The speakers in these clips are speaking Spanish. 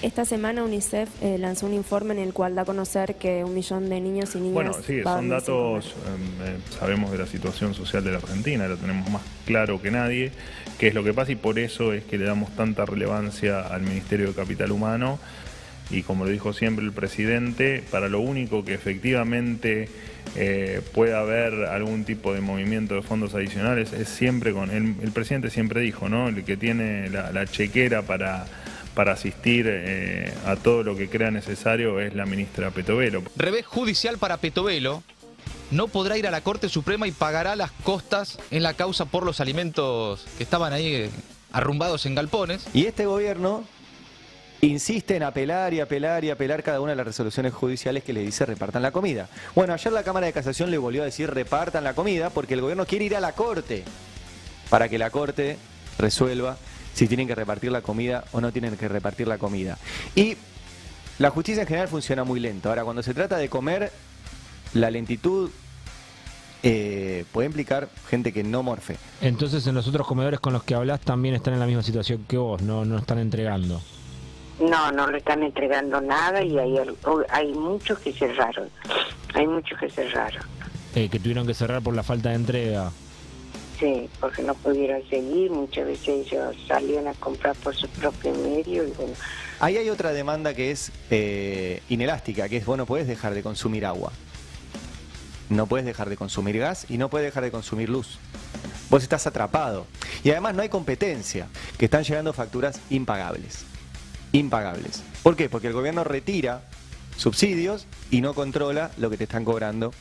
Esta semana UNICEF eh, lanzó un informe en el cual da a conocer que un millón de niños y niñas. Bueno, sí, son datos, em, eh, sabemos de la situación social de la Argentina, Lo tenemos más claro que nadie, qué es lo que pasa y por eso es que le damos tanta relevancia al Ministerio de Capital Humano y como lo dijo siempre el presidente, para lo único que efectivamente eh, pueda haber algún tipo de movimiento de fondos adicionales es siempre con, el, presidente siempre dijo, ¿no? El que tiene la, chequera para para asistir eh, a todo lo que crea necesario es la ministra Petovelo. Revés judicial para Petovelo, no podrá ir a la Corte Suprema y pagará las costas en la causa por los alimentos que estaban ahí eh, arrumbados en galpones. Y este gobierno insiste en apelar y apelar y apelar cada una de las resoluciones judiciales que le dice repartan la comida. Bueno, ayer la Cámara de Casación le volvió a decir repartan la comida porque el gobierno quiere ir a la Corte para que la Corte resuelva si tienen que repartir la comida o no tienen que repartir la comida. Y la justicia en general funciona muy lento. Ahora, cuando se trata de comer, la lentitud eh, puede implicar gente que no morfe. Entonces, en los otros comedores con los que hablas también están en la misma situación que vos, no, no están entregando. No, no le están entregando nada y hay, hay muchos que cerraron. Hay muchos que cerraron. Eh, que tuvieron que cerrar por la falta de entrega. Sí, porque no pudieron seguir. Muchas veces ellos salían a comprar por su propio medio y bueno. Ahí hay otra demanda que es eh, inelástica, que es, bueno, puedes dejar de consumir agua. No puedes dejar de consumir gas y no puedes dejar de consumir luz. Vos estás atrapado. Y además no hay competencia, que están llegando facturas impagables impagables. ¿Por qué? Porque el gobierno retira subsidios y no controla lo que te están cobrando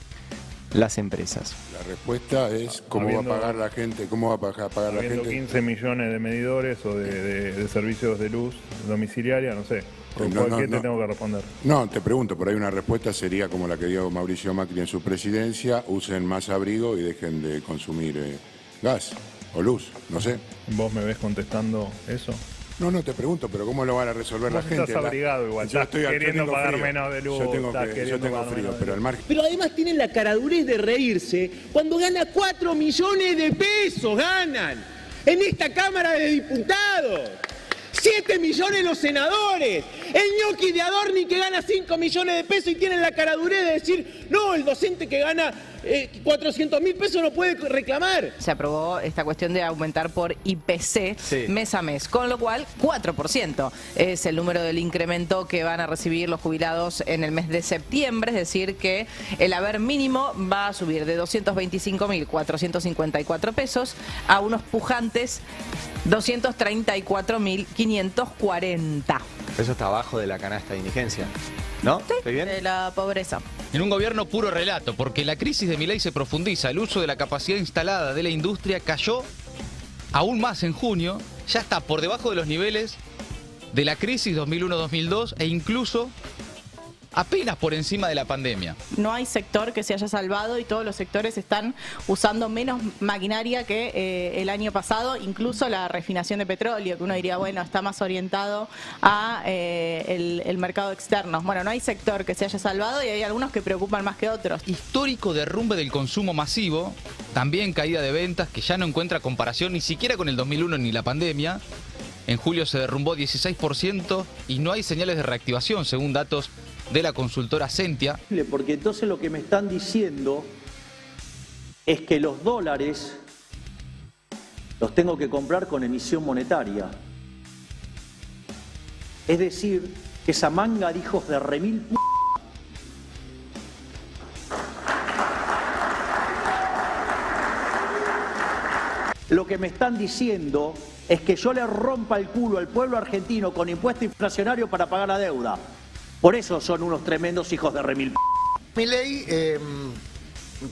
las empresas. La respuesta es cómo va a pagar la gente, cómo va a pagar, la gente. 15 millones de medidores o de, servicios de luz domiciliaria, no sé. Eh, ¿Con no, te tengo que responder? No, te pregunto, por ahí una respuesta sería como la que dio Mauricio Macri en su presidencia, usen más abrigo y dejen de consumir eh, gas o luz, no sé. ¿Vos me ves contestando eso? No, no te pregunto, pero ¿cómo lo van a resolver la gente? Estás abrigado igual. estás estoy queriendo pagar menos de luz. Yo tengo, frío, pero al margen. Pero además tienen la caradurez de reírse cuando gana 4 millones de pesos, ganan en esta Cámara de Diputados. 7 millones los senadores. El ñoqui de Adorni que gana 5 millones de pesos y tienen la cara caradurez de decir, no, el docente que gana 400 eh, mil pesos no puede reclamar. Se aprobó esta cuestión de aumentar por IPC mes a mes, con lo cual 4% es el número del incremento que van a recibir los jubilados en el mes de septiembre, es decir, que el haber mínimo va a subir de mil 454 pesos a unos pujantes 234.540. Eso está abajo de la canasta de indigencia. ¿No? Sí, De la pobreza. En un gobierno puro relato, porque la crisis de Milei se profundiza, el uso de la capacidad instalada de la industria cayó aún más en junio, ya está por debajo de los niveles de la crisis 2001-2002 e incluso apenas por encima de la pandemia. No hay sector que se haya salvado y todos los sectores están usando menos maquinaria que eh, el año pasado, incluso la refinación de petróleo, que uno diría, bueno, está más orientado a eh, el, mercado externo. Bueno, no hay sector que se haya salvado y hay algunos que preocupan más que otros. Histórico derrumbe del consumo masivo, también caída de ventas que ya no encuentra comparación ni siquiera con el 2001 ni la pandemia. En julio se derrumbó 16% y no hay señales de reactivación, según datos de la consultora Sentia. Porque entonces lo que me están diciendo es que los dólares los tengo que comprar con emisión monetaria. Es decir, que esa manga de hijos de remil Lo que me están diciendo es que yo le rompa el culo al pueblo argentino con impuesto inflacionario para pagar la deuda. Por eso son unos tremendos hijos de remil. Mi ley, em,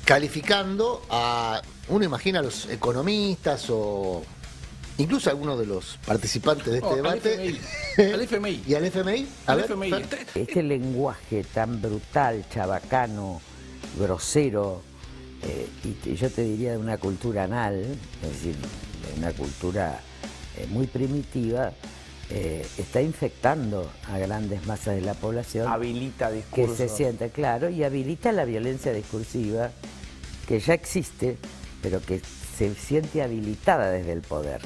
calificando a, uno imagina a los economistas o incluso a algunos de los participantes de este oh, debate. Al FMI. ¿Y al FMI? al FMI. Este lenguaje tan brutal, chabacano, grosero, eh, y yo te diría de una cultura anal, es decir, de una cultura eh, muy primitiva, eh, está infectando a grandes masas de la población. Habilita discursos. Que se siente claro, y habilita la violencia discursiva que ya existe, pero que se siente habilitada desde el poder.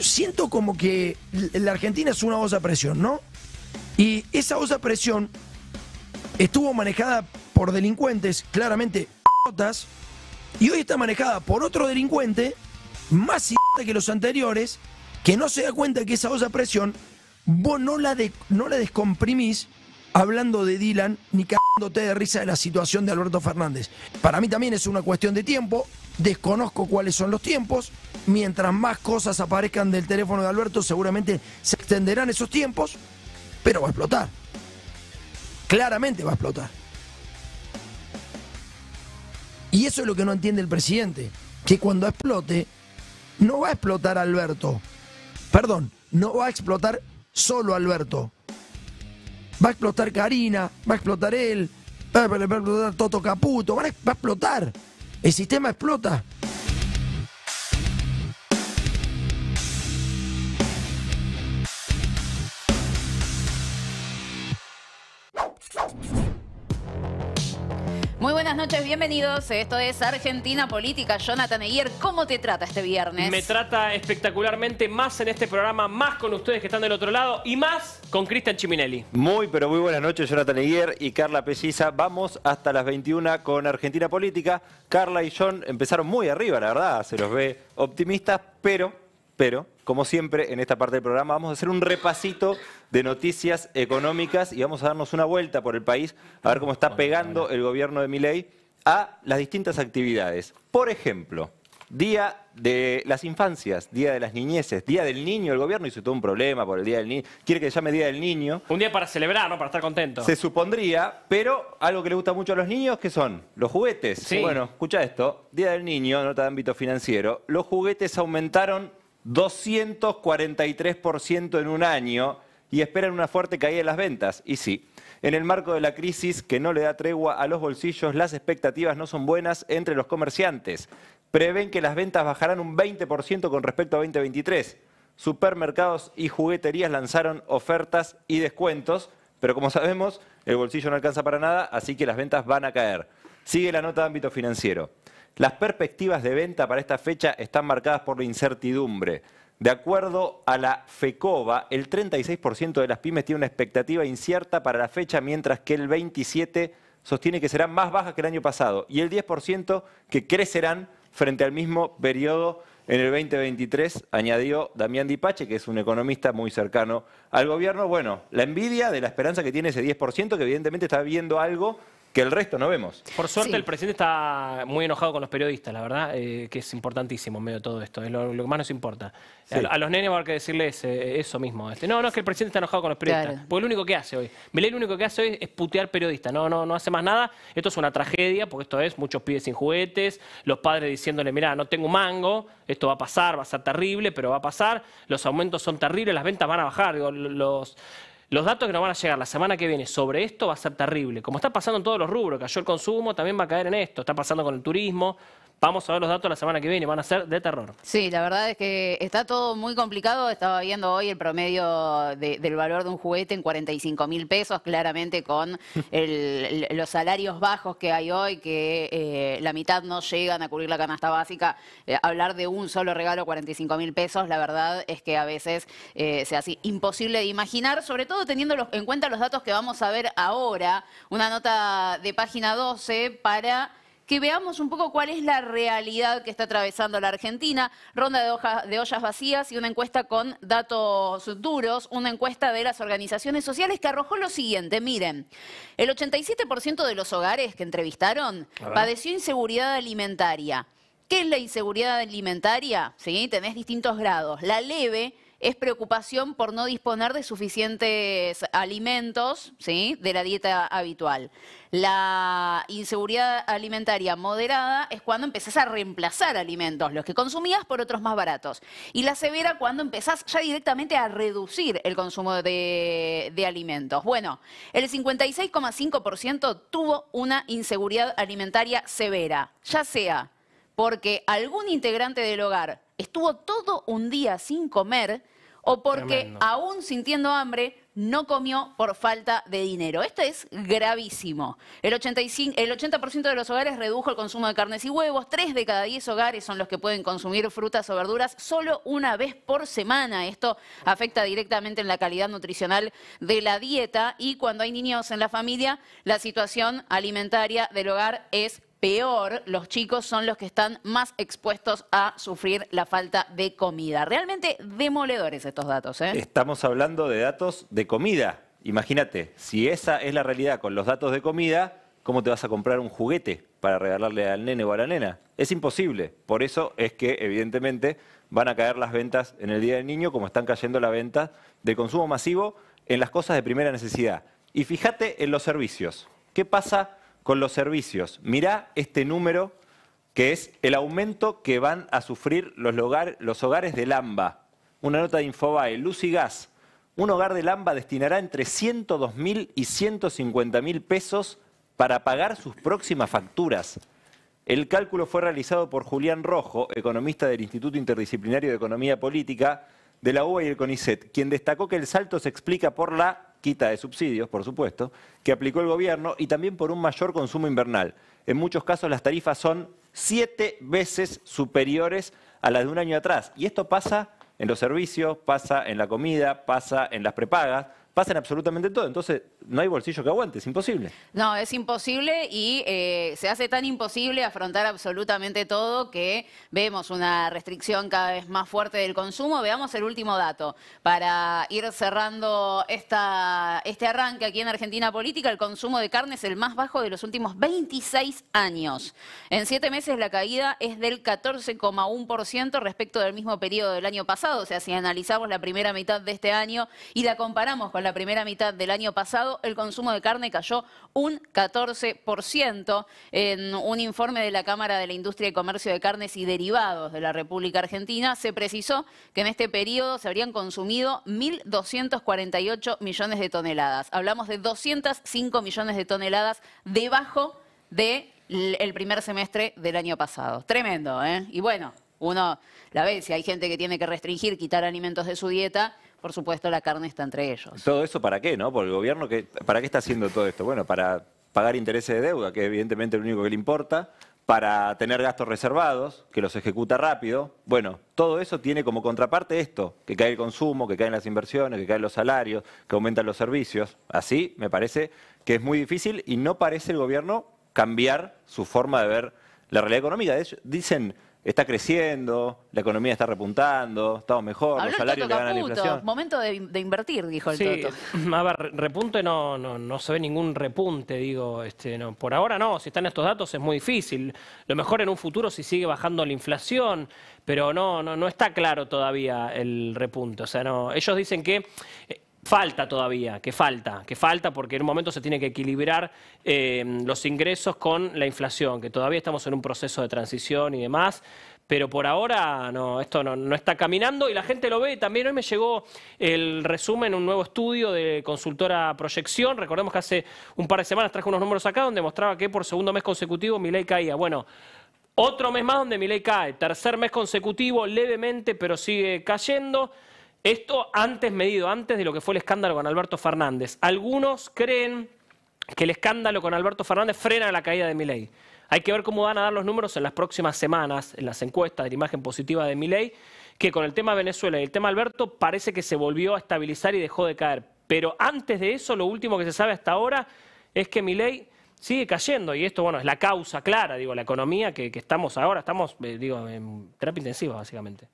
Siento como que la Argentina es una voz a presión, ¿no? Y esa voz a presión estuvo manejada por delincuentes, claramente y hoy está manejada por otro delincuente más que los anteriores, que no se da cuenta que esa osa presión, vos no la, de, no la descomprimís hablando de Dylan ni cagándote de risa de la situación de Alberto Fernández. Para mí también es una cuestión de tiempo, desconozco cuáles son los tiempos, mientras más cosas aparezcan del teléfono de Alberto seguramente se extenderán esos tiempos, pero va a explotar. Claramente va a explotar. Y eso es lo que no entiende el presidente, que cuando explote, no va a explotar Alberto, perdón, no va a explotar solo Alberto. Va a explotar Karina, va a explotar él, va a explotar Toto Caputo, va a explotar. El sistema explota. Buenas noches, bienvenidos. Esto es Argentina Política. Jonathan Eyer, ¿cómo te trata este viernes? Me trata espectacularmente, más en este programa, más con ustedes que están del otro lado y más con Cristian Chiminelli. Muy, pero muy buenas noches, Jonathan Eyer y Carla Pelliza. Vamos hasta las 21 con Argentina Política. Carla y John empezaron muy arriba, la verdad, se los ve optimistas, pero pero, como siempre, en esta parte del programa vamos a hacer un repasito de noticias económicas y vamos a darnos una vuelta por el país a ver cómo está pegando el gobierno de Milei a las distintas actividades. Por ejemplo, Día de las infancias, Día de las niñeces, Día del niño. El gobierno hizo todo un problema por el Día del Niño. Quiere que se llame Día del Niño. Un día para celebrar, ¿no? Para estar contento. Se supondría, pero algo que le gusta mucho a los niños, que son los juguetes. Sí. Bueno, escucha esto. Día del Niño, nota de ámbito financiero. Los juguetes aumentaron 243% en un año y esperan una fuerte caída de las ventas. Y sí, en el marco de la crisis que no le da tregua a los bolsillos, las expectativas no son buenas entre los comerciantes. Prevén que las ventas bajarán un 20% con respecto a 2023. Supermercados y jugueterías lanzaron ofertas y descuentos, pero como sabemos, el bolsillo no alcanza para nada, así que las ventas van a caer. Sigue la nota de ámbito financiero. Las perspectivas de venta para esta fecha están marcadas por la incertidumbre. De acuerdo a la FECOVA, el 36% de las pymes tiene una expectativa incierta para la fecha, mientras que el 27% sostiene que serán más bajas que el año pasado y el 10% que crecerán frente al mismo periodo en el 2023, añadió Damián Dipache, que es un economista muy cercano al gobierno. Bueno, la envidia de la esperanza que tiene ese 10%, que evidentemente está viendo algo que el resto no vemos. Por suerte el presidente está muy enojado con los periodistas, la verdad, eh, que es importantísimo en medio de todo esto, es lo, que más nos importa. A, los nenes va a haber que decirles eh, eso mismo. Este, no, no, es que el presidente está enojado con los periodistas, porque lo único que hace hoy, Melé lo único que hace hoy es putear periodistas, no, no, no hace más nada, esto es una tragedia, porque esto es muchos pibes sin juguetes, los padres diciéndole, mirá, no tengo mango, esto va a pasar, va a ser terrible, pero va a pasar, los aumentos son terribles, las ventas van a bajar, digo, los los datos que nos van a llegar la semana que viene sobre esto va a ser terrible. Como está pasando en todos los rubros, cayó el consumo, también va a caer en esto. Está pasando con el turismo, Vamos a ver los datos la semana que viene, van a ser de terror. Sí, la verdad es que está todo muy complicado. Estaba viendo hoy el promedio del valor de un juguete en 45 mil pesos, claramente con los salarios bajos que hay hoy, que eh, la mitad no llegan a cubrir la canasta básica. Eh, hablar de un solo regalo, 45 mil pesos, la verdad es que a veces eh, se hace imposible de imaginar, sobre todo teniendo en cuenta los datos que vamos a ver ahora. Una nota de página 12 para que veamos un poco cuál es la realidad que está atravesando la Argentina. Ronda de, de ollas vacías y una encuesta con datos duros, una encuesta de las organizaciones sociales que arrojó lo siguiente. Miren, el 87% de los hogares que entrevistaron padeció inseguridad alimentaria. ¿Qué es la inseguridad alimentaria? ¿Sí? Tenés distintos grados. La leve es preocupación por no disponer de suficientes alimentos de la dieta habitual. La inseguridad alimentaria moderada es cuando empezás a reemplazar alimentos, los que consumías por otros más baratos. Y la severa cuando empezás ya directamente a reducir el consumo de, de alimentos. Bueno, el 56,5% tuvo una inseguridad alimentaria severa, ya sea porque algún integrante del hogar estuvo todo un día sin comer, o porque aún sintiendo hambre no comió por falta de dinero. Esto es gravísimo. El, 85, el 80% de los hogares redujo el consumo de carnes y huevos. Tres de cada diez hogares son los que pueden consumir frutas o verduras solo una vez por semana. Esto afecta directamente en la calidad nutricional de la dieta y cuando hay niños en la familia, la situación alimentaria del hogar es peor, los chicos son los que están más expuestos a sufrir la falta de comida. Realmente demoledores estos datos. ¿eh? Estamos hablando de datos de comida. Imagínate, si esa es la realidad con los datos de comida, ¿cómo te vas a comprar un juguete para regalarle al nene o a la nena? Es imposible. Por eso es que, evidentemente, van a caer las ventas en el Día del Niño, como están cayendo las ventas de consumo masivo en las cosas de primera necesidad. Y fíjate en los servicios. ¿Qué pasa con los servicios. Mirá este número que es el aumento que van a sufrir los, hogares de Lamba. Una nota de Infobae, luz y gas. Un hogar de Lamba destinará entre 102 mil y 150 mil pesos para pagar sus próximas facturas. El cálculo fue realizado por Julián Rojo, economista del Instituto Interdisciplinario de Economía Política de la UBA y el CONICET, quien destacó que el salto se explica por la quita de subsidios, por supuesto, que aplicó el gobierno y también por un mayor consumo invernal. En muchos casos las tarifas son siete veces superiores a las de un año atrás. Y esto pasa en los servicios, pasa en la comida, pasa en las prepagas, pasa en absolutamente todo. Entonces, no hay bolsillo que aguante, es imposible. No, es imposible y eh, se hace tan imposible afrontar absolutamente todo que vemos una restricción cada vez más fuerte del consumo. Veamos el último dato para ir cerrando esta, este arranque aquí en Argentina Política. El consumo de carne es el más bajo de los últimos 26 años. En siete meses la caída es del 14,1% respecto del mismo periodo del año pasado. O sea, si analizamos la primera mitad de este año y la comparamos con la primera mitad del año pasado, el consumo de carne cayó un 14%. En un informe de la Cámara de la Industria y Comercio de Carnes y Derivados de la República Argentina, se precisó que en este periodo se habrían consumido 1.248 millones de toneladas. Hablamos de 205 millones de toneladas debajo de el primer semestre del año pasado. Tremendo, ¿eh? Y bueno, uno la ve, si hay gente que tiene que restringir, quitar alimentos de su dieta, por supuesto, la carne está entre ellos. ¿Todo eso para qué, no? Por el gobierno, que, ¿para qué está haciendo todo esto? Bueno, para pagar intereses de deuda, que evidentemente es lo único que le importa, para tener gastos reservados, que los ejecuta rápido. Bueno, todo eso tiene como contraparte esto, que cae el consumo, que caen las inversiones, que caen los salarios, que aumentan los servicios. Así me parece que es muy difícil y no parece el gobierno cambiar su forma de ver la realidad económica. dicen está creciendo, la economía está repuntando, estamos mejor, los salarios le ganan la inflación. Momento de, invertir, dijo el Toto. A ver, repunte no, no, no se ve ningún repunte, digo, este, no, por ahora no, si están estos datos es muy difícil. Lo mejor en un futuro si sigue bajando la inflación, pero no, no, no está claro todavía el repunte. O sea, no, ellos dicen que falta todavía, que falta, que falta porque en un momento se tiene que equilibrar eh, los ingresos con la inflación, que todavía estamos en un proceso de transición y demás. Pero por ahora no, esto no, no está caminando y la gente lo ve. También hoy me llegó el resumen, un nuevo estudio de consultora Proyección. Recordemos que hace un par de semanas trajo unos números acá donde mostraba que por segundo mes consecutivo mi ley caía. Bueno, otro mes más donde mi ley cae. Tercer mes consecutivo, levemente, pero sigue cayendo. Esto antes medido, antes de lo que fue el escándalo con Alberto Fernández. Algunos creen que el escándalo con Alberto Fernández frena la caída de Milei. Hay que ver cómo van a dar los números en las próximas semanas, en las encuestas de la imagen positiva de Milei, que con el tema Venezuela y el tema Alberto parece que se volvió a estabilizar y dejó de caer. Pero antes de eso, lo último que se sabe hasta ahora es que Milei sigue cayendo y esto, bueno, es la causa clara, digo, la economía que, estamos ahora, estamos, eh, digo, en terapia intensiva básicamente.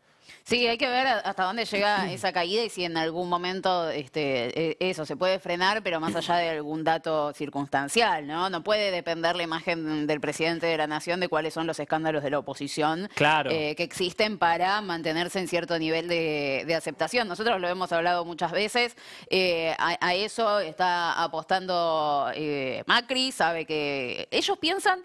Sí, hay que ver hasta dónde llega esa caída y si en algún momento este, e, eso se puede frenar, pero más allá de algún dato circunstancial, ¿no? No puede depender la imagen del presidente de la nación de cuáles son los escándalos de la oposición eh, que existen para mantenerse en cierto nivel de, aceptación. Nosotros lo hemos hablado muchas veces, eh, a, eso está apostando eh, Macri, sabe que ellos piensan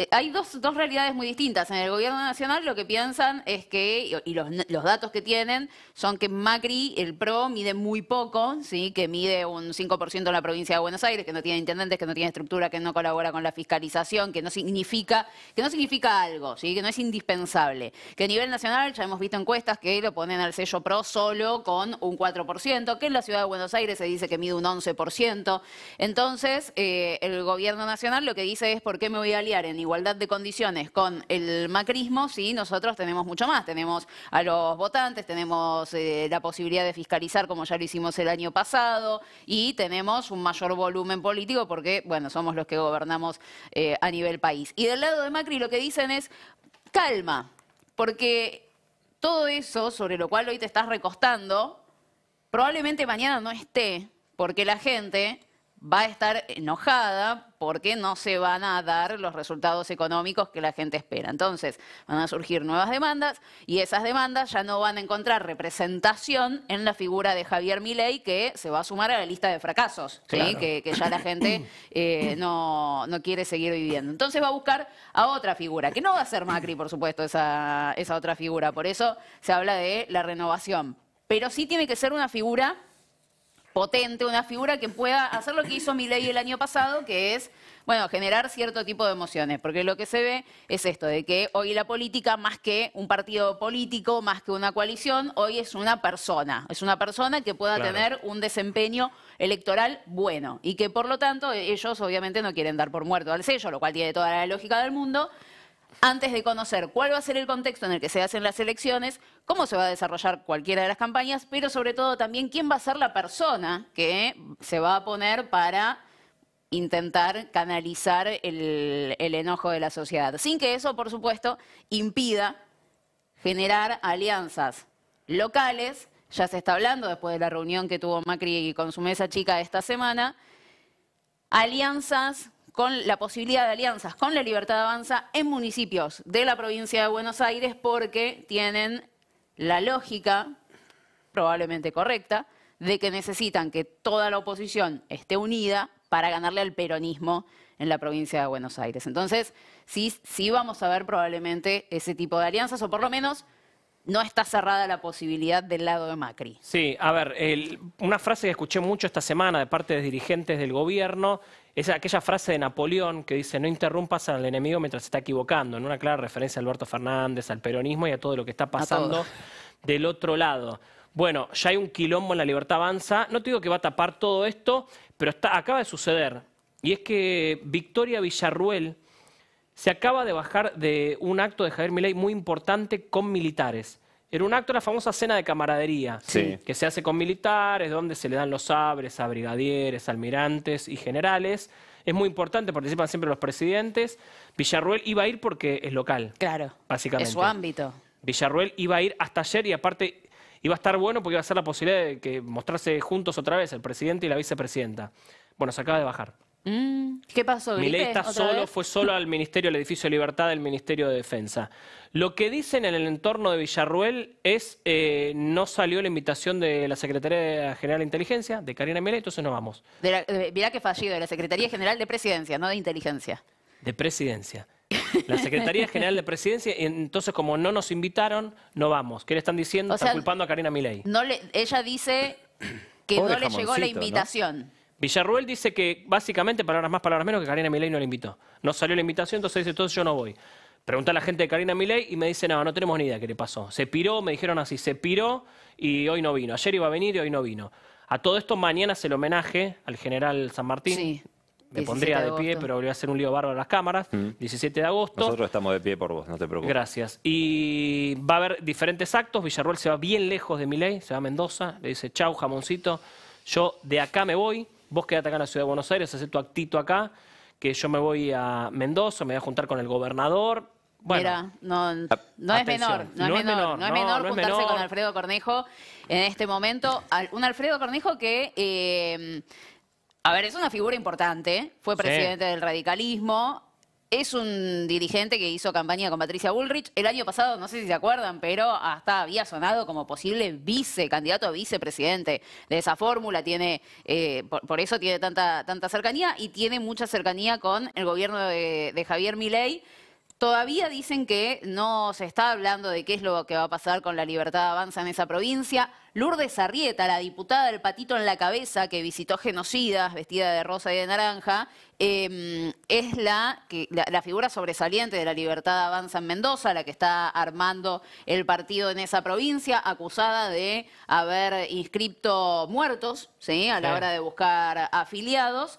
eh, hay dos, realidades muy distintas. En el gobierno nacional lo que piensan es que, y los, datos que tienen, son que Macri, el PRO, mide muy poco, ¿sí? que mide un 5% en la provincia de Buenos Aires, que no tiene intendentes, que no tiene estructura, que no colabora con la fiscalización, que no significa, que no significa algo, ¿sí? que no es indispensable. Que a nivel nacional ya hemos visto encuestas que lo ponen al sello PRO solo con un 4%, que en la ciudad de Buenos Aires se dice que mide un 11%. Entonces, eh, el gobierno nacional lo que dice es, ¿por qué me voy a liar en igualdad? igualdad de condiciones con el macrismo, sí, nosotros tenemos mucho más. Tenemos a los votantes, tenemos eh, la posibilidad de fiscalizar como ya lo hicimos el año pasado y tenemos un mayor volumen político porque, bueno, somos los que gobernamos eh, a nivel país. Y del lado de Macri lo que dicen es, calma, porque todo eso sobre lo cual hoy te estás recostando, probablemente mañana no esté, porque la gente va a estar enojada porque no se van a dar los resultados económicos que la gente espera. Entonces, van a surgir nuevas demandas y esas demandas ya no van a encontrar representación en la figura de Javier Milei, que se va a sumar a la lista de fracasos, que, ya la gente eh, no, quiere seguir viviendo. Entonces va a buscar a otra figura, que no va a ser Macri, por supuesto, esa, esa otra figura. Por eso se habla de la renovación. Pero sí tiene que ser una figura potente, una figura que pueda hacer lo que hizo Milei el año pasado, que es, bueno, generar cierto tipo de emociones, porque lo que se ve es esto, de que hoy la política, más que un partido político, más que una coalición, hoy es una persona, es una persona que pueda tener un desempeño electoral bueno y que por lo tanto ellos obviamente no quieren dar por muerto al sello, lo cual tiene toda la lógica del mundo, antes de conocer cuál va a ser el contexto en el que se hacen las elecciones, cómo se va a desarrollar cualquiera de las campañas, pero sobre todo también quién va a ser la persona que se va a poner para intentar canalizar el, enojo de la sociedad. Sin que eso, por supuesto, impida generar alianzas locales, ya se está hablando después de la reunión que tuvo Macri con su mesa chica esta semana, alianzas con la posibilidad de alianzas con la libertad de avanza en municipios de la provincia de Buenos Aires porque tienen la lógica, probablemente correcta, de que necesitan que toda la oposición esté unida para ganarle al peronismo en la provincia de Buenos Aires. Entonces, sí, sí vamos a ver probablemente ese tipo de alianzas, o por lo menos no está cerrada la posibilidad del lado de Macri. Sí, a ver, una frase que escuché mucho esta semana de parte de dirigentes del gobierno es aquella frase de Napoleón que dice, no interrumpas al enemigo mientras se está equivocando, en una clara referencia a Alberto Fernández, al peronismo y a todo lo que está pasando del otro lado. Bueno, ya hay un quilombo en la libertad avanza, no te digo que va a tapar todo esto, pero acaba de suceder. Y es que Victoria Villarruel se acaba de bajar de un acto de Javier Milei muy importante con militares. Era un acto de la famosa cena de camaradería, que se hace con militares, donde se le dan los sabres a brigadieres, almirantes y generales. Es muy importante, participan siempre los presidentes. Villarruel iba a ir porque es local. Claro. Básicamente. Es su ámbito. Villarruel iba a ir hasta ayer y aparte iba a estar bueno porque iba a ser la posibilidad de mostrarse juntos otra vez el presidente y la vicepresidenta. Bueno, se acaba de bajar. Mm. ¿Qué pasó? Milei está solo, fue solo al Ministerio del Edificio de Libertad del Ministerio de Defensa. Lo que dicen en el entorno de Villarruel es eh, no salió la invitación de la Secretaría General de Inteligencia, de Karina Milei, entonces no vamos. mira mirá que fallido, de la Secretaría General de Presidencia, no de Inteligencia. De Presidencia. La Secretaría General de Presidencia, entonces como no nos invitaron, no vamos. ¿Qué le están diciendo? Está culpando a Karina Milei. No ella dice que no le llegó la invitación. Villarruel dice que, básicamente, palabras más, palabras menos, que Karina Milei no le invitó. No salió la invitación, entonces dice, entonces yo no voy. Pregunta a la gente de Karina Milei y me dice, no, no tenemos ni idea qué le pasó. Se piró, me dijeron así, se piró y hoy no vino. Ayer iba a venir y hoy no vino. A todo esto, mañana es el homenaje al general San Martín. Sí. Me pondría de, pie, pero voy a hacer un lío bárbaro a las cámaras. 17 mm. de agosto. Nosotros estamos de pie por vos, no te preocupes. Gracias. Y va a haber diferentes actos. Villarruel se va bien lejos de Milei, se va a Mendoza, le dice, chau, jamoncito, yo de acá me voy vos quedate acá en la ciudad de Buenos Aires, haces tu actito acá, que yo me voy a Mendoza, me voy a juntar con el gobernador. Mira, no, no es menor, no, es menor, juntarse con Alfredo Cornejo en este momento. Un Alfredo Cornejo que... Eh, a ver, es una figura importante, fue presidente del radicalismo, es un dirigente que hizo campaña con Patricia Bullrich. El año pasado, no sé si se acuerdan, pero hasta había sonado como posible vice, candidato a vicepresidente de esa fórmula. Tiene, eh, por, eso tiene tanta, tanta cercanía y tiene mucha cercanía con el gobierno de, de Javier Milei. Todavía dicen que no se está hablando de qué es lo que va a pasar con la libertad avanza en esa provincia. Lourdes Arrieta, la diputada del patito en la cabeza que visitó genocidas vestida de rosa y de naranja, em, es la, que, la, figura sobresaliente de la libertad avanza en Mendoza, la que está armando el partido en esa provincia, acusada de haber inscripto muertos ¿sí? a la hora de buscar afiliados.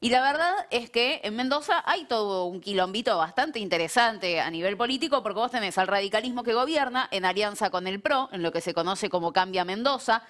Y la verdad es que en Mendoza hay todo un quilombito bastante interesante a nivel político, porque vos tenés al radicalismo que gobierna en alianza con el PRO, en lo que se conoce como Cambia Mendoza.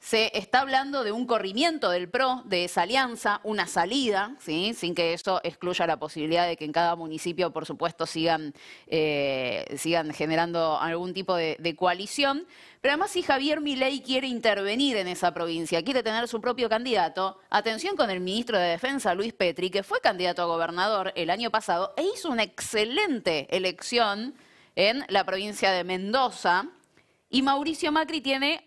Se está hablando de un corrimiento del PRO, de esa alianza, una salida, ¿sí? sin que eso excluya la posibilidad de que en cada municipio, por supuesto, sigan, eh, sigan generando algún tipo de, de coalición. Pero además, si Javier Milei quiere intervenir en esa provincia, quiere tener su propio candidato, atención con el ministro de Defensa, Luis Petri, que fue candidato a gobernador el año pasado e hizo una excelente elección en la provincia de Mendoza. Y Mauricio Macri tiene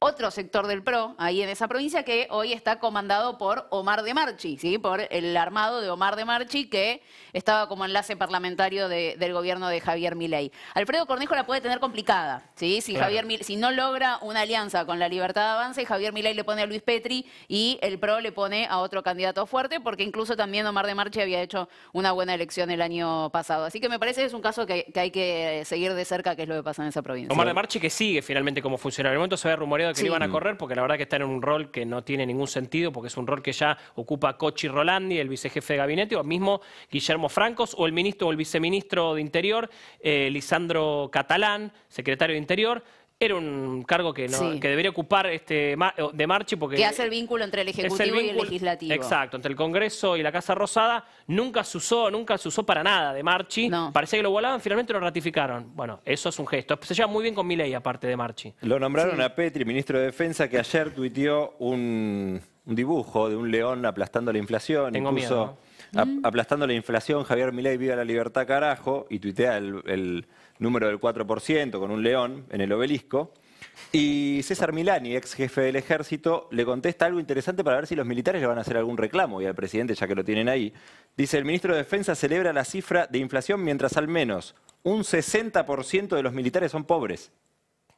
otro sector del PRO ahí en esa provincia que hoy está comandado por Omar de Marchi, ¿sí? por el armado de Omar de Marchi que estaba como enlace parlamentario del gobierno de Javier Milei. Alfredo Cornejo la puede tener complicada, ¿sí? si, Javier si no logra una alianza con la Libertad de avance Javier Milei le pone a Luis Petri y el PRO le pone a otro candidato fuerte porque incluso también Omar de Marchi había hecho una buena elección el año pasado. Así que me parece que es un caso que, hay que seguir de cerca, que es lo que pasa en esa provincia. Omar de Marchi que sigue finalmente como funcionario. En el momento se ve rumoreado que iban a correr, porque la verdad que está en un rol que no tiene ningún sentido, porque es un rol que ya ocupa Cochi Rolandi, el vicejefe de gabinete, o mismo Guillermo Francos, o el ministro o el viceministro de Interior, eh, Lisandro Catalán, secretario de Interior era un cargo que, que debería ocupar este de Marchi porque... Que hace el vínculo entre el Ejecutivo y el Legislativo. Exacto, entre el Congreso y la Casa Rosada. Nunca se usó, nunca se usó para nada de Marchi. Parecía que lo volaban, finalmente lo ratificaron. Bueno, eso es un gesto. Se lleva muy bien con Milei, aparte de Marchi. Lo nombraron a Petri, ministro de Defensa, que ayer tuiteó un, dibujo de un león aplastando la inflación. Tengo incluso aplastando la inflación, Javier Milei, viva la libertad, carajo, y tuitea el número del 4%, con un león en el obelisco. Y César Milani, ex jefe del ejército, le contesta algo interesante para ver si los militares le van a hacer algún reclamo y al presidente, ya que lo tienen ahí. Dice, el ministro de Defensa celebra la cifra de inflación mientras al menos un 60% de los militares son pobres.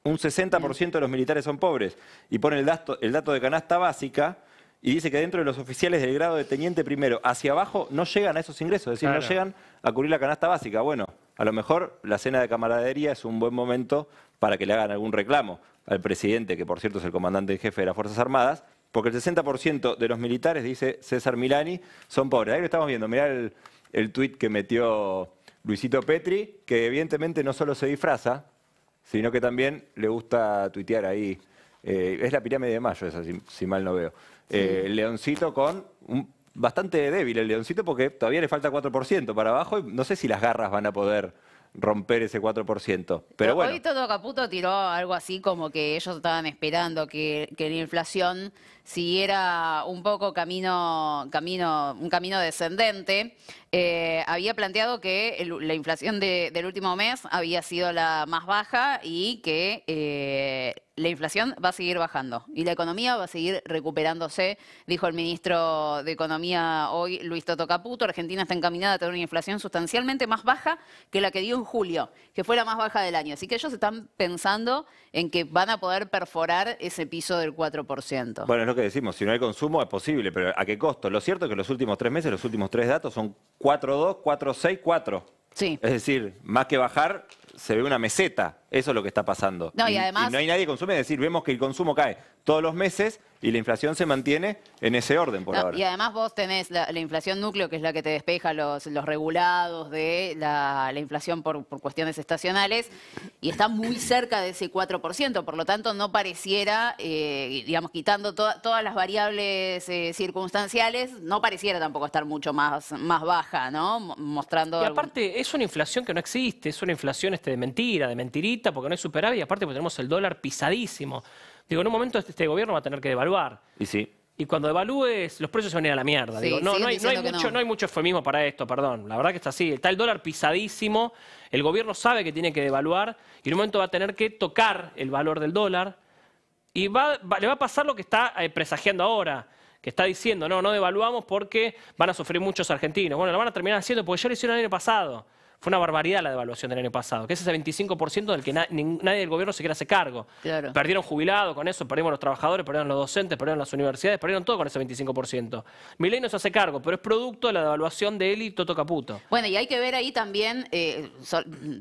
Un 60% de los militares son pobres. Y pone el dato, el dato de canasta básica, y dice que dentro de los oficiales del grado de teniente primero hacia abajo no llegan a esos ingresos, es decir, no llegan a cubrir la canasta básica. Bueno, a lo mejor la cena de camaradería es un buen momento para que le hagan algún reclamo al presidente, que por cierto es el comandante en jefe de las Fuerzas Armadas, porque el 60% de los militares, dice César Milani, son pobres. Ahí lo estamos viendo, mirá el, tuit que metió Luisito Petri, que evidentemente no solo se disfraza, sino que también le gusta tuitear ahí. Eh, es la pirámide de mayo, esa, si mal no veo. Eh, Leoncito con bastante débil el Leoncito porque todavía le falta 4% para abajo y no sé si las garras van a poder romper ese 4%. Pero bueno. Hoy todo Caputo tiró algo así como que ellos estaban esperando que, que la inflación si era un poco camino, un camino descendente. Eh, había planteado que la inflación del último mes había sido la más baja y que eh, la inflación va a seguir bajando y la economía va a seguir recuperándose, dijo el ministro de Economía hoy, Luis Toto Caputo. Argentina está encaminada a tener una inflación sustancialmente más baja que la que dio en julio, que fue la más baja del año. Así que ellos están pensando en que van a poder perforar ese piso del 4%. Bueno, que decimos, si no hay consumo es posible, pero ¿a qué costo? Lo cierto es que los últimos tres meses, los últimos tres datos son 4-2, 4. Sí. Es decir, más que bajar, se ve una meseta eso es lo que está pasando. No, y, no hay nadie que consume, es decir, vemos que el consumo cae todos los meses y la inflación se mantiene en ese orden por ahora. Y además vos tenés la, inflación núcleo, que es la que te despeja los, regulados de la, inflación por, cuestiones estacionales, y está muy cerca de ese 4%, por lo tanto no pareciera, eh, digamos, quitando todas las variables eh, circunstanciales, no pareciera tampoco estar mucho más, más baja, ¿no? Mostrando... Y aparte, es una inflación que no existe, es una inflación este, de mentira, de mentirita, porque no hay superávit, aparte porque tenemos el dólar pisadísimo. Digo, en un momento este, este gobierno va a tener que devaluar. Y sí. Y cuando devalúes, los precios se van a ir a la mierda. Digo, no, no, hay, no, mucho, no. hay mucho eufemismo para esto, perdón. La verdad que está así. Está el dólar pisadísimo, el gobierno sabe que tiene que devaluar y en un momento va a tener que tocar el valor del dólar y le va a pasar lo que está eh, presagiando ahora que está diciendo, no, no devaluamos porque van a sufrir muchos argentinos. Bueno, lo van a terminar haciendo porque ya lo hicieron el año pasado. Fue una barbaridad la devaluación del año pasado, que es ese 25% del que nadie del gobierno se quiere hacer cargo. Perdieron jubilados con eso, perdimos los trabajadores, perdieron los docentes, perdieron las universidades, perdieron todo con ese 25%. Milei no se hace cargo, pero es producto de la devaluación de él y Toto Caputo. Bueno, y hay que ver ahí también eh,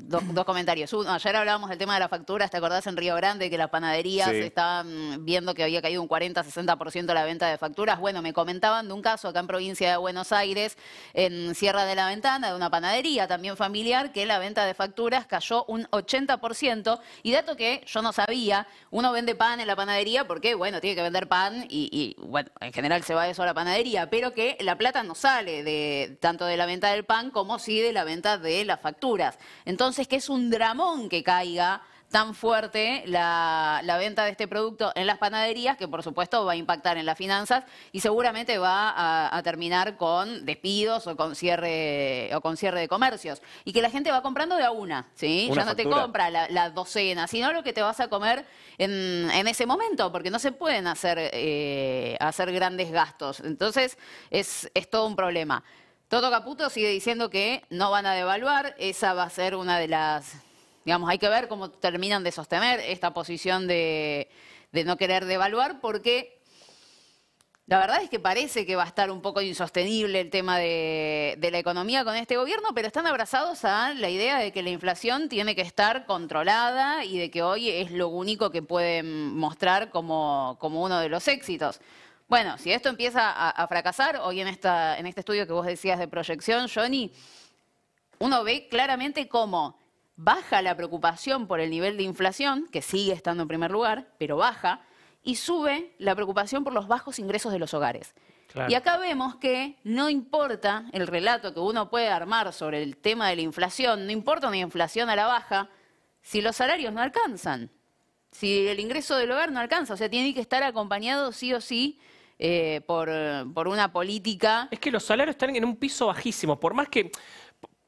dos, comentarios. Uno, ayer hablábamos del tema de la factura, ¿te acordás en Río Grande que las panaderías estaban viendo que había caído un 40-60% la venta de facturas? Bueno, me comentaban de un caso acá en provincia de Buenos Aires, en Sierra de la Ventana, de una panadería también fue que la venta de facturas cayó un 80%. Y dato que yo no sabía, uno vende pan en la panadería porque, bueno, tiene que vender pan y, bueno, en general se va eso a la panadería, pero que la plata no sale de tanto de la venta del pan como sí de la venta de las facturas. Entonces, que es un dramón que caiga tan fuerte la, venta de este producto en las panaderías que por supuesto va a impactar en las finanzas y seguramente va a, terminar con despidos o con cierre o con cierre de comercios y que la gente va comprando de a una, ¿sí? ya no te compra la, docena, sino lo que te vas a comer en, ese momento porque no se pueden hacer eh, hacer grandes gastos, entonces es, es todo un problema. Toto Caputo sigue diciendo que no van a devaluar, esa va a ser una de las Digamos, hay que ver cómo terminan de sostener esta posición de, no querer devaluar, porque la verdad es que parece que va a estar un poco insostenible el tema de, la economía con este gobierno, pero están abrazados a la idea de que la inflación tiene que estar controlada y de que hoy es lo único que pueden mostrar como, uno de los éxitos. Bueno, si esto empieza a, a fracasar, hoy en, esta, en este estudio que vos decías de proyección, Johnny, uno ve claramente cómo baja la preocupación por el nivel de inflación, que sigue estando en primer lugar, pero baja, y sube la preocupación por los bajos ingresos de los hogares. Y acá vemos que no importa el relato que uno puede armar sobre el tema de la inflación, no importa una inflación a la baja, si los salarios no alcanzan, si el ingreso del hogar no alcanza, o sea, tiene que estar acompañado sí o sí eh, por, una política. Es que los salarios están en un piso bajísimo, por más que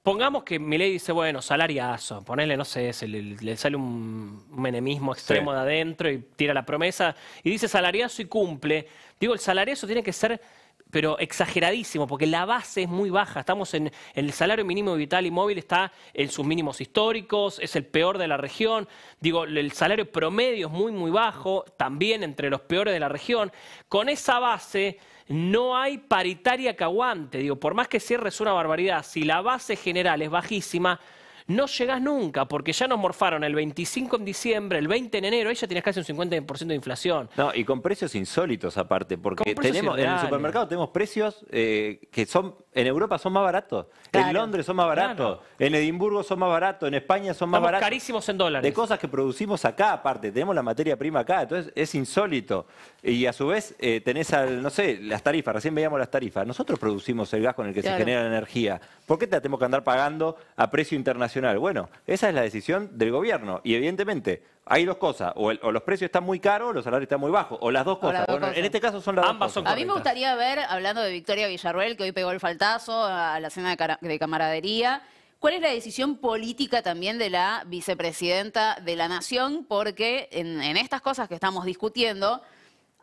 Pongamos que mi ley dice, bueno, salariazo, ponele, no sé, le, sale un, menemismo extremo de adentro y tira la promesa y dice salariazo y cumple. Digo, el salariazo tiene que ser pero exageradísimo, porque la base es muy baja. Estamos en, el salario mínimo vital y móvil, está en sus mínimos históricos, es el peor de la región. Digo, el salario promedio es muy, muy bajo, también entre los peores de la región. Con esa base no hay paritaria que aguante. Digo, por más que cierre es una barbaridad, si la base general es bajísima, no llegás nunca, porque ya nos morfaron el 25 en diciembre, el 20 en enero, ahí ya tienes casi un 50% de inflación. No, y con precios insólitos aparte, porque tenemos en el supermercado tenemos precios eh, que son en Europa son más baratos, en Londres son más baratos, en Edimburgo son más baratos, en España son más baratos. carísimos en dólares. De cosas que producimos acá aparte, tenemos la materia prima acá, entonces es insólito. Y a su vez eh, tenés, al, no sé, las tarifas, recién veíamos las tarifas. Nosotros producimos el gas con el que se genera la energía. ¿Por qué te la tenemos que andar pagando a precio internacional? Bueno, esa es la decisión del gobierno. Y evidentemente hay dos cosas, o, los precios están muy caros o los salarios están muy bajos, o las dos cosas. En este caso son las Ambas dos cosas. a mí me gustaría ver, hablando de Victoria Villarruel, que hoy pegó el faltazo a la cena de, camaradería, ¿Cuál es la decisión política también de la vicepresidenta de la Nación? Porque en, estas cosas que estamos discutiendo,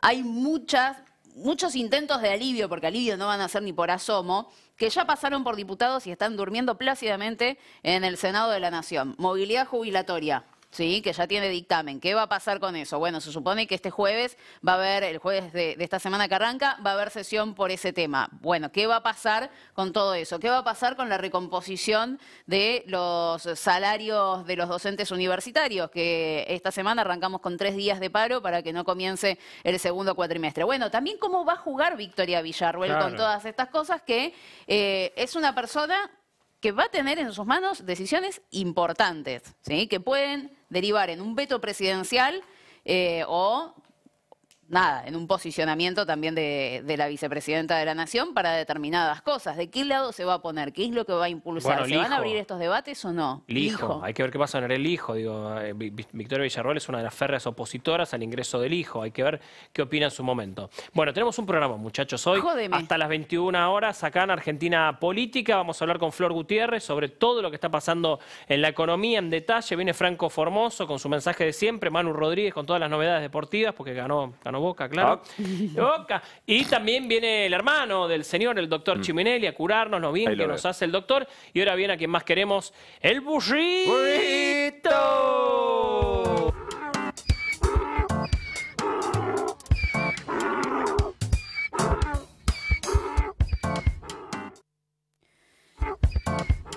hay muchos intentos de alivio, porque alivio no van a ser ni por asomo, que ya pasaron por diputados y están durmiendo plácidamente en el Senado de la Nación. Movilidad jubilatoria. ¿sí? que ya tiene dictamen. ¿Qué va a pasar con eso? Bueno, se supone que este jueves va a haber, el jueves de, esta semana que arranca, va a haber sesión por ese tema. Bueno, ¿qué va a pasar con todo eso? ¿Qué va a pasar con la recomposición de los salarios de los docentes universitarios? Que esta semana arrancamos con tres días de paro para que no comience el segundo cuatrimestre. Bueno, también cómo va a jugar Victoria Villarruel con todas estas cosas que eh, es una persona que va a tener en sus manos decisiones importantes, ¿sí? que pueden derivar en un veto presidencial eh, o nada, en un posicionamiento también de, la vicepresidenta de la Nación para determinadas cosas. ¿De qué lado se va a poner? ¿Qué es lo que va a impulsar? ¿Se van a abrir estos debates o no? el hijo Hay que ver qué pasa en el hijo. Digo, eh, Victoria Villarroel es una de las férreas opositoras al ingreso del hijo. Hay que ver qué opina en su momento. Bueno, tenemos un programa, muchachos, hoy. Hasta las 21 horas, acá en Argentina Política. Vamos a hablar con Flor Gutiérrez sobre todo lo que está pasando en la economía en detalle. Viene Franco Formoso con su mensaje de siempre. Manu Rodríguez con todas las novedades deportivas, porque ganó Boca, claro. Ah. Y también viene el hermano del señor, el doctor mm. Chiminelli, a curarnos nos bien que nos hace el doctor. Y ahora viene a quien más queremos, el burrito.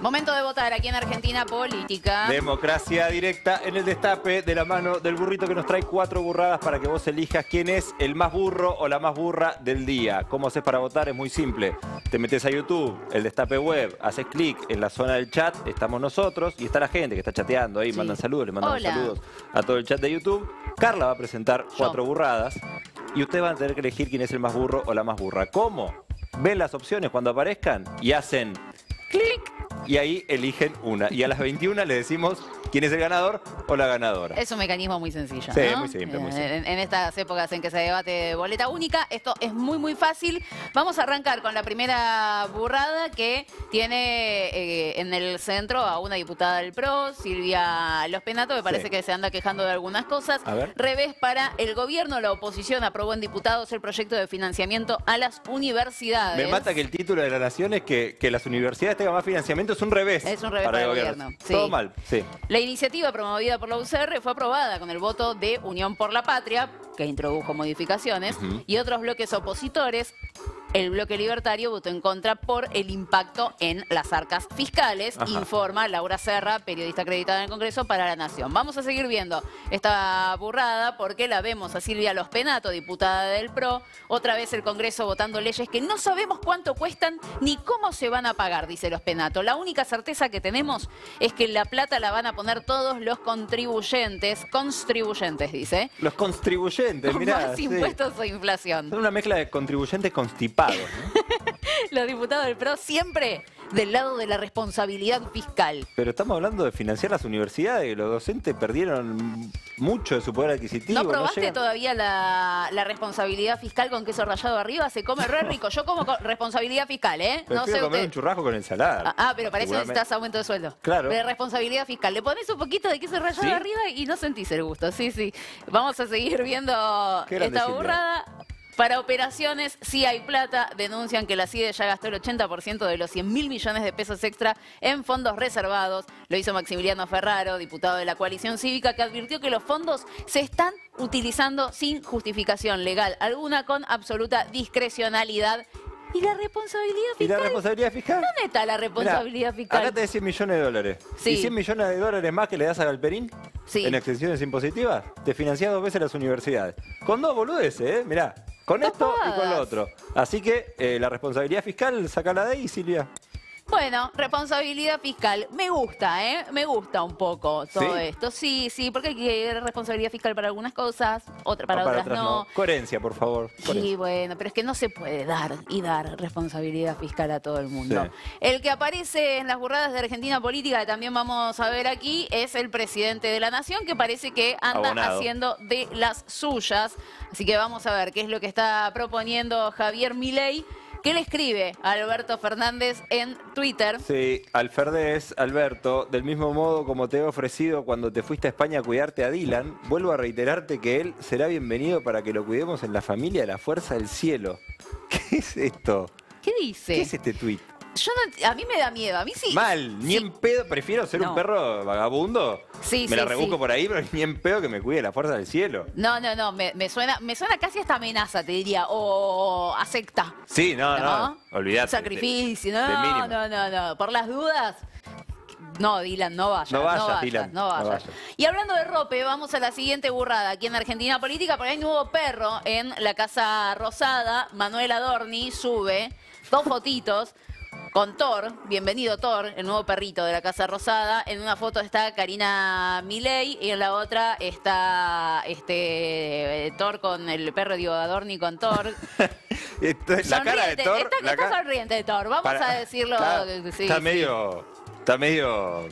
Momento de votar aquí en Argentina Política. Democracia directa en el destape de la mano del burrito que nos trae cuatro burradas para que vos elijas quién es el más burro o la más burra del día. ¿Cómo haces para votar? Es muy simple. Te metes a YouTube, el destape web, haces clic en la zona del chat, estamos nosotros y está la gente que está chateando ahí, mandan saludos, le mandamos saludos a todo el chat de YouTube. Carla va a presentar cuatro burradas y ustedes van a tener que elegir quién es el más burro o la más burra. ¿Cómo? Ven las opciones cuando aparezcan y hacen clic, y ahí eligen una. Y a las 21 le decimos quién es el ganador o la ganadora. Es un mecanismo muy sencillo. Sí, muy simple, muy eh, simple. En, estas épocas en que se debate boleta única, esto es muy, muy fácil. Vamos a arrancar con la primera burrada que tiene eh, en el centro a una diputada del PRO, Silvia Los Penato, me parece que se anda quejando de algunas cosas. A ver. Revés para el gobierno, la oposición aprobó en diputados el proyecto de financiamiento a las universidades. Me mata que el título de la nación es que, las universidades tengan más financiamiento, es un revés. Es un revés para, el gobierno. Todo mal, sí iniciativa promovida por la UCR fue aprobada con el voto de Unión por la Patria, que introdujo modificaciones, y otros bloques opositores el bloque libertario votó en contra por el impacto en las arcas fiscales, informa Laura Serra, periodista acreditada en el Congreso para la Nación. Vamos a seguir viendo esta burrada porque la vemos a Silvia Los Penato, diputada del PRO, otra vez el Congreso votando leyes que no sabemos cuánto cuestan ni cómo se van a pagar, dice Los Penato. La única certeza que tenemos es que la plata la van a poner todos los contribuyentes, contribuyentes, dice. Los contribuyentes, mirá. Más impuestos o e inflación. Son una mezcla de contribuyentes constipados Los diputados del PRO siempre del lado de la responsabilidad fiscal. Pero estamos hablando de financiar las universidades, los docentes perdieron mucho de su poder adquisitivo. ¿No probaste todavía la, responsabilidad fiscal con queso rayado arriba? Se come re rico. Yo como responsabilidad fiscal, ¿eh? no sé comer un churrasco con ensalada. Ah, ah, pero para eso necesitas aumento de sueldo. Claro. De responsabilidad fiscal. Le pones un poquito de queso rallado arriba y no sentís el gusto. Sí, sí. Vamos a seguir viendo esta burrada. Para operaciones, sí hay plata. Denuncian que la CIDE ya gastó el 80% de los 100 mil millones de pesos extra en fondos reservados. Lo hizo Maximiliano Ferraro, diputado de la coalición cívica, que advirtió que los fondos se están utilizando sin justificación legal alguna, con absoluta discrecionalidad. ¿Y la responsabilidad fiscal? ¿Y la responsabilidad fiscal? ¿Dónde está la responsabilidad fiscal? Acá te de 100 millones de dólares. ¿Y 100 millones de dólares más que le das a Galperín? Sí. En extensiones impositivas, te financiás dos veces las universidades. Con dos boludeces, ¿eh? Mirá, con esto y con lo otro. Así que eh, la responsabilidad fiscal, sacala de ahí, Silvia. Bueno, responsabilidad fiscal. Me gusta, ¿eh? Me gusta un poco todo esto. Sí, sí, porque hay que responsabilidad fiscal para algunas cosas, otra para, otras, no. Coherencia, por favor. Sí, bueno, pero es que no se puede dar y dar responsabilidad fiscal a todo el mundo. El que aparece en las burradas de Argentina Política, que también vamos a ver aquí, es el presidente de la Nación, que parece que anda haciendo de las suyas. Así que vamos a ver qué es lo que está proponiendo Javier Milei. ¿Qué le escribe Alberto Fernández en Twitter. Sí, Alferde Alberto, del mismo modo como te he ofrecido cuando te fuiste a España a cuidarte a Dylan, vuelvo a reiterarte que él será bienvenido para que lo cuidemos en la familia de la Fuerza del Cielo. ¿Qué es esto? ¿Qué dice? ¿Qué es este tweet? a mí me da miedo, a mí sí. Mal, ni en pedo, prefiero ser un perro vagabundo. Sí, me la rebuco por ahí, pero ni en pedo que me cuide la fuerza del cielo. No, no, no, me, suena me suena casi esta amenaza, te diría, o acepta. Sí, no, no, Olvídate Sacrificio, no, no, no, no, por las dudas. No, Dylan, no vayas. No vayas, vaya, No vayas. vaya. Y hablando de rope, vamos a la siguiente burrada aquí en Argentina Política, porque hay nuevo perro en la Casa Rosada. Manuel Adorni sube dos fotitos con Thor, bienvenido Thor, el nuevo perrito de la Casa Rosada. En una foto está Karina Milei y en la otra está este eh, Thor con el perro de Adorni con Thor. la cara de Thor. Está, la sonriente Thor, vamos a decirlo. Está, medio. Está medio.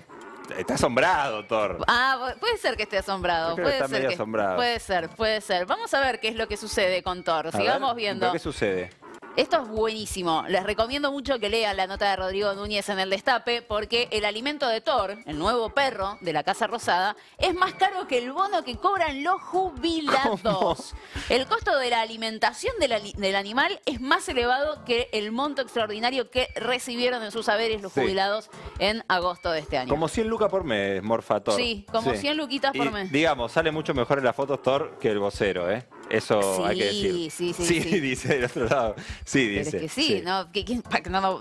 Está asombrado, Thor. Ah, puede ser que esté asombrado. Puede ser Puede ser, puede ser. Vamos a ver qué es lo que sucede con Thor. Sigamos viendo. ¿Qué sucede? Esto es buenísimo. Les recomiendo mucho que lean la nota de Rodrigo Núñez en el Destape porque el alimento de Thor, el nuevo perro de la Casa Rosada, es más caro que el bono que cobran los jubilados. El costo de la alimentación del, animal es más elevado que el monto extraordinario que recibieron en sus haberes los jubilados en agosto de este año. Como 100 lucas por mes, Morfa Thor. Sí, como 100 luquitas por mes. Digamos, sale mucho mejor en las fotos Thor que el vocero, ¿eh? Eso hay que decir. Sí, sí, sí. Sí, dice del otro lado. Sí, dice. Pero es que sí, No,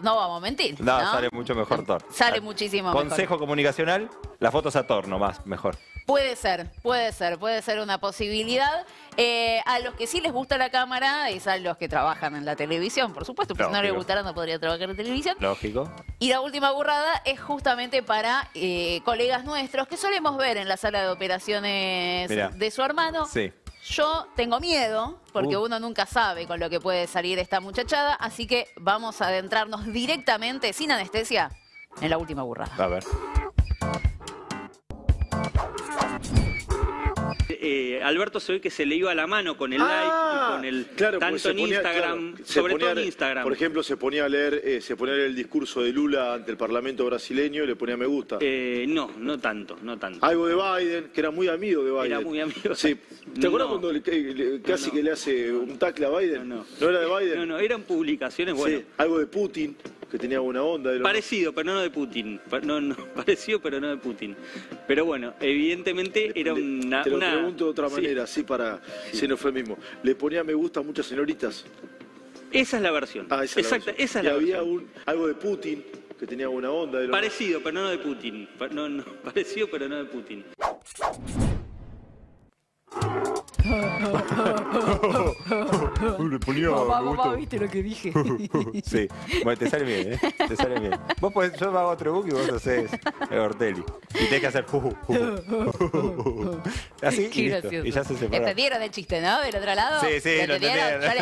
no, vamos a mentir. No, sale mucho mejor Thor. Sale muchísimo mejor. Consejo comunicacional, las fotos a Thor más mejor. Puede ser, puede ser, puede ser una posibilidad. Eh, a los que sí les gusta la cámara y a los que trabajan en la televisión, por supuesto, porque si no les gustara no podría trabajar en televisión. Lógico. Y la última burrada es justamente para eh, colegas nuestros que solemos ver en la sala de operaciones de su hermano. Sí yo tengo miedo, porque uh. uno nunca sabe con lo que puede salir esta muchachada, así que vamos a adentrarnos directamente, sin anestesia, en la última burra. A ver. Eh, Alberto se ve que se le iba la mano con el ah, like, con el tanto en Instagram, sobre todo en Instagram. Por ejemplo, se ponía a leer, eh, se ponía el discurso de Lula ante el Parlamento brasileño y le ponía me gusta. Eh, no, no tanto, no tanto. Algo de Biden, que era muy amigo de Biden. Era muy amigo. Sí. ¿Te acuerdas cuando le, eh, casi que le hace un tacle a Biden? No, no. era de Biden? No, no, eran publicaciones, bueno. Sí, algo de Putin que tenía una onda. parecido, pero no de Putin. No, no, parecido, pero no de Putin. Pero bueno, evidentemente era una... Te lo pregunto de otra manera, así para... Si no fue mismo. ¿Le ponía me gusta a muchas señoritas? Esa es la versión. Ah, esa es la versión. Esa había algo de Putin que tenía una onda. parecido, pero no de Putin. No, no, parecido, pero no de Putin. Le ponía. ¿viste lo que dije? sí. Bueno, te sale bien, ¿eh? Te sale bien. Vos pues, yo hago otro book y vos haces el Ortelli. Y tenés que hacer. Así. Qué y, y ya se separa. Entendieron el chiste, ¿no? Del otro lado. Sí, sí, lo entendieron. la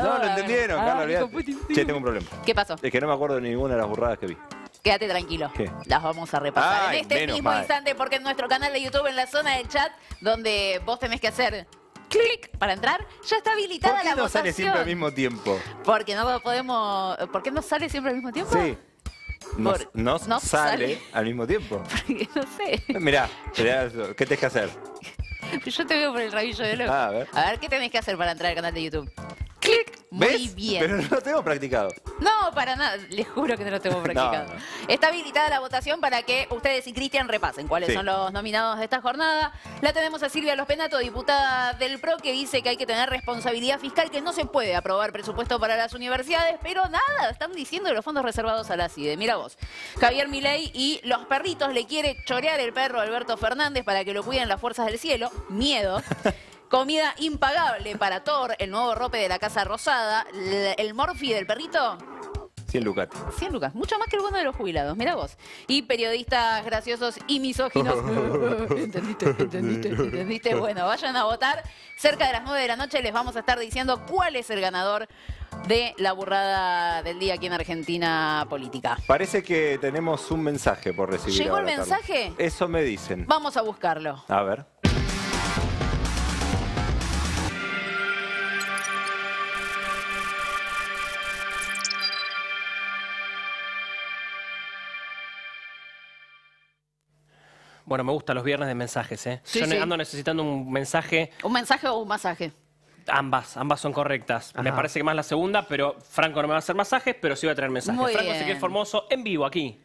duda. No, lo entendieron, ah, Carlos. Che, tengo un problema. ¿Qué pasó? Es que no me acuerdo de ninguna de las burradas que vi. Quédate tranquilo. ¿Qué? Las vamos a repasar en este mismo instante porque en nuestro canal de YouTube en la zona del chat donde vos tenés que hacer clic para entrar, ya está habilitada la ¿Por qué no sale siempre al mismo tiempo? Porque no podemos. ¿Por qué no sale siempre al mismo tiempo? Sí. no sale, al mismo tiempo. Porque no sé. Mirá, mirá ¿qué tenés que hacer? Yo te veo por el rabillo de loco. Ah, a, ver. a ver, ¿qué tenés que hacer para entrar al canal de YouTube? Clic muy bien. Pero no lo tengo practicado. No, para nada. Les juro que no lo tengo practicado. Está habilitada la votación para que ustedes y Cristian repasen cuáles son los nominados de esta jornada. La tenemos a Silvia Los Penato, diputada del PRO, que dice que hay que tener responsabilidad fiscal, que no se puede aprobar presupuesto para las universidades, pero nada, están diciendo de los fondos reservados a la CIDE. Mira vos. Javier Milei y los perritos le quiere chorear el perro Alberto Fernández para que lo cuiden las fuerzas del cielo. Miedo. Comida impagable para Thor, el nuevo rope de la Casa Rosada, el Morphy del perrito. 100 lucas. 100 lucas. Mucho más que el bono de los jubilados. Mira vos. Y periodistas graciosos y misóginos. ¿Entendiste? ¿Entendiste? ¿Entendiste? Bueno, vayan a votar. Cerca de las 9 de la noche les vamos a estar diciendo cuál es el ganador de la burrada del día aquí en Argentina Política. Parece que tenemos un mensaje por recibir. ¿Llegó el mensaje? Eso me dicen. Vamos a buscarlo. A ver. Bueno, me gustan los viernes de mensajes, ¿eh? Yo ando necesitando un mensaje. ¿Un mensaje o un masaje? Ambas, ambas son correctas. Me parece que más la segunda, pero Franco no me va a hacer masajes, pero sí va a traer mensajes. Muy Franco bien. Formoso en vivo aquí.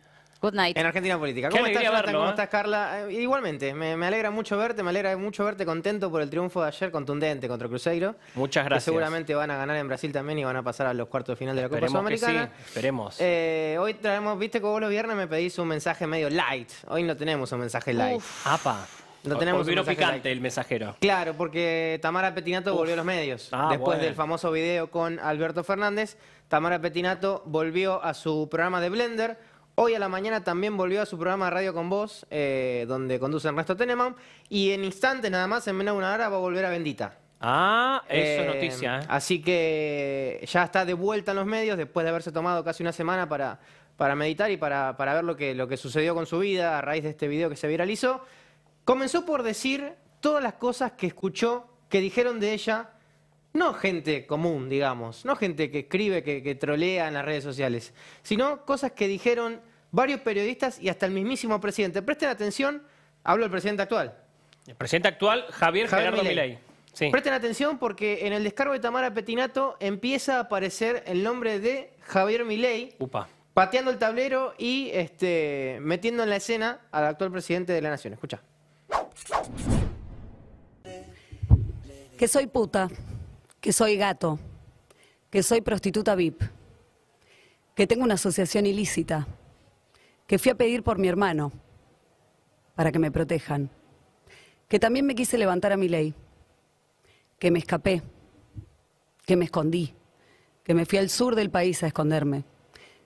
En Argentina Política. ¿Cómo ¿eh? estás, Carla? Eh, igualmente, me, alegra mucho verte, me alegra mucho verte contento por el triunfo de ayer contundente contra Cruzeiro. Muchas gracias. Que seguramente van a ganar en Brasil también y van a pasar a los cuartos de final de la Copa Sudamericana. Sí, esperemos. Eh, hoy traemos, viste que vos los viernes me pedís un mensaje medio light. Hoy no tenemos un mensaje light. Uf. Apa. No tenemos vino picante el mensajero. Claro, porque Tamara Petinato volvió a los medios. Ah, después del famoso video con Alberto Fernández, Tamara Petinato volvió a su programa de Blender Hoy a la mañana también volvió a su programa Radio con Voz, eh, donde conduce Ernesto Teneman. Y en instantes, nada más, en menos de una hora, va a volver a Bendita. Ah, eso es eh, noticia. ¿eh? Así que ya está de vuelta en los medios después de haberse tomado casi una semana para, para meditar y para, ver lo que, lo que sucedió con su vida a raíz de este video que se viralizó. Comenzó por decir todas las cosas que escuchó, que dijeron de ella no gente común, digamos, no gente que escribe, que, trolea en las redes sociales, sino cosas que dijeron varios periodistas y hasta el mismísimo presidente. Presten atención, hablo del presidente actual. El presidente actual, Javier, Javier Gerardo Milei. Presten atención porque en el descargo de Tamara Petinato empieza a aparecer el nombre de Javier Milei. Upa. Pateando el tablero y este, metiendo en la escena al actual presidente de la Nación. Escucha. Que soy puta que soy gato, que soy prostituta VIP, que tengo una asociación ilícita, que fui a pedir por mi hermano para que me protejan, que también me quise levantar a mi ley, que me escapé, que me escondí, que me fui al sur del país a esconderme,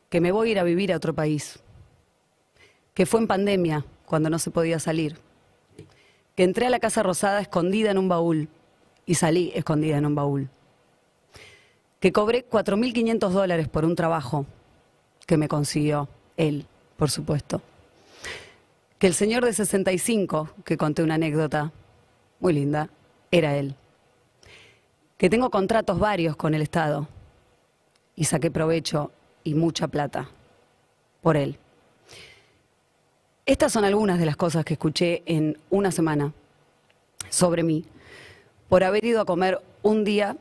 que me voy a ir a vivir a otro país, que fue en pandemia cuando no se podía salir, que entré a la Casa Rosada escondida en un baúl y salí escondida en un baúl. Que cobré 4.500 dólares por un trabajo que me consiguió él, por supuesto. Que el señor de 65, que conté una anécdota muy linda, era él. Que tengo contratos varios con el Estado y saqué provecho y mucha plata por él. Estas son algunas de las cosas que escuché en una semana sobre mí por haber ido a comer un día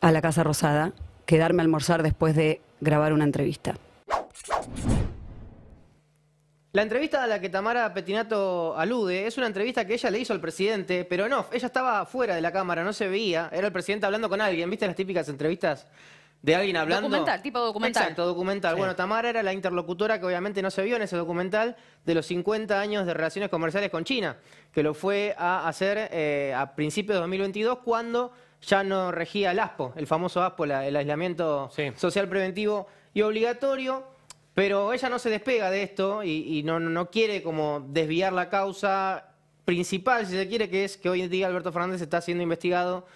a la Casa Rosada, quedarme a almorzar después de grabar una entrevista. La entrevista a la que Tamara Petinato alude es una entrevista que ella le hizo al presidente, pero no, ella estaba fuera de la cámara, no se veía, era el presidente hablando con alguien, ¿viste las típicas entrevistas de alguien hablando. Documental, tipo documental. Exacto, documental. Bueno, Tamara era la interlocutora que obviamente no se vio en ese documental de los 50 años de relaciones comerciales con China, que lo fue a hacer eh, a principios de 2022 cuando ya no regía el ASPO, el famoso ASPO, el aislamiento social preventivo y obligatorio. Pero ella no se despega de esto y, no, no quiere como desviar la causa principal, si se quiere, que es que hoy en día Alberto Fernández está siendo investigado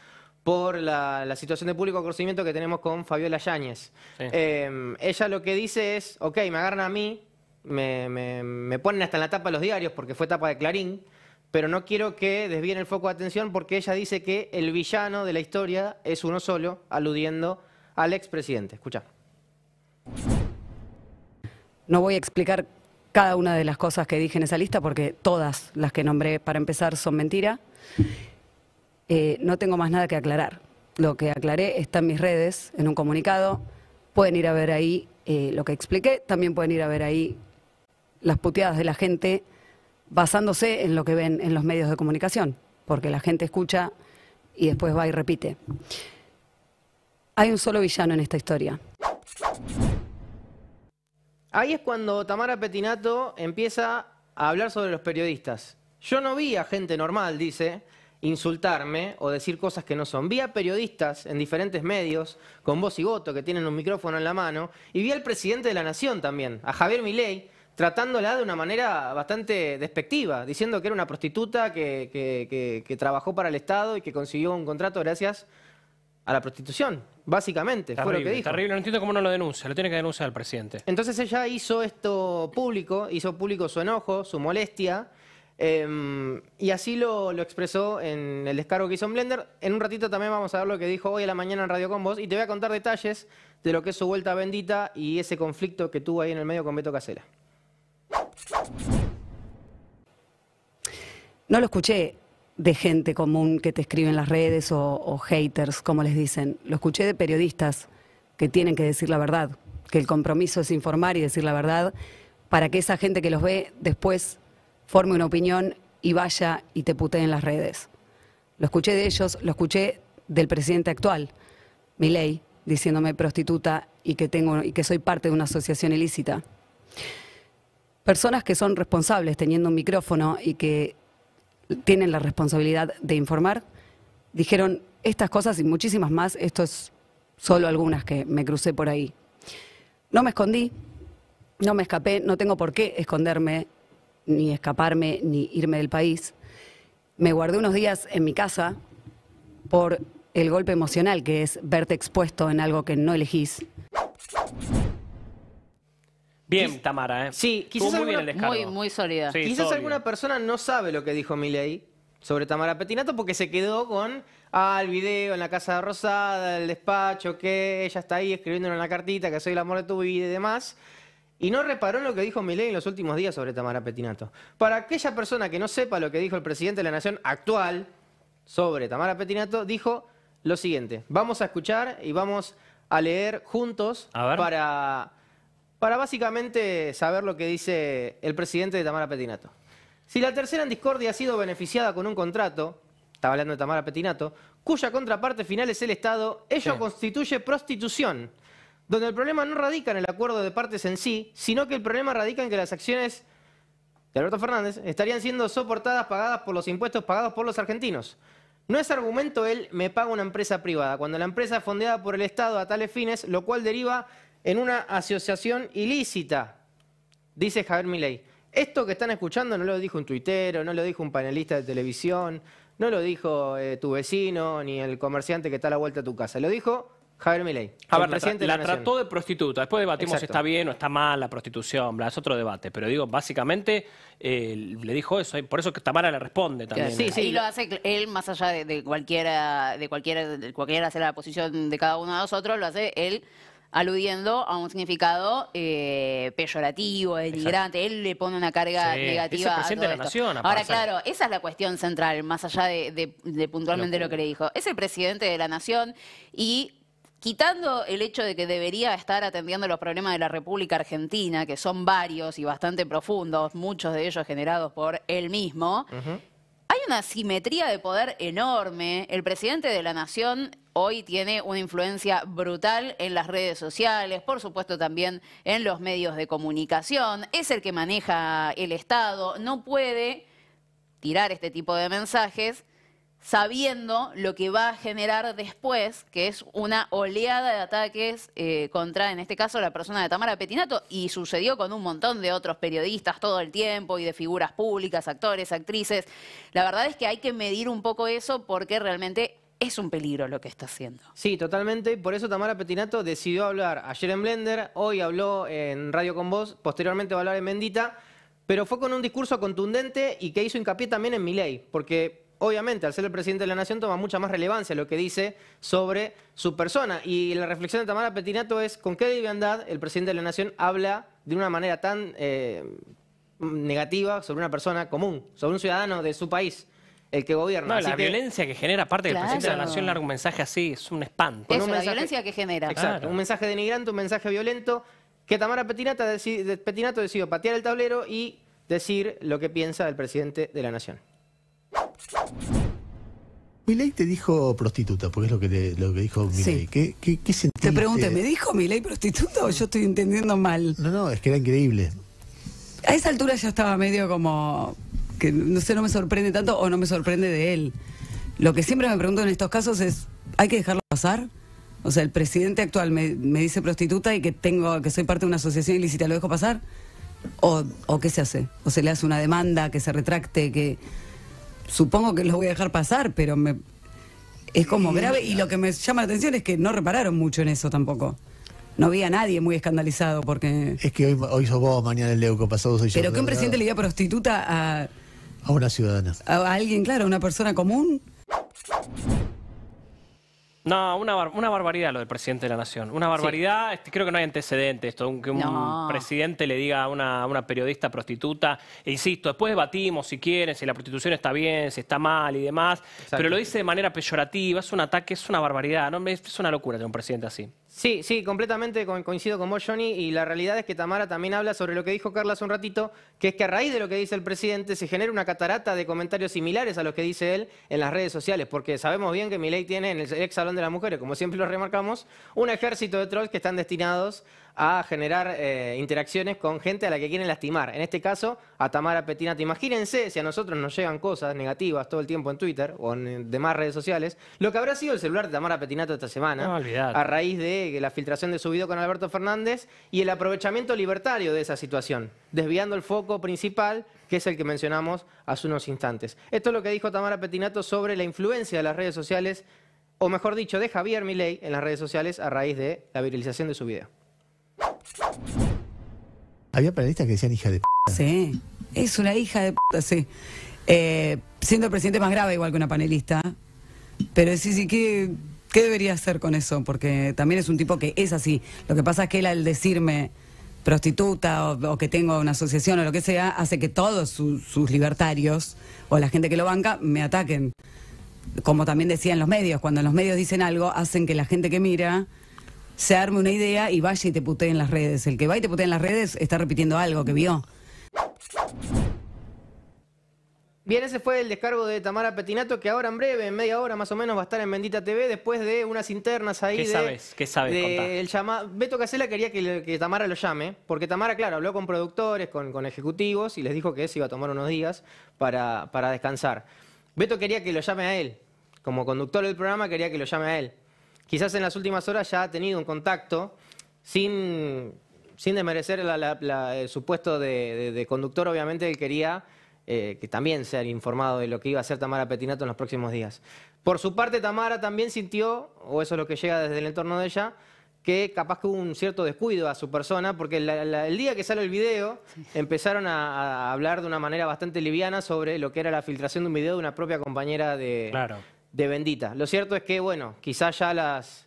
por la, situación de público conocimiento que tenemos con Fabiola Yáñez. Em, ella lo que dice es, ok, me agarran a mí, me, ponen hasta en la tapa de los diarios porque fue tapa de Clarín, pero no quiero que desvíen el foco de atención porque ella dice que el villano de la historia es uno solo, aludiendo al expresidente. Escucha. No voy a explicar cada una de las cosas que dije en esa lista porque todas las que nombré para empezar son mentiras. Eh, no tengo más nada que aclarar. Lo que aclaré está en mis redes, en un comunicado. Pueden ir a ver ahí eh, lo que expliqué. También pueden ir a ver ahí las puteadas de la gente basándose en lo que ven en los medios de comunicación, porque la gente escucha y después va y repite. Hay un solo villano en esta historia. Ahí es cuando Tamara Petinato empieza a hablar sobre los periodistas. Yo no vi a gente normal, dice, insultarme o decir cosas que no son. Vi a periodistas en diferentes medios, con voz y voto, que tienen un micrófono en la mano, y vi al presidente de la Nación también, a Javier Milei, tratándola de una manera bastante despectiva, diciendo que era una prostituta que, que, trabajó para el Estado y que consiguió un contrato gracias a la prostitución, básicamente, fue lo que dijo. Terrible, no entiendo cómo no lo denuncia, lo tiene que denunciar el presidente. Entonces ella hizo esto público, hizo público su enojo, su molestia, Em, y así lo, expresó en el descargo que hizo en Blender. En un ratito también vamos a ver lo que dijo hoy a la mañana en Radio Combos y te voy a contar detalles de lo que es su vuelta bendita y ese conflicto que tuvo ahí en el medio con Beto Casera. No lo escuché de gente común que te escribe en las redes o, o haters, como les dicen. Lo escuché de periodistas que tienen que decir la verdad, que el compromiso es informar y decir la verdad para que esa gente que los ve después forme una opinión y vaya y te putee en las redes. Lo escuché de ellos, lo escuché del presidente actual, ley, diciéndome prostituta y que, tengo, y que soy parte de una asociación ilícita. Personas que son responsables teniendo un micrófono y que tienen la responsabilidad de informar, dijeron estas cosas y muchísimas más. Esto es solo algunas que me crucé por ahí. No me escondí, no me escapé, no tengo por qué esconderme ni escaparme, ni irme del país. Me guardé unos días en mi casa por el golpe emocional, que es verte expuesto en algo que no elegís. Bien, Tamara, ¿eh? Sí, quizás muy, bien el muy, quizás alguna persona no sabe lo que dijo Milei sobre Tamara Petinato porque se quedó con ah, el video en la Casa de Rosada, el despacho, que ella está ahí escribiéndole una cartita, que soy el amor de tu vida y demás. Y no reparó en lo que dijo Milei en los últimos días sobre Tamara Petinato. Para aquella persona que no sepa lo que dijo el presidente de la Nación actual sobre Tamara Petinato, dijo lo siguiente. Vamos a escuchar y vamos a leer juntos para, para básicamente saber lo que dice el presidente de Tamara Petinato. Si la tercera en discordia ha sido beneficiada con un contrato, estaba hablando de Tamara Petinato, cuya contraparte final es el Estado, ello constituye prostitución donde el problema no radica en el acuerdo de partes en sí, sino que el problema radica en que las acciones de Alberto Fernández estarían siendo soportadas, pagadas por los impuestos pagados por los argentinos. No es argumento él me paga una empresa privada, cuando la empresa es fondeada por el Estado a tales fines, lo cual deriva en una asociación ilícita, dice Javier Milei. Esto que están escuchando no lo dijo un tuitero, no lo dijo un panelista de televisión, no lo dijo eh, tu vecino ni el comerciante que está a la vuelta de tu casa, lo dijo Javier Milei. A ver, presidente la, de trató de prostituta. Después debatimos si está bien o está mal la prostitución, es otro debate. Pero digo, básicamente eh, le dijo eso. por eso que Tamara le responde también. Sí, sí, y lo hace él, más allá de, cualquiera, de cualquiera, cualquiera hacer la posición de cada uno de nosotros, lo hace él aludiendo a un significado eh, peyorativo, denigrante. Él le pone una carga negativa. Es el presidente a de la esto. Nación. Ahora, claro, esa es la cuestión central, más allá de, puntualmente lo que le dijo. Es el presidente de la Nación y Quitando el hecho de que debería estar atendiendo los problemas de la República Argentina, que son varios y bastante profundos, muchos de ellos generados por él mismo, hay una simetría de poder enorme. El presidente de la Nación hoy tiene una influencia brutal en las redes sociales, por supuesto también en los medios de comunicación. Es el que maneja el Estado, no puede tirar este tipo de mensajes sabiendo lo que va a generar después, que es una oleada de ataques eh, contra, en este caso, la persona de Tamara Petinato, y sucedió con un montón de otros periodistas todo el tiempo y de figuras públicas, actores, actrices. La verdad es que hay que medir un poco eso porque realmente es un peligro lo que está haciendo. Sí, totalmente. Por eso Tamara Petinato decidió hablar ayer en Blender, hoy habló en Radio Con Voz, posteriormente va a hablar en Mendita, pero fue con un discurso contundente y que hizo hincapié también en mi ley, porque obviamente, al ser el presidente de la Nación, toma mucha más relevancia lo que dice sobre su persona. Y la reflexión de Tamara Petinato es con qué liviandad el presidente de la Nación habla de una manera tan eh, negativa sobre una persona común, sobre un ciudadano de su país el que gobierna. la violencia que genera, aparte del que el presidente de la nación larga un mensaje así, es un espanto. Es una violencia que genera. Exacto, un mensaje denigrante, un mensaje violento, que Tamara Petinato, Petinato decidió patear el tablero y decir lo que piensa del presidente de la nación. ¿Mi ley te dijo prostituta, porque es lo que, lo que dijo mi ley ¿Qué, sentiste? Te pregunté, ¿me dijo mi ley prostituta o yo estoy entendiendo mal? No, no, es que era increíble. A esa altura ya estaba medio como que no sé, no me sorprende tanto o no me sorprende de él. Lo que siempre me pregunto en estos casos es, ¿hay que dejarlo pasar? O sea, el presidente actual me, dice prostituta y que tengo que soy parte de una asociación ilícita, ¿lo dejo pasar? ¿O, ¿O qué se hace? ¿O se le hace una demanda que se retracte, que supongo que los voy a dejar pasar, pero me, es como grave. Y lo que me llama la atención es que no repararon mucho en eso tampoco. No había nadie muy escandalizado porque... Es que hoy, hoy sos vos, mañana el Leuco, pasado soy yo. Pero que un presidente le diga prostituta a... A una ciudadana. a alguien, claro, a una persona común. No, una, una barbaridad lo del presidente de la Nación. Una barbaridad, este, creo que no hay antecedentes, esto, que un presidente le diga a una, periodista prostituta, e insisto, después debatimos si quieren, si la prostitución está bien, si está mal y demás, pero lo dice de manera peyorativa, es un ataque, es una barbaridad, es una locura de un presidente así. Sí, sí, completamente coincido con vos, Johnny, y la realidad es que Tamara también habla sobre lo que dijo Carla hace un ratito, que es que a raíz de lo que dice el presidente se genera una catarata de comentarios similares a los que dice él en las redes sociales, porque sabemos bien que Milei tiene en el ex Salón de las Mujeres, como siempre lo remarcamos, un ejército de trolls que están destinados a generar eh, interacciones con gente a la que quieren lastimar. En este caso, a Tamara Petinato. Imagínense si a nosotros nos llegan cosas negativas todo el tiempo en Twitter o en demás redes sociales, lo que habrá sido el celular de Tamara Petinato esta semana, a raíz de la filtración de su video con Alberto Fernández y el aprovechamiento libertario de esa situación, desviando el foco principal, que es el que mencionamos hace unos instantes. Esto es lo que dijo Tamara Petinato sobre la influencia de las redes sociales, o mejor dicho, de Javier Milei en las redes sociales a raíz de la viralización de su video. Había panelistas que decían hija de Sí, es una hija de p, sí. Eh, siendo el presidente más grave igual que una panelista. Pero sí, sí, ¿qué, ¿qué debería hacer con eso? Porque también es un tipo que es así. Lo que pasa es que él al decirme prostituta o, que tengo una asociación o lo que sea, hace que todos sus libertarios o la gente que lo banca me ataquen. Como también decían los medios, cuando los medios dicen algo, hacen que la gente que mira se arme una idea y vaya y te putee en las redes. El que va y te putee en las redes está repitiendo algo que vio. Bien, ese fue el descargo de Tamara Petinato, que ahora en breve, en media hora más o menos, va a estar en Bendita TV después de unas internas ahí. ¿Qué sabes? ¿Qué sabes? el Beto Casella quería que, Tamara lo llame, porque Tamara, claro, habló con productores, con, ejecutivos y les dijo que eso iba a tomar unos días para descansar. Beto quería que lo llame a él. Como conductor del programa, quería que lo llame a él quizás en las últimas horas ya ha tenido un contacto sin, sin desmerecer el supuesto de, conductor, obviamente que quería eh, que también sea informado de lo que iba a hacer Tamara Petinato en los próximos días. Por su parte, Tamara también sintió, o eso es lo que llega desde el entorno de ella, que capaz que hubo un cierto descuido a su persona, porque el día que salió el video empezaron a, a, hablar de una manera bastante liviana sobre lo que era la filtración de un video de una propia compañera de, claro de bendita. Lo cierto es que, bueno, quizás ya las,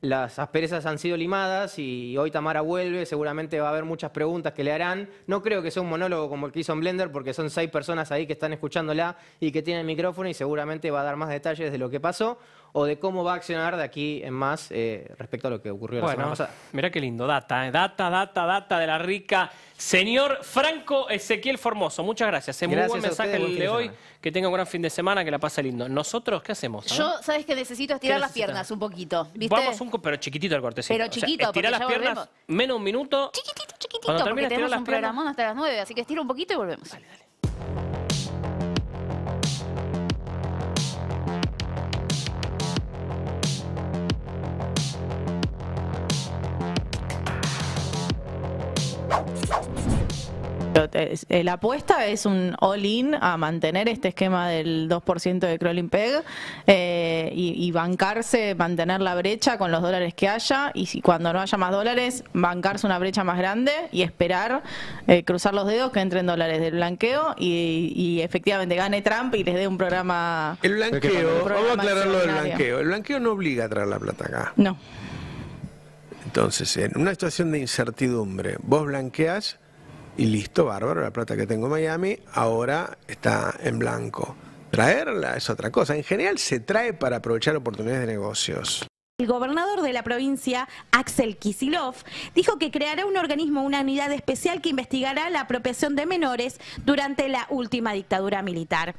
las asperezas han sido limadas y hoy Tamara vuelve, seguramente va a haber muchas preguntas que le harán. No creo que sea un monólogo como el que hizo en Blender, porque son seis personas ahí que están escuchándola y que tienen el micrófono y seguramente va a dar más detalles de lo que pasó o de cómo va a accionar de aquí en más eh, respecto a lo que ocurrió la semana pues, pasada. Mirá qué lindo, data, eh. data, data, data de la rica. Señor Franco Ezequiel Formoso, muchas gracias. Es eh. muy buen mensaje el de hoy. Que tenga un gran fin de semana, que la pase lindo. ¿Nosotros qué hacemos? Yo, ¿sabes que Necesito estirar las piernas un poquito. Vamos un pero chiquitito el cortecito. Pero chiquito, Estirar las piernas menos un minuto. Chiquitito, chiquitito, porque tenemos un programa hasta las nueve, así que estira un poquito y volvemos. Dale, dale. Eh, la apuesta es un all-in a mantener este esquema del 2% de crawling peg eh, y, bancarse, mantener la brecha con los dólares que haya y si cuando no haya más dólares, bancarse una brecha más grande y esperar, eh, cruzar los dedos que entren dólares del blanqueo y, efectivamente gane Trump y les dé un programa. El blanqueo, vamos a aclarar lo del blanqueo. El blanqueo no obliga a traer la plata acá. No. Entonces, en una situación de incertidumbre, vos blanqueas y listo, bárbaro, la plata que tengo en Miami ahora está en blanco. Traerla es otra cosa. En general se trae para aprovechar oportunidades de negocios. El gobernador de la provincia, Axel Kisilov, dijo que creará un organismo, una unidad especial que investigará la apropiación de menores durante la última dictadura militar.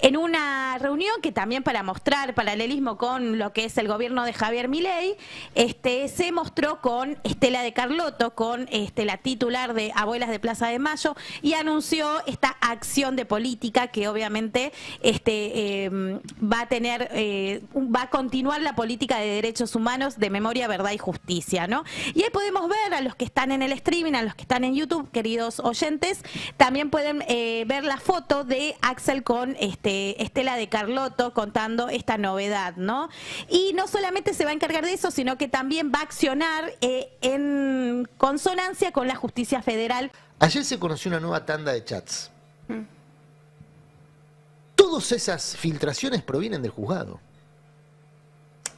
En una reunión que también para mostrar paralelismo con lo que es el gobierno de Javier Milei, este, se mostró con Estela de Carlotto, con este, la titular de Abuelas de Plaza de Mayo, y anunció esta acción de política que obviamente este, em, va a eh, va a continuar la política de derechos Humanos de Memoria, Verdad y Justicia, ¿no? Y ahí podemos ver a los que están en el streaming, a los que están en YouTube, queridos oyentes, también pueden eh, ver la foto de Axel con este, Estela de Carlotto contando esta novedad, ¿no? Y no solamente se va a encargar de eso, sino que también va a accionar eh, en consonancia con la justicia federal. Ayer se conoció una nueva tanda de chats. Mm. Todas esas filtraciones provienen del juzgado.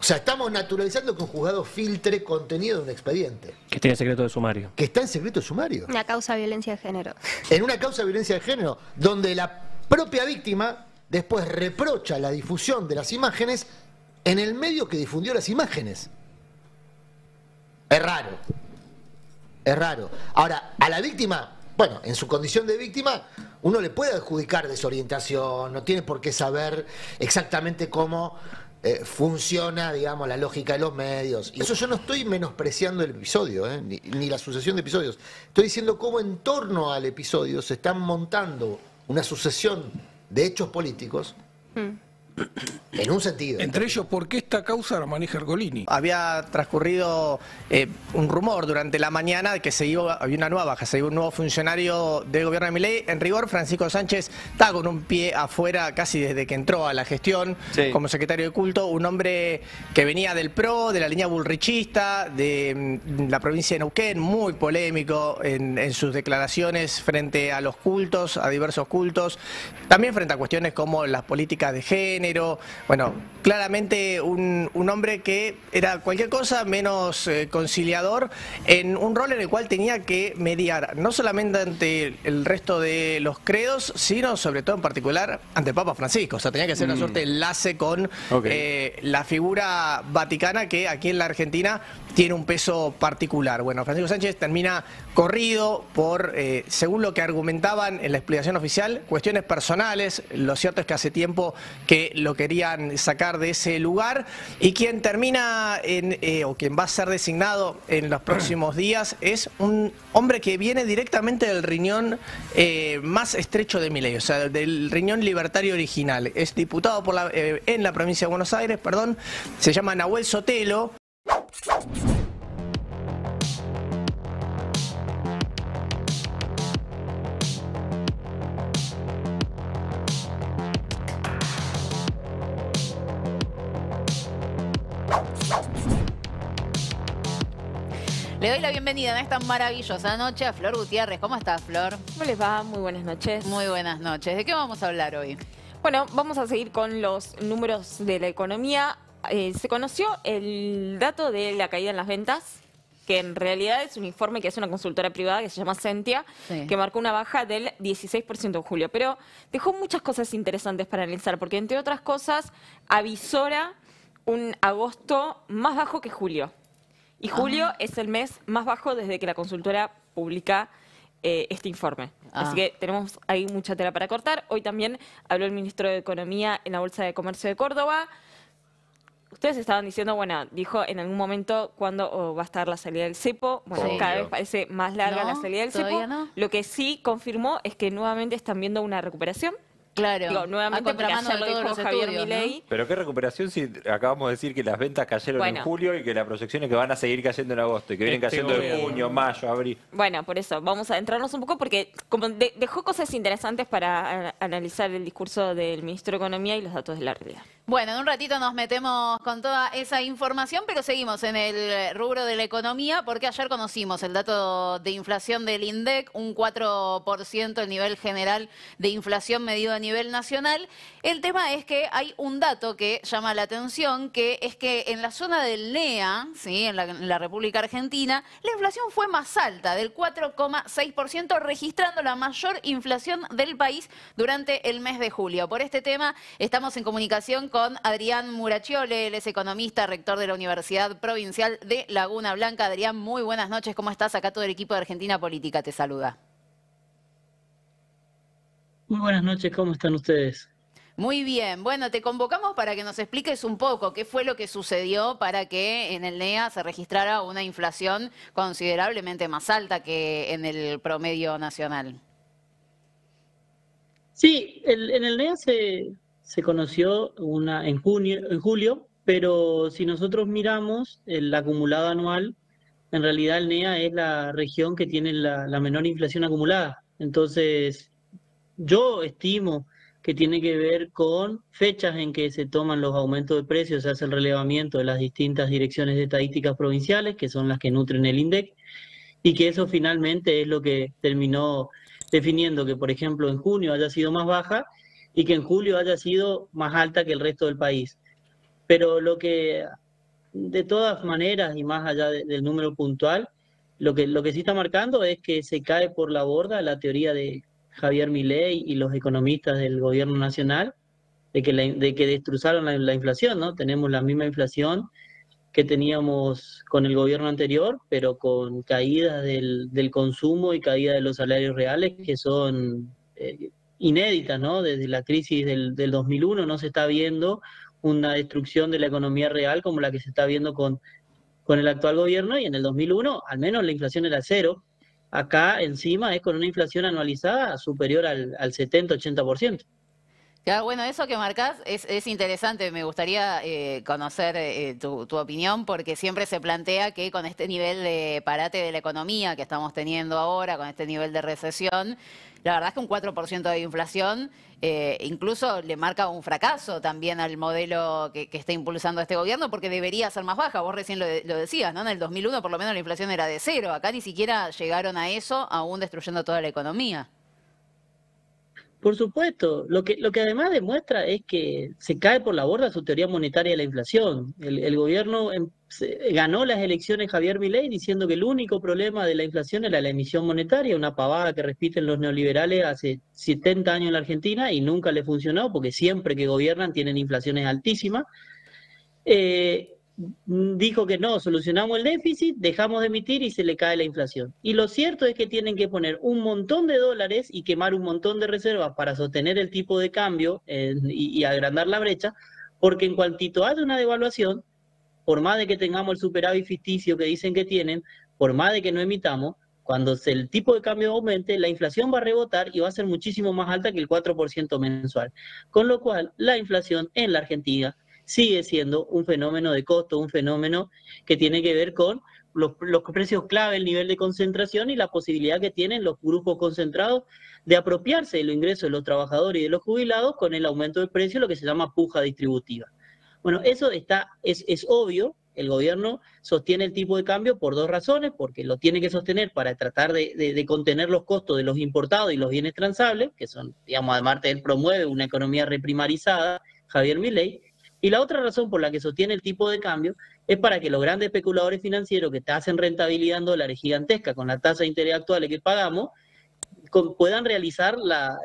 O sea, estamos naturalizando que un juzgado filtre contenido de un expediente. Que está en secreto de sumario. Que está en secreto de sumario. En Una causa de violencia de género. En una causa de violencia de género, donde la propia víctima después reprocha la difusión de las imágenes en el medio que difundió las imágenes. Es raro. Es raro. Ahora, a la víctima, bueno, en su condición de víctima, uno le puede adjudicar desorientación, no tiene por qué saber exactamente cómo eh, funciona, digamos, la lógica de los medios. Y eso yo no estoy menospreciando el episodio, eh, ni, la sucesión de episodios. Estoy diciendo cómo en torno al episodio se están montando una sucesión de hechos políticos hmm. En un sentido. Entre ellos, ¿por qué esta causa la maneja Ergolini? Había transcurrido eh, un rumor durante la mañana de que se iba, había una nueva baja, se iba un nuevo funcionario del gobierno de Miley. En rigor, Francisco Sánchez está con un pie afuera casi desde que entró a la gestión como secretario de culto. Un hombre que venía del PRO, de la línea bullrichista, de mm, la provincia de Neuquén, muy polémico en, en sus declaraciones frente a los cultos, a diversos cultos. También frente a cuestiones como las políticas de género bueno, claramente un, hombre que era cualquier cosa menos eh, conciliador en un rol en el cual tenía que mediar, no solamente ante el resto de los credos, sino sobre todo en particular ante Papa Francisco. O sea, tenía que ser una mm. suerte enlace con eh, la figura vaticana que aquí en la Argentina tiene un peso particular. Bueno, Francisco Sánchez termina corrido por, eh, según lo que argumentaban en la explicación oficial, cuestiones personales. Lo cierto es que hace tiempo que lo querían sacar de ese lugar. Y quien termina en, eh, o quien va a ser designado en los próximos días es un hombre que viene directamente del riñón eh, más estrecho de Miley, o sea, del riñón libertario original. Es diputado eh, en la provincia de Buenos Aires, perdón, se llama Nahuel Sotelo. Le doy la bienvenida en esta maravillosa noche a Flor Gutiérrez. ¿Cómo estás, Flor? ¿Cómo les va? Muy buenas noches. Muy buenas noches. ¿De qué vamos a hablar hoy? Bueno, vamos a seguir con los números de la economía. Eh, se conoció el dato de la caída en las ventas, que en realidad es un informe que hace una consultora privada que se llama Sentia, que marcó una baja del 16% en julio. Pero dejó muchas cosas interesantes para analizar, porque entre otras cosas avisora un agosto más bajo que julio. Y ah. julio es el mes más bajo desde que la consultora publica eh, este informe. Ah. Así que tenemos ahí mucha tela para cortar. Hoy también habló el ministro de Economía en la Bolsa de Comercio de Córdoba. Ustedes estaban diciendo, bueno, dijo en algún momento cuándo oh, va a estar la salida del cepo. Bueno, cada vez parece más larga la salida del cepo. Lo que sí confirmó es que nuevamente están viendo una recuperación. Claro. nuevamente, Javier Pero qué recuperación si acabamos de decir que las ventas cayeron en julio y que la proyección es que van a seguir cayendo en agosto y que vienen este cayendo en junio, mayo, abril. Bueno, por eso, vamos a adentrarnos un poco porque dejó cosas interesantes para analizar el discurso del ministro de Economía y los datos de la realidad. Bueno, en un ratito nos metemos con toda esa información, pero seguimos en el rubro de la economía porque ayer conocimos el dato de inflación del INDEC, un 4% el nivel general de inflación medido a nivel nacional. El tema es que hay un dato que llama la atención, que es que en la zona del NEA, ¿sí? en, la, en la República Argentina, la inflación fue más alta, del 4,6%, registrando la mayor inflación del país durante el mes de julio. Por este tema estamos en comunicación con con Adrián Murachiole, él es economista, rector de la Universidad Provincial de Laguna Blanca. Adrián, muy buenas noches, ¿cómo estás? Acá todo el equipo de Argentina Política te saluda. Muy buenas noches, ¿cómo están ustedes? Muy bien, bueno, te convocamos para que nos expliques un poco qué fue lo que sucedió para que en el NEA se registrara una inflación considerablemente más alta que en el promedio nacional. Sí, en el NEA se, se conoció una, en, junio, en julio, pero si nosotros miramos el acumulado anual, en realidad el NEA es la región que tiene la, la menor inflación acumulada. Entonces, yo estimo que tiene que ver con fechas en que se toman los aumentos de precios, se hace el relevamiento de las distintas direcciones de estadísticas provinciales, que son las que nutren el INDEC, y que eso finalmente es lo que terminó definiendo que, por ejemplo, en junio haya sido más baja y que en julio haya sido más alta que el resto del país. Pero lo que, de todas maneras, y más allá del número puntual, lo que, lo que sí está marcando es que se cae por la borda la teoría de Javier Milei y los economistas del gobierno nacional de que, de que destrozaron la, inflación, ¿no? Tenemos la misma inflación que teníamos con el gobierno anterior, pero con caídas del, del, consumo y caída de los salarios reales que son eh, Inédita, ¿no? Desde la crisis del, 2001 no se está viendo una destrucción de la economía real como la que se está viendo con, con el actual gobierno y en el 2001 al menos la inflación era cero. Acá encima es con una inflación anualizada superior al, al 70-80%. Claro, bueno, eso que marcas es, interesante. Me gustaría eh, conocer eh, tu, opinión porque siempre se plantea que con este nivel de parate de la economía que estamos teniendo ahora, con este nivel de recesión, la verdad es que un 4% de inflación eh, incluso le marca un fracaso también al modelo que, está impulsando este gobierno porque debería ser más baja. Vos recién lo, lo, decías, ¿no? En el 2001 por lo menos la inflación era de cero. Acá ni siquiera llegaron a eso, aún destruyendo toda la economía. Por supuesto, lo que, lo que además demuestra es que se cae por la borda su teoría monetaria de la inflación. El, gobierno em, ganó las elecciones Javier Milei diciendo que el único problema de la inflación era la emisión monetaria, una pavada que repiten los neoliberales hace 70 años en la Argentina y nunca le funcionó porque siempre que gobiernan tienen inflaciones altísimas. Eh, dijo que no, solucionamos el déficit, dejamos de emitir y se le cae la inflación. Y lo cierto es que tienen que poner un montón de dólares y quemar un montón de reservas para sostener el tipo de cambio eh, y, y, agrandar la brecha, porque en cuantito haya una devaluación, por más de que tengamos el superávit ficticio que dicen que tienen, por más de que no emitamos, cuando el tipo de cambio aumente, la inflación va a rebotar y va a ser muchísimo más alta que el 4% mensual. Con lo cual, la inflación en la Argentina sigue siendo un fenómeno de costo, un fenómeno que tiene que ver con los, precios clave, el nivel de concentración y la posibilidad que tienen los grupos concentrados de apropiarse de los ingresos de los trabajadores y de los jubilados con el aumento del precio, lo que se llama puja distributiva. Bueno, eso está, es, es obvio, el gobierno sostiene el tipo de cambio por dos razones, porque lo tiene que sostener para tratar de, contener los costos de los importados y los bienes transables, que son, digamos, además él promueve una economía reprimarizada, Javier Milei, y la otra razón por la que sostiene el tipo de cambio es para que los grandes especuladores financieros que te hacen rentabilidad en dólares gigantesca con la tasa de interés actual que pagamos, puedan realizar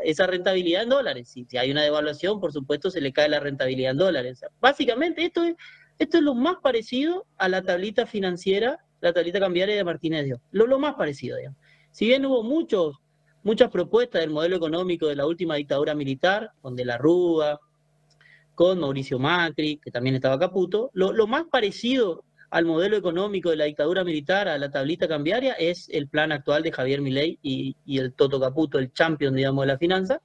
esa rentabilidad en dólares. Si, hay una devaluación, por supuesto, se le cae la rentabilidad en dólares. básicamente, esto es, esto es lo más parecido a la tablita financiera, la tablita cambiaria de Martínez Dios. Lo, lo más parecido, digamos. Si bien hubo muchos muchas propuestas del modelo económico de la última dictadura militar, donde la Rúa, con Mauricio Macri, que también estaba Caputo. Lo, más parecido al modelo económico de la dictadura militar, a la tablita cambiaria, es el plan actual de Javier Milei y, y el Toto Caputo, el champion, digamos, de la finanza,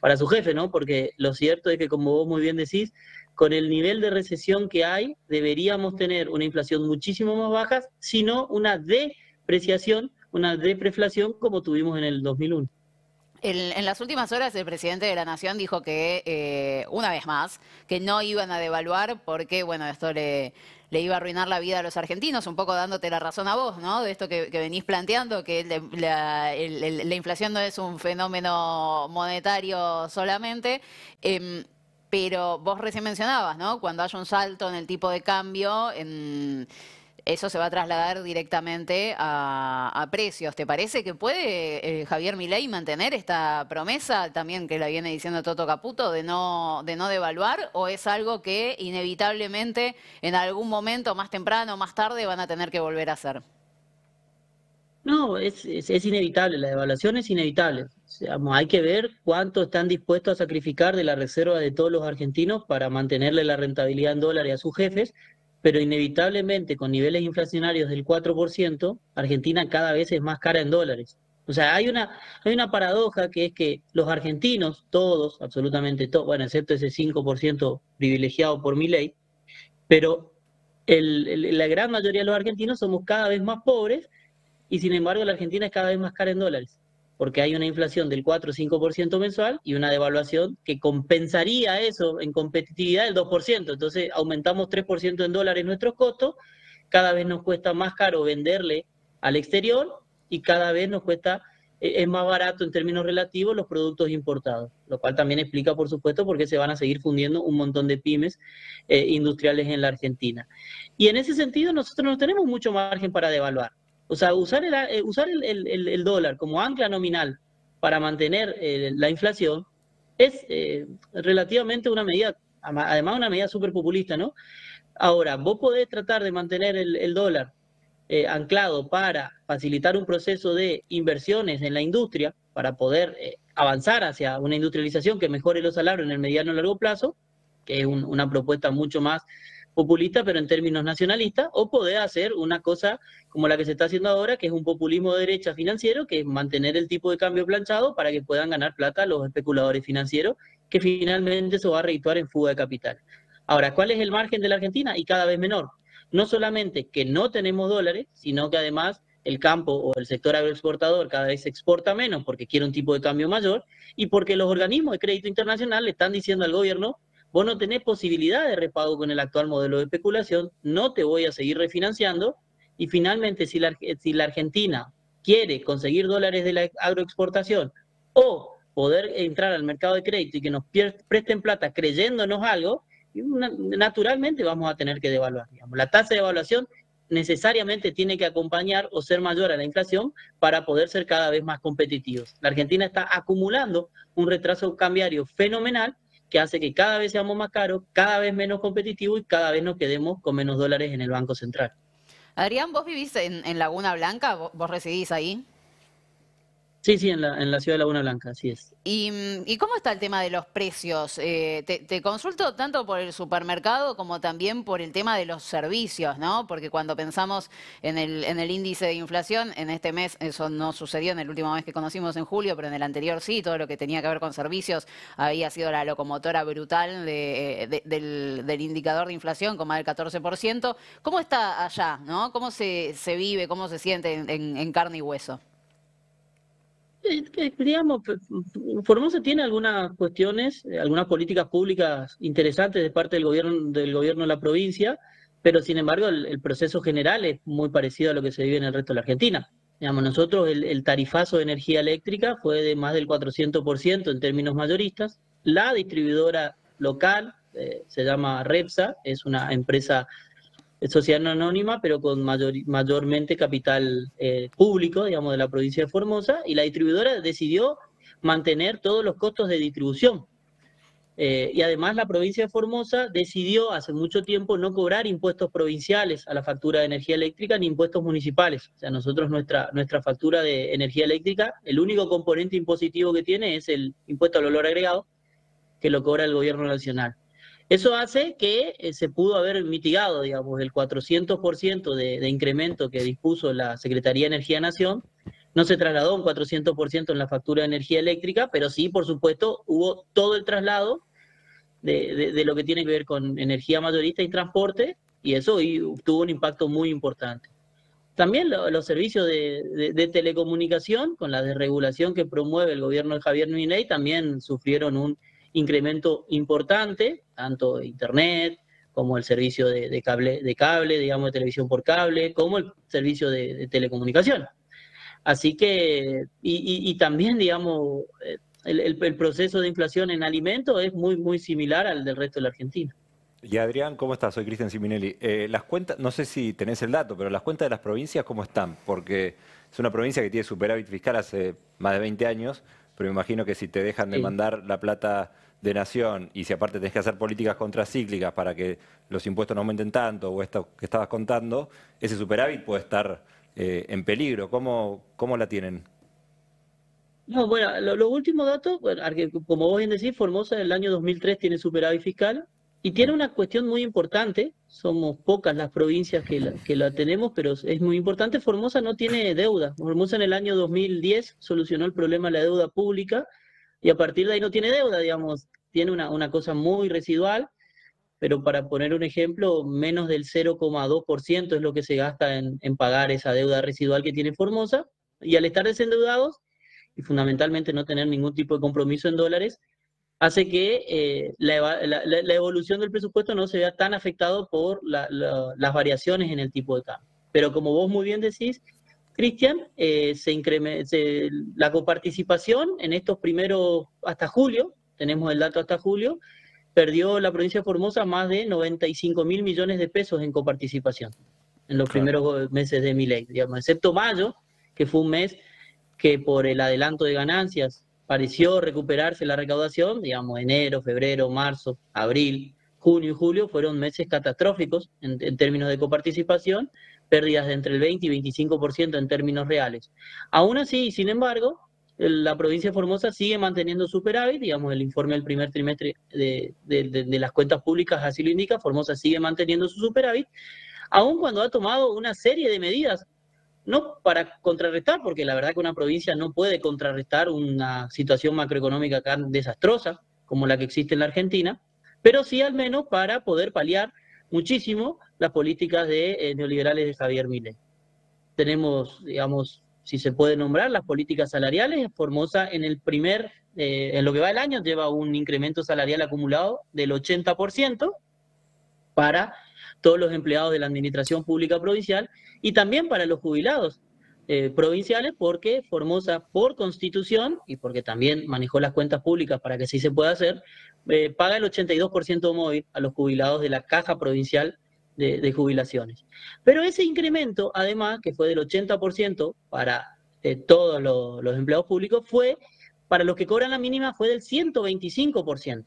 para su jefe, ¿no? Porque lo cierto es que, como vos muy bien decís, con el nivel de recesión que hay, deberíamos tener una inflación muchísimo más baja, sino una depreciación, una depreflación como tuvimos en el 2001. En, las últimas horas el presidente de la Nación dijo que, eh, una vez más, que no iban a devaluar porque, bueno, esto le, iba a arruinar la vida a los argentinos, un poco dándote la razón a vos, ¿no? De esto que, venís planteando, que la, inflación no es un fenómeno monetario solamente. Em, pero vos recién mencionabas, ¿no? Cuando hay un salto en el tipo de cambio, en eso se va a trasladar directamente a, precios. ¿Te parece que puede eh, Javier Milei mantener esta promesa también que la viene diciendo Toto Caputo de no, de no devaluar o es algo que inevitablemente en algún momento, más temprano o más tarde, van a tener que volver a hacer? No, es, inevitable, la devaluación es inevitable. hay que ver cuánto están dispuestos a sacrificar de la reserva de todos los argentinos para mantenerle la rentabilidad en dólares a sus jefes, pero inevitablemente con niveles inflacionarios del 4%, Argentina cada vez es más cara en dólares. O sea, hay una, hay una paradoja que es que los argentinos, todos, absolutamente todos, bueno, excepto ese 5% privilegiado por mi ley, pero la gran mayoría de los argentinos somos cada vez más pobres y sin embargo la Argentina es cada vez más cara en dólares porque hay una inflación del 4 o 5% mensual y una devaluación que compensaría eso en competitividad del 2%. Entonces aumentamos 3% en dólares nuestros costos, cada vez nos cuesta más caro venderle al exterior y cada vez nos cuesta, eh, es más barato en términos relativos los productos importados, lo cual también explica, por supuesto, por qué se van a seguir fundiendo un montón de pymes eh, industriales en la Argentina. Y en ese sentido nosotros no tenemos mucho margen para devaluar. O sea, usar el, eh, usar el, el, dólar como ancla nominal para mantener eh, la inflación es eh, relativamente una medida, además una medida súper populista, ¿no? Ahora, vos podés tratar de mantener el, dólar anclado para facilitar un proceso de inversiones en la industria, para poder avanzar hacia una industrialización que mejore los salarios en el mediano y largo plazo, que es una propuesta mucho más populista, pero en términos nacionalistas, o poder hacer una cosa como la que se está haciendo ahora, que es un populismo de derecha financiero, que es mantener el tipo de cambio planchado para que puedan ganar plata los especuladores financieros, que finalmente se va a reituar en fuga de capital. Ahora, ¿cuál es el margen de la Argentina? Y cada vez menor. No solamente que no tenemos dólares, sino que además el campo o el sector agroexportador cada vez se exporta menos porque quiere un tipo de cambio mayor y porque los organismos de crédito internacional le están diciendo al gobierno vos no tenés posibilidad de repago con el actual modelo de especulación, no te voy a seguir refinanciando, y finalmente si la, Argentina quiere conseguir dólares de la agroexportación o poder entrar al mercado de crédito y que nos presten plata creyéndonos algo, naturalmente vamos a tener que devaluar. La tasa de devaluación necesariamente tiene que acompañar o ser mayor a la inflación para poder ser cada vez más competitivos. La Argentina está acumulando un retraso cambiario fenomenal que hace que cada vez seamos más caros, cada vez menos competitivos y cada vez nos quedemos con menos dólares en el Banco Central. Adrián, vos vivís en, Laguna Blanca, vos residís ahí. Sí, sí, en la, ciudad de Laguna Blanca, así es. ¿Y, mm, cómo está el tema de los precios? Eh, te, consulto tanto por el supermercado como también por el tema de los servicios, ¿no? Porque cuando pensamos en el, índice de inflación, en este mes eso no sucedió, en el último mes que conocimos en julio, pero en el anterior sí, todo lo que tenía que ver con servicios había sido la locomotora brutal eh, del, indicador de inflación con más del 14%. ¿Cómo está allá, no? ¿Cómo se, vive, cómo se siente en carne y hueso? digamos, pues, mm, Formosa tiene algunas cuestiones, eh, algunas políticas públicas interesantes de parte del gobierno, del gobierno de la provincia, pero sin embargo el, proceso general es muy parecido a lo que se vive en el resto de la Argentina. Digamos, nosotros el, tarifazo de energía eléctrica fue de más del 400% en términos mayoristas. La distribuidora local eh, se llama Repsa, es una empresa sociedad no anónima, pero con mayormente capital eh, público, digamos, de la provincia de Formosa, y la distribuidora decidió mantener todos los costos de distribución. Eh, y además la provincia de Formosa decidió hace mucho tiempo no cobrar impuestos provinciales a la factura de energía eléctrica ni impuestos municipales. O sea, nosotros nuestra, nuestra factura de energía eléctrica, el único componente impositivo que tiene es el impuesto al olor agregado, que lo cobra el gobierno nacional. Eso hace que eh, se pudo haber mitigado, digamos, el 400% de, de incremento que dispuso la Secretaría de Energía Nación. No se trasladó un 400% en la factura de energía eléctrica, pero sí, por supuesto, hubo todo el traslado de, lo que tiene que ver con energía mayorista y transporte, y eso y, tuvo un impacto muy importante. También los servicios de, de, telecomunicación, con la desregulación que promueve el gobierno de Javier Milei, también sufrieron un incremento importante, tanto Internet como el servicio de, cable, de cable, digamos, de televisión por cable, como el servicio de, telecomunicaciones telecomunicación. Así que, y, también, digamos, eh, el, proceso de inflación en alimentos es muy, muy similar al del resto de la Argentina. Y Adrián, ¿cómo estás? Soy Cristian Siminelli. Eh, las cuentas, no sé si tenés el dato, pero las cuentas de las provincias, ¿cómo están? Porque es una provincia que tiene superávit fiscal hace más de 20 años pero me imagino que si te dejan de mandar la plata de nación y si aparte tenés que hacer políticas contracíclicas para que los impuestos no aumenten tanto o esto que estabas contando, ese superávit puede estar eh, en peligro. ¿Cómo, ¿Cómo la tienen? No, bueno, los últimos datos, como vos bien decís, Formosa en el año 2003 tiene superávit fiscal, y tiene una cuestión muy importante, somos pocas las provincias que la, tenemos, pero es muy importante, Formosa no tiene deuda. Formosa en el año 2010 solucionó el problema de la deuda pública y a partir de ahí no tiene deuda, digamos, tiene una, cosa muy residual, pero para poner un ejemplo, menos del 0,2% es lo que se gasta en, en pagar esa deuda residual que tiene Formosa y al estar desendeudados y fundamentalmente no tener ningún tipo de compromiso en dólares, hace que eh, la, evolución del presupuesto no se vea tan afectado por las variaciones en el tipo de cambio. Pero como vos muy bien decís, Cristian, eh, se la coparticipación en estos primeros, hasta julio, tenemos el dato hasta julio, perdió la provincia de Formosa más de 95 mil millones de pesos en coparticipación en los primeros meses de mi ley, digamos, excepto mayo, que fue un mes que por el adelanto de ganancias pareció recuperarse la recaudación, digamos, enero, febrero, marzo, abril, junio y julio fueron meses catastróficos en, términos de coparticipación, pérdidas de entre el 20 y 25% en términos reales. Aún así, sin embargo, la provincia de Formosa sigue manteniendo superávit, digamos, el informe del primer trimestre de, de las cuentas públicas así lo indica, Formosa sigue manteniendo su superávit, aun cuando ha tomado una serie de medidas no para contrarrestar, porque la verdad que una provincia no puede contrarrestar una situación macroeconómica tan desastrosa como la que existe en la Argentina, pero sí al menos para poder paliar muchísimo las políticas de eh, neoliberales de Javier Milei. Tenemos, digamos, si se puede nombrar, las políticas salariales. Formosa en el primer, eh, en lo que va el año, lleva un incremento salarial acumulado del 80% para todos los empleados de la Administración Pública Provincial y también para los jubilados eh, provinciales porque Formosa por constitución y porque también manejó las cuentas públicas para que así se pueda hacer, eh, paga el 82% móvil a los jubilados de la Caja Provincial de, Jubilaciones. Pero ese incremento, además, que fue del 80% para eh, todos los, los empleados públicos, fue para los que cobran la mínima fue del 125%.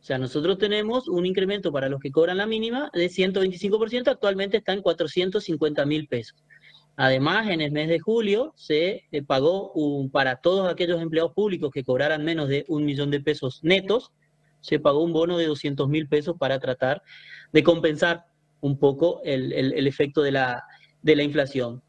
O sea, nosotros tenemos un incremento para los que cobran la mínima de 125%, actualmente está en 450 mil pesos. Además, en el mes de julio se eh, pagó un, para todos aquellos empleados públicos que cobraran menos de un millón de pesos netos, se pagó un bono de 200 mil pesos para tratar de compensar un poco el, efecto de la, de la inflación.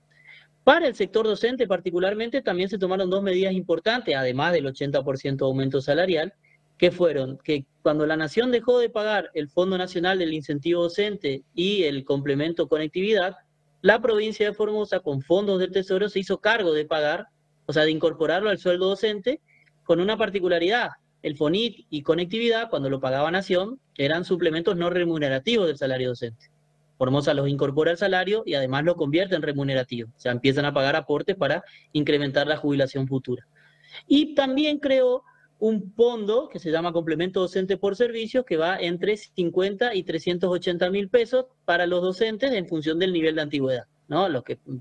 Para el sector docente particularmente también se tomaron dos medidas importantes, además del 80% aumento salarial, ¿Qué fueron que cuando la nación dejó de pagar el Fondo Nacional del Incentivo Docente y el complemento conectividad, la provincia de Formosa con fondos del Tesoro se hizo cargo de pagar, o sea, de incorporarlo al sueldo docente, con una particularidad. El FONIT y conectividad, cuando lo pagaba Nación, eran suplementos no remunerativos del salario docente. Formosa los incorpora al salario y además lo convierte en remunerativo. O sea, empiezan a pagar aportes para incrementar la jubilación futura. Y también creo un fondo que se llama complemento docente por servicios que va entre 50 y 380 mil pesos para los docentes en función del nivel de antigüedad. ¿no? Los, que, mm,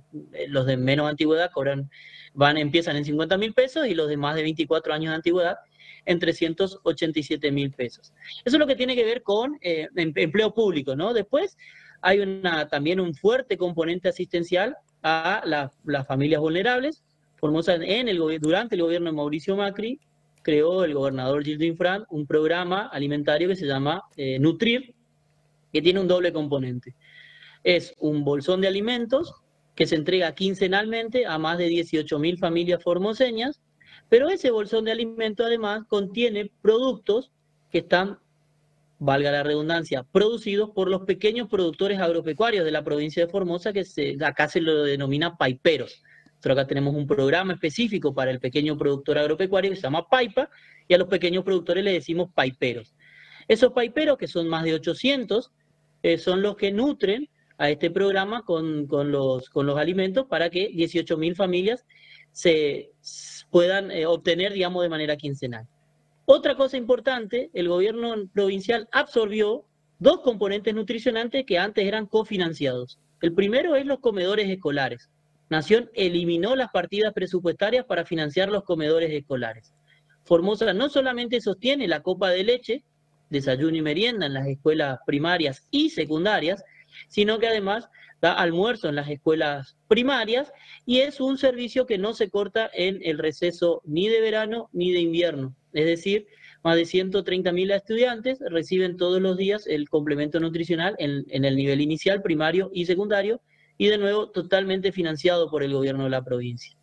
los de menos antigüedad cobran, van, empiezan en 50 mil pesos y los de más de 24 años de antigüedad en 387 mil pesos. Eso es lo que tiene que ver con eh, em-, empleo público. ¿no? Después hay una, también un fuerte componente asistencial a las familias vulnerables. Formosa en el, durante el gobierno de Mauricio Macri creó el gobernador Gilles Fran un programa alimentario que se llama eh, Nutrir, que tiene un doble componente. Es un bolsón de alimentos que se entrega quincenalmente a más de 18.000 familias formoseñas, pero ese bolsón de alimentos además contiene productos que están, valga la redundancia, producidos por los pequeños productores agropecuarios de la provincia de Formosa, que se, acá se lo denomina paiperos acá tenemos un programa específico para el pequeño productor agropecuario que se llama Paipa, y a los pequeños productores le decimos paiperos. Esos paiperos, que son más de 800, eh, son los que nutren a este programa con, con, los, alimentos para que 18.000 familias se puedan eh, obtener, digamos, de manera quincenal. Otra cosa importante, el gobierno provincial absorbió dos componentes nutricionantes que antes eran cofinanciados. El primero es los comedores escolares. Nación eliminó las partidas presupuestarias para financiar los comedores escolares. Formosa no solamente sostiene la copa de leche, desayuno y merienda en las escuelas primarias y secundarias, sino que además da almuerzo en las escuelas primarias y es un servicio que no se corta en el receso ni de verano ni de invierno. Es decir, más de 130.000 estudiantes reciben todos los días el complemento nutricional en, en, el nivel inicial, primario y secundario y de nuevo totalmente financiado por el gobierno de la provincia.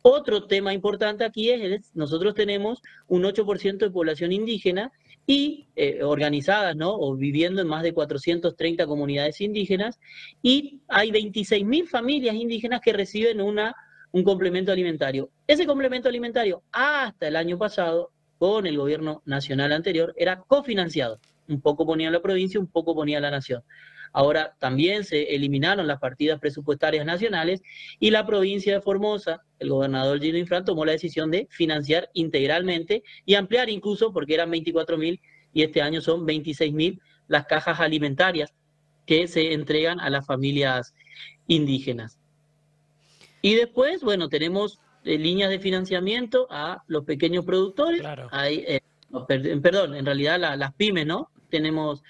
Otro tema importante aquí es, nosotros tenemos un 8% de población indígena y eh, organizadas, ¿no? O viviendo en más de 430 comunidades indígenas y hay 26.000 familias indígenas que reciben una, un complemento alimentario. Ese complemento alimentario hasta el año pasado con el gobierno nacional anterior era cofinanciado. Un poco ponía la provincia, un poco ponía la nación. Ahora también se eliminaron las partidas presupuestarias nacionales y la provincia de Formosa, el gobernador Gino Infran tomó la decisión de financiar integralmente y ampliar incluso, porque eran 24 mil y este año son 26 mil las cajas alimentarias que se entregan a las familias indígenas. Y después, bueno, tenemos eh, líneas de financiamiento a los pequeños productores, claro. Eh, perdón, en realidad las pymes, ¿no? Tenemos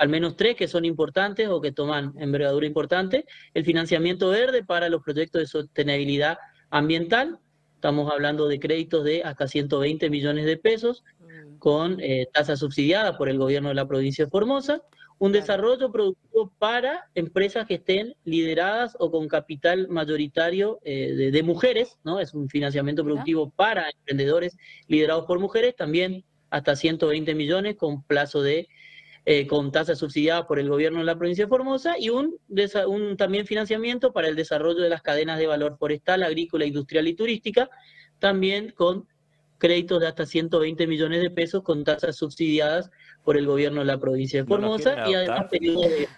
al menos tres que son importantes o que toman envergadura importante. El financiamiento verde para los proyectos de sostenibilidad ambiental. Estamos hablando de créditos de hasta 120 millones de pesos mm. con tasas eh, tasa subsidiada por el gobierno de la provincia de Formosa. Un desarrollo productivo para empresas que estén lideradas o con capital mayoritario eh, de, de, mujeres, ¿no? Es un financiamiento productivo para emprendedores liderados por mujeres, también hasta 120 millones con plazo de eh, con tasas subsidiadas por el gobierno de la provincia de Formosa y un, un también financiamiento para el desarrollo de las cadenas de valor forestal, agrícola, industrial y turística, también con créditos de hasta 120 millones de pesos con tasas subsidiadas por el gobierno de la provincia de Formosa y además periodo de...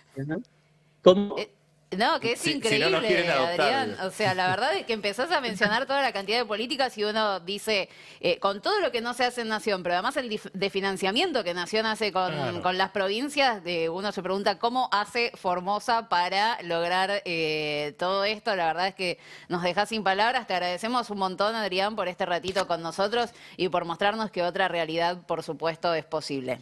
No, que es increíble, Adrián. O sea, la verdad es que empezás a mencionar toda la cantidad de políticas y uno dice, eh, con todo lo que no se hace en Nación, pero además el de financiamiento que Nación hace con, las provincias, de, uno se pregunta cómo hace Formosa para lograr eh, todo esto. La verdad es que nos deja sin palabras. Te agradecemos un montón, Adrián, por este ratito con nosotros y por mostrarnos que otra realidad, por supuesto, es posible.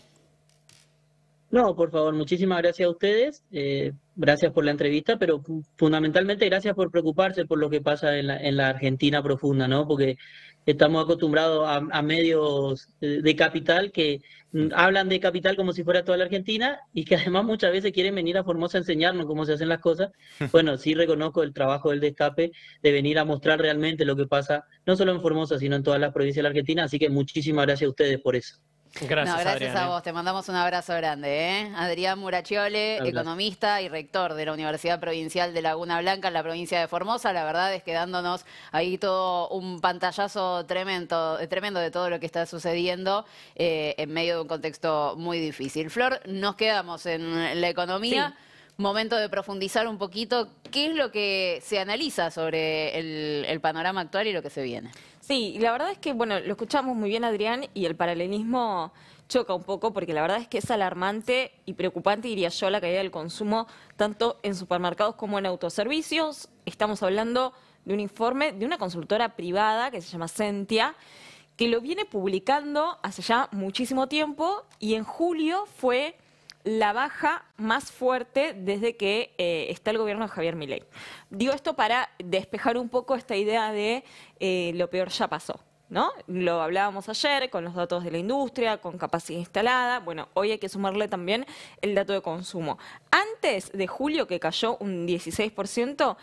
No, por favor, muchísimas gracias a ustedes. Eh, gracias por la entrevista, pero fundamentalmente gracias por preocuparse por lo que pasa en la, Argentina profunda, ¿no? Porque estamos acostumbrados a, medios de capital que mm, hablan de capital como si fuera toda la Argentina y que además muchas veces quieren venir a Formosa a enseñarnos cómo se hacen las cosas. Bueno, sí reconozco el trabajo del Descape de venir a mostrar realmente lo que pasa, no solo en Formosa, sino en todas las provincias de la Argentina, así que muchísimas gracias a ustedes por eso. Gracias, a vos. Te mandamos un abrazo grande. ¿eh? Adrián Murachiole, economista y rector de la Universidad Provincial de Laguna Blanca en la provincia de Formosa. La verdad es que dándonos ahí todo un pantallazo tremendo, tremendo de todo lo que está sucediendo eh, en medio de un contexto muy difícil. Flor, nos quedamos en la economía. momento de profundizar un poquito qué es lo que se analiza sobre el, el, panorama actual y lo que se viene. Sí, la verdad es que, bueno, lo escuchamos muy bien Adrián y el paralelismo choca un poco porque la verdad es que es alarmante y preocupante, diría yo, la caída del consumo tanto en supermercados como en autoservicios. Estamos hablando de un informe de una consultora privada que se llama Sentia, que lo viene publicando hace ya muchísimo tiempo y en julio fue la baja más fuerte desde que eh, está el gobierno de Javier Milei. Digo esto para despejar un poco esta idea de eh, lo peor ya pasó. ¿No? Lo hablábamos ayer con los datos de la industria, con capacidad instalada. Bueno, hoy hay que sumarle también el dato de consumo. Antes de julio, que cayó un 16%,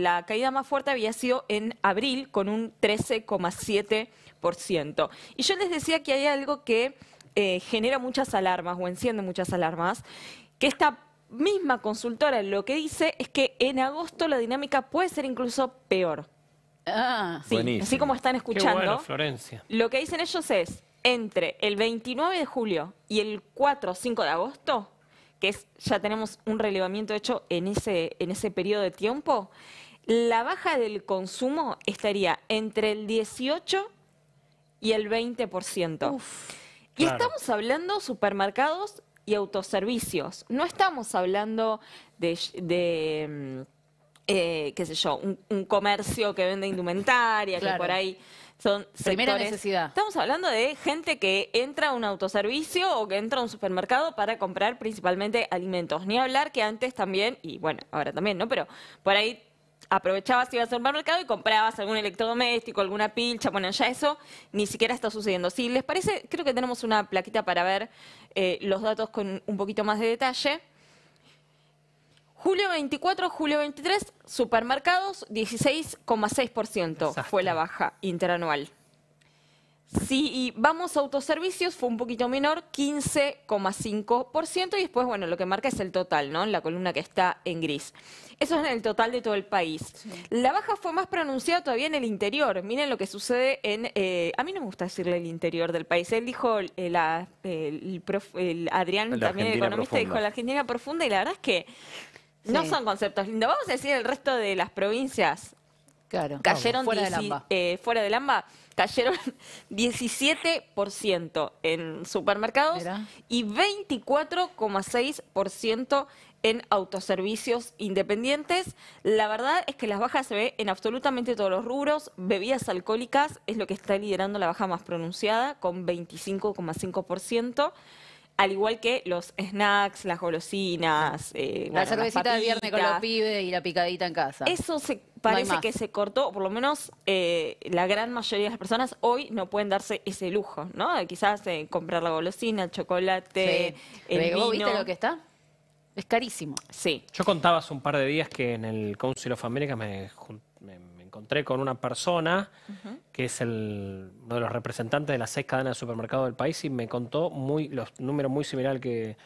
la caída más fuerte había sido en abril con un 13,7%. Y yo les decía que hay algo que eh, genera muchas alarmas o enciende muchas alarmas, que esta misma consultora lo que dice es que en agosto la dinámica puede ser incluso peor. Ah, así como están escuchando. Florencia. Lo que dicen ellos es, entre el 29 de julio y el 4 o 5 de agosto, que es, ya tenemos un relevamiento hecho en ese, en ese periodo de tiempo, la baja del consumo estaría entre el 18 y el 20%. Uf. Y estamos hablando supermercados y autoservicios. No estamos hablando de, mm, eh, qué sé yo, un, comercio que vende indumentaria, que por ahí son Primera necesidad. Estamos hablando de gente que entra a un autoservicio o que entra a un supermercado para comprar principalmente alimentos. Ni hablar que antes también, y bueno, ahora también, ¿no? Pero por ahí aprovechabas, ibas al supermercado y comprabas algún electrodoméstico, alguna pilcha, bueno, ya eso ni siquiera está sucediendo. Si les parece, creo que tenemos una plaquita para ver eh, los datos con un poquito más de detalle. Julio 24, julio 23, supermercados 16,6% fue la baja interanual. Si vamos a autoservicios, fue un poquito menor, 15,5%, y después, bueno, lo que marca es el total, ¿no? la columna que está en gris. Eso es el total de todo el país. La baja fue más pronunciada todavía en el interior. Miren lo que sucede en... Eh, a mí no me gusta decirle el interior del país. Él dijo, eh, el, prof, Adrián, también el economista, dijo la Argentina profunda, y la verdad es que... No son conceptos lindos. Vamos a decir el resto de las provincias. Claro, cayeron fuera, del eh, AMBA. cayeron 17% en supermercados y 24,6% en autoservicios independientes. La verdad es que las bajas se ve en absolutamente todos los rubros. Bebidas alcohólicas es lo que está liderando la baja más pronunciada, con 25,5% al igual que los snacks, las golosinas. Eh, la cervecita de viernes con los pibes y la picadita en casa. Eso se parece que se cortó, por lo menos eh, la gran mayoría de las personas hoy no pueden darse ese lujo, ¿no? Quizás eh, comprar la golosina, el chocolate, el ¿Viste lo que está? Es carísimo. Sí. Yo contaba hace un par de días que en el Council of America me junté encontré con una persona que es el, uno de los representantes de las seis cadenas de supermercados del país y me contó muy, los números muy similares que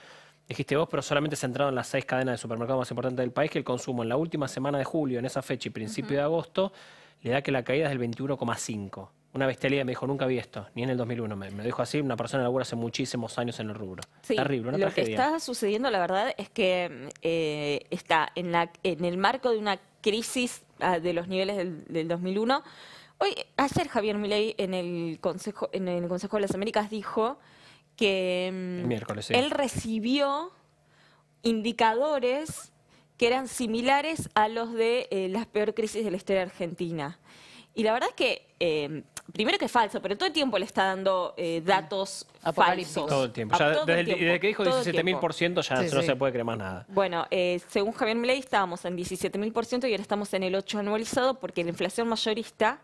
dijiste vos, pero solamente centrado en las seis cadenas de supermercados más importantes del país, que el consumo en la última semana de julio, en esa fecha y principio de agosto, le da que la caída es del 21,5% una bestialidad, me dijo, nunca vi esto, ni en el 2001. Me, dijo así, una persona labura hace muchísimos años en el rubro. Terrible, una lo que está sucediendo, la verdad, es que eh, está en, la, en el marco de una crisis ah, de los niveles del, 2001. Hoy, ayer Javier Milei en el Consejo, en el Consejo de las Américas dijo que mm, él recibió indicadores que eran similares a los de eh, las peores peor crisis de la historia argentina. Y la verdad es que eh, primero que es falso, pero todo el tiempo le está dando eh, datos falsos. Todo el tiempo. Ya, desde, que dijo 17.000% ya no se puede creer más nada. Bueno, eh, según Javier Milei estábamos en 17.000% y ahora estamos en el 8 anualizado porque la inflación mayorista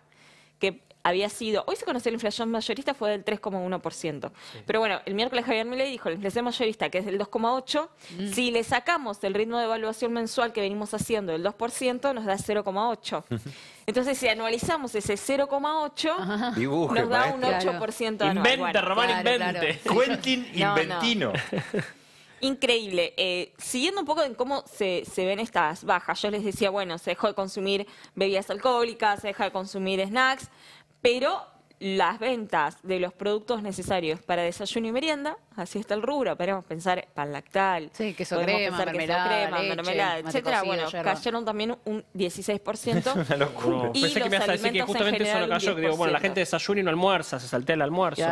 que había sido, hoy se conoce la inflación mayorista, fue del 3,1%. Pero bueno, el miércoles Javier Milei dijo, la inflación mayorista, que es del 2,8%, mm. si le sacamos el ritmo de evaluación mensual que venimos haciendo del 2%, nos da 0,8%. Entonces, si anualizamos ese 0,8, nos da un 8% anual. Inventa, Román, invente. Quentin Inventino. Increíble. Eh, siguiendo un poco en cómo se, se, ven estas bajas, yo les decía, bueno, se dejó de consumir bebidas alcohólicas, se deja de consumir snacks, pero las ventas de los productos necesarios para desayuno y merienda así está el rubro. Podríamos pensar pan lactal, sí, queso crema, mermelada, crema, leche, etcétera. bueno, cayeron también un 16%. Una locura. Y Pensé que me ibas a decir que justamente eso lo cayó, bueno, la gente desayuna y no almuerza, se saltea el almuerzo.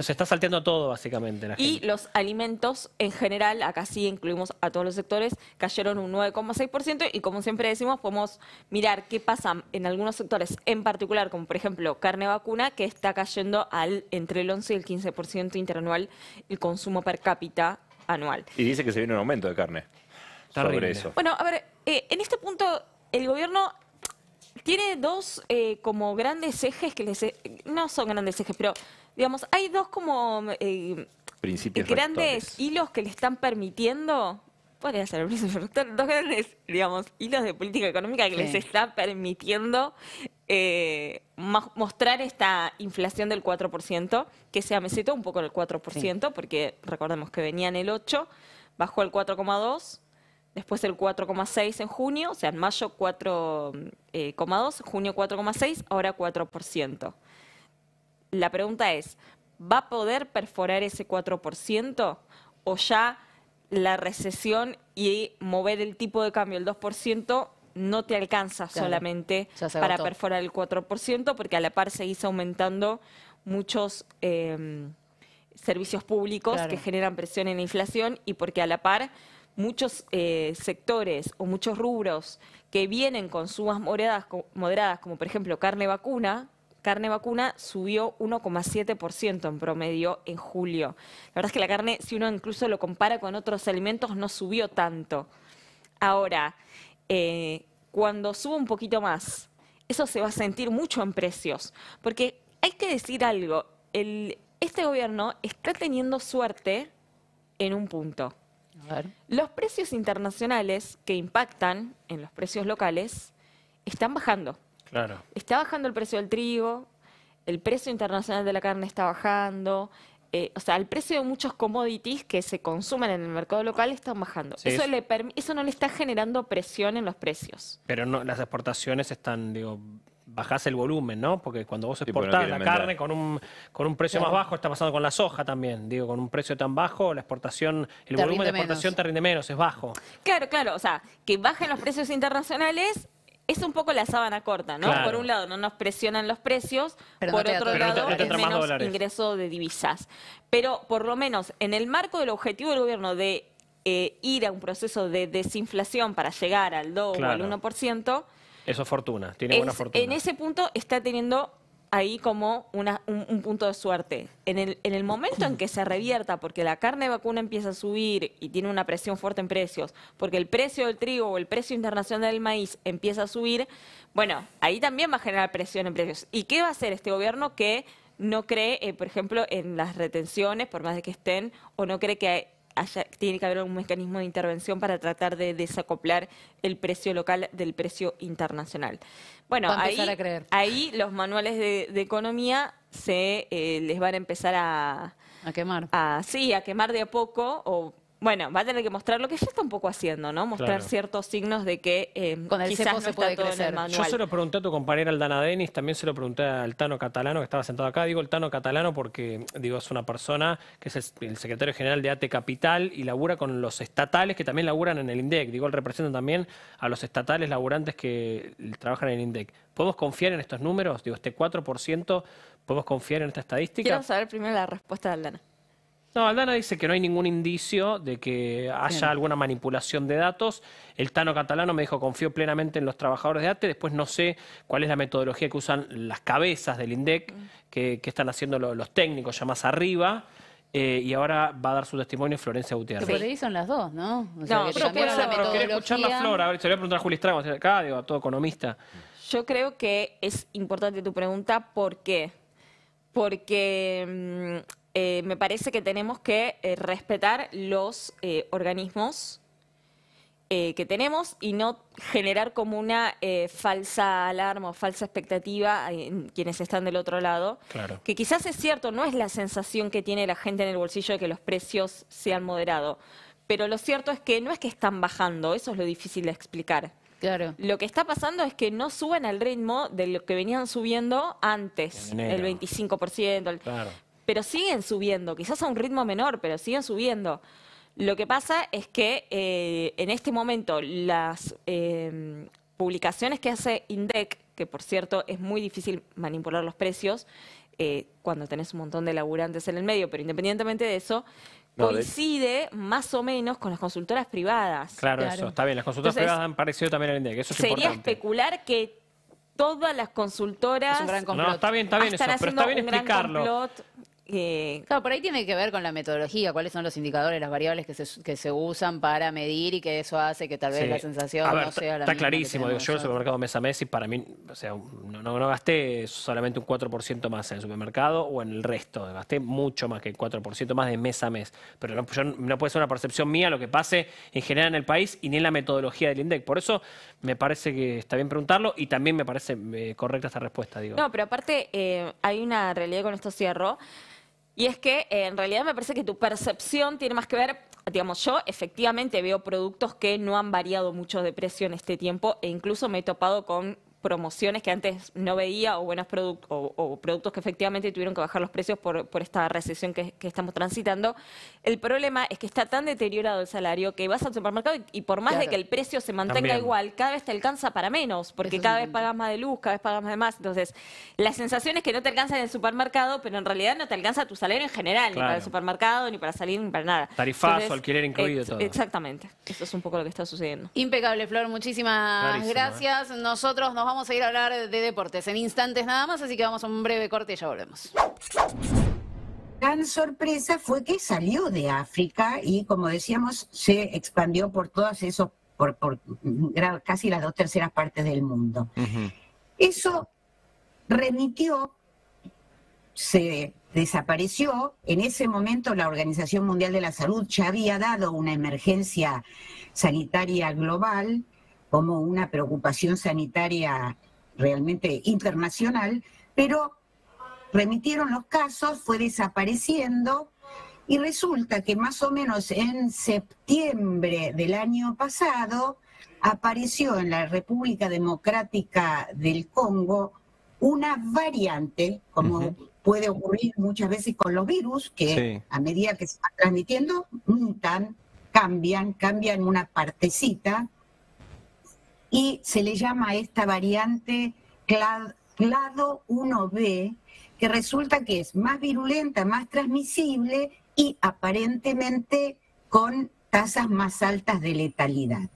se está salteando todo, básicamente, Y los alimentos en general, acá sí incluimos a todos los sectores, cayeron un 9,6% y como siempre decimos, podemos mirar qué pasa en algunos sectores en particular, como por ejemplo carne vacuna, que está cayendo al entre el 11 y el 15% interanual, consumo per cápita anual. Y dice que se viene un aumento de carne. sobre eso. Bueno, a ver, eh, en este punto el gobierno tiene dos eh, como grandes ejes que eh, No son grandes ejes, pero digamos, hay dos como... Principios grandes hilos que le están permitiendo podría ser el productor, dos grandes, digamos, hilos de política económica que les está permitiendo eh, mostrar esta inflación del 4%, que sea mesito un poco el 4%, porque recordemos que venía en el 8%, bajó el 4,2%, después el 4,6% en junio, o sea, en mayo 4,2%, eh, junio 4,6%, ahora 4%. La pregunta es, ¿va a poder perforar ese 4% o ya la recesión y mover el tipo de cambio el 2% no te alcanza solamente para perforar el 4%, porque a la par seguís aumentando muchos em, servicios públicos que generan presión en la inflación y porque a la par muchos eh, sectores o muchos rubros que vienen con sumas moderadas, como por ejemplo carne vacuna, carne vacuna subió 1,7% en promedio en julio. La verdad es que la carne, si uno incluso lo compara con otros alimentos, no subió tanto. Ahora, eh, cuando sube un poquito más, eso se va a sentir mucho en precios, porque hay que decir algo, el, este gobierno está teniendo suerte en un punto. Los precios internacionales que impactan en los precios locales están bajando. Claro. Está bajando el precio del trigo, el precio internacional de la carne está bajando, eh, o sea, el precio de muchos commodities que se consumen en el mercado local están bajando. eso, eso no le está generando presión en los precios. Pero no, las exportaciones están, digo, bajás el volumen, ¿no? Porque cuando vos exportás la carne con un, con un precio más bajo, está pasando con la soja también, digo, con un precio tan bajo, la exportación, el volumen de exportación te rinde menos, es bajo. Claro, claro, o sea, que bajen los precios internacionales es un poco la sábana corta, ¿no? Por un lado no nos presionan los precios, por otro lado menos ingreso de divisas. Pero por lo menos en el marco del objetivo del gobierno de eh, ir a un proceso de desinflación para llegar al 2 o al 1%, eso es fortuna, tiene buena fortuna. En ese punto está teniendo ahí como un, punto de suerte. En el, momento en que se revierta, porque la carne de vacuna empieza a subir y tiene una presión fuerte en precios, porque el precio del trigo o el precio internacional del maíz empieza a subir, bueno, ahí también va a generar presión en precios. ¿Y qué va a hacer este gobierno que no cree, eh, por ejemplo, en las retenciones, por más de que estén, o no cree que hay tiene que haber un mecanismo de intervención para tratar de desacoplar el precio local del precio internacional. Bueno, ahí, los manuales de, economía se eh, les van a empezar a... A quemar. sí, a quemar de a poco o bueno, va a tener que mostrar lo que ya está un poco haciendo, ¿no? Mostrar ciertos signos de que eh, Con el quizás se puede está todo Yo se lo pregunté a tu compañera Aldana Denis, también se lo pregunté al Tano Catalano, que estaba sentado acá. Digo el Tano Catalano porque, digo, es una persona que es el, secretario general de AT Capital y labura con los estatales que también laburan en el INDEC. Digo, él representa también a los estatales laburantes que trabajan en el INDEC. ¿Podemos confiar en estos números? Digo, este 4%, ¿podemos confiar en esta estadística? Quiero saber primero la respuesta de Aldana. No, Aldana dice que no hay ningún indicio de que haya alguna manipulación de datos. El Tano Catalano me dijo, confío plenamente en los trabajadores de ATE. Después no sé cuál es la metodología que usan las cabezas del INDEC, mm. que, están haciendo los, técnicos ya más arriba. Eh, y ahora va a dar su testimonio Florencia Gutiérrez. Que por ahí son las dos, ¿no? no, pero pero quería escuchar la flor. A ver, se lo voy a preguntar a Juli Strago, acá, digo, a todo economista. Yo creo que es importante tu pregunta. ¿Por qué? Porque mm, eh, me parece que tenemos que eh, respetar los eh, organismos que tenemos y no generar como una falsa alarma o falsa expectativa en quienes están del otro lado. Claro. Que quizás es cierto, no es la sensación que tiene la gente en el bolsillo de que los precios se han moderado. Pero lo cierto es que no es que están bajando, eso es lo difícil de explicar. Claro. Lo que está pasando es que no suben al ritmo de lo que venían subiendo antes, el 25%. Claro pero siguen subiendo, quizás a un ritmo menor, pero siguen subiendo. Lo que pasa es que eh, en este momento las em, publicaciones que hace INDEC, que por cierto es muy difícil manipular los precios eh, cuando tenés un montón de laburantes en el medio, pero independientemente de eso, coincide más o menos con las consultoras privadas. Claro, eso, está bien, las consultoras privadas han parecido también al INDEC, eso es sería especular que todas las consultoras. No, está bien, está bien eso, pero está bien explicarlo claro, por ahí tiene que ver con la metodología, cuáles son los indicadores, las variables que se, que se usan para medir y que eso hace que tal vez la sensación no sea la Está clarísimo, digo, yo en el supermercado mes a mes y para mí, o sea, no, gasté solamente un 4% más en el supermercado o en el resto, gasté mucho más que el 4% más de mes a mes, pero no, puede ser una percepción mía lo que pase en general en el país y ni en la metodología del INDEC, por eso me parece que está bien preguntarlo y también me parece eh, correcta esta respuesta, digo. No, pero aparte eh, hay una realidad con esto cierro y es que eh, en realidad me parece que tu percepción tiene más que ver, digamos, yo efectivamente veo productos que no han variado mucho de precio en este tiempo e incluso me he topado con promociones que antes no veía o buenos productos o, productos que efectivamente tuvieron que bajar los precios por, por esta recesión que, estamos transitando. El problema es que está tan deteriorado el salario que vas al supermercado y, por más de que el precio se mantenga igual, cada vez te alcanza para menos, porque cada vez pagas más de luz, cada vez pagas más de más. Entonces, la sensación es que no te alcanza en el supermercado, pero en realidad no te alcanza tu salario en general, ni para el supermercado, ni para salir, ni para nada. Tarifazo, alquiler incluido. todo. Exactamente. Eso es un poco lo que está sucediendo. Impecable, Flor. Muchísimas ¿eh? gracias. Nosotros nos vamos a ir a hablar de deportes en instantes nada más, así que vamos a un breve corte y ya volvemos. Gran sorpresa fue que salió de África y, como decíamos, se expandió por todas esos, por, casi las dos terceras partes del mundo. Eso remitió, se desapareció. En ese momento la Organización Mundial de la Salud ya había dado una emergencia sanitaria global como una preocupación sanitaria realmente internacional, pero remitieron los casos, fue desapareciendo y resulta que más o menos en septiembre del año pasado apareció en la República Democrática del Congo una variante, como puede ocurrir muchas veces con los virus, que a medida que se van transmitiendo, mutan, cambian, cambian una partecita y se le llama a esta variante clado 1B, que resulta que es más virulenta, más transmisible y aparentemente con tasas más altas de letalidad.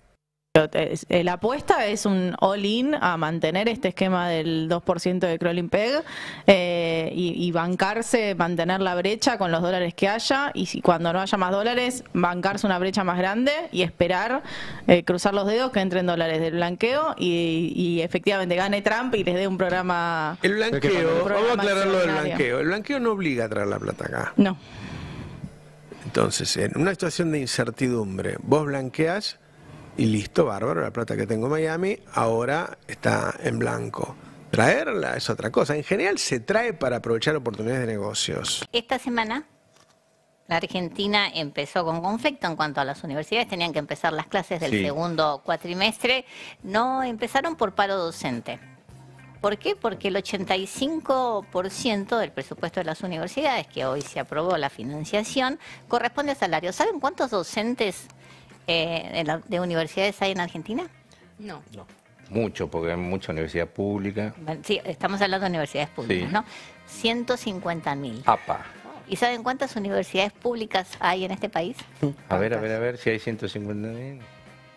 Eh, la apuesta es un all-in a mantener este esquema del 2% de crawling peg eh, y, bancarse, mantener la brecha con los dólares que haya y si cuando no haya más dólares, bancarse una brecha más grande y esperar, eh, cruzar los dedos que entren dólares del blanqueo y, efectivamente gane Trump y les dé un programa. El blanqueo, vamos a aclarar lo del blanqueo. El blanqueo no obliga a traer la plata acá. No. Entonces, en una situación de incertidumbre, vos blanqueas y listo, bárbaro, la plata que tengo en Miami ahora está en blanco. Traerla es otra cosa. En general se trae para aprovechar oportunidades de negocios. Esta semana la Argentina empezó con conflicto en cuanto a las universidades, tenían que empezar las clases del segundo cuatrimestre. No empezaron por paro docente. ¿Por qué? Porque el 85% del presupuesto de las universidades, que hoy se aprobó la financiación, corresponde a salarios. ¿Saben cuántos docentes eh, de, universidades hay en Argentina? No. no. Mucho, porque hay mucha universidad pública. sí, estamos hablando de universidades públicas, ¿no? 150.000. ¿Y saben cuántas universidades públicas hay en este país? A ver, a ver, a ver, si hay 150.000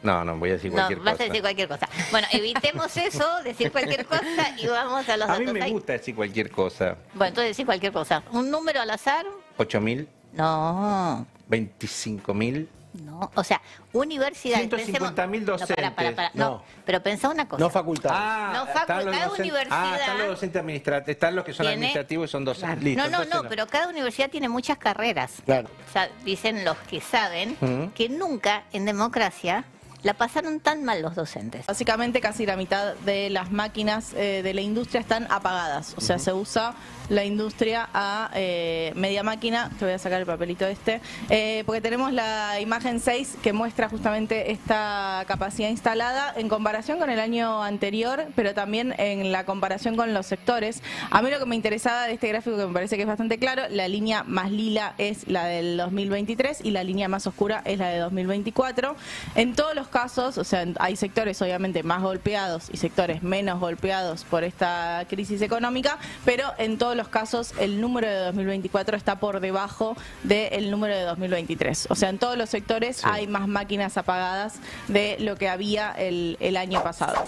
No, no, voy a decir cualquier cosa. vas a decir cualquier cosa. Bueno, evitemos eso, decir cualquier cosa y vamos a los datos. A mí me gusta decir cualquier cosa. Bueno, entonces decir cualquier cosa. ¿Un número al azar? 8.000 mil? No. 25.000 mil? No, o sea, universidad... 150 docentes. No, pero pensá una cosa. No facultad. Ah, no facultad. universidad. están los docentes ah, administrativos, que son administrativos y son docentes. no, no, no, pero cada universidad tiene muchas carreras. Claro. O sea, dicen los que saben que nunca en democracia la pasaron tan mal los docentes. Básicamente casi la mitad de las máquinas eh, de la industria están apagadas, o sea, se usa la industria a eh, media máquina. Te voy a sacar el papelito este, eh, porque tenemos la imagen 6 que muestra justamente esta capacidad instalada en comparación con el año anterior, pero también en la comparación con los sectores. A mí lo que me interesaba de este gráfico, que me parece que es bastante claro, la línea más lila es la del 2023 y la línea más oscura es la de 2024. En todos los casos, o sea, hay sectores obviamente más golpeados y sectores menos golpeados por esta crisis económica, pero en todos los casos el número de 2024 está por debajo del número de 2023. O sea, en todos los sectores hay más máquinas apagadas de lo que había el, año pasado.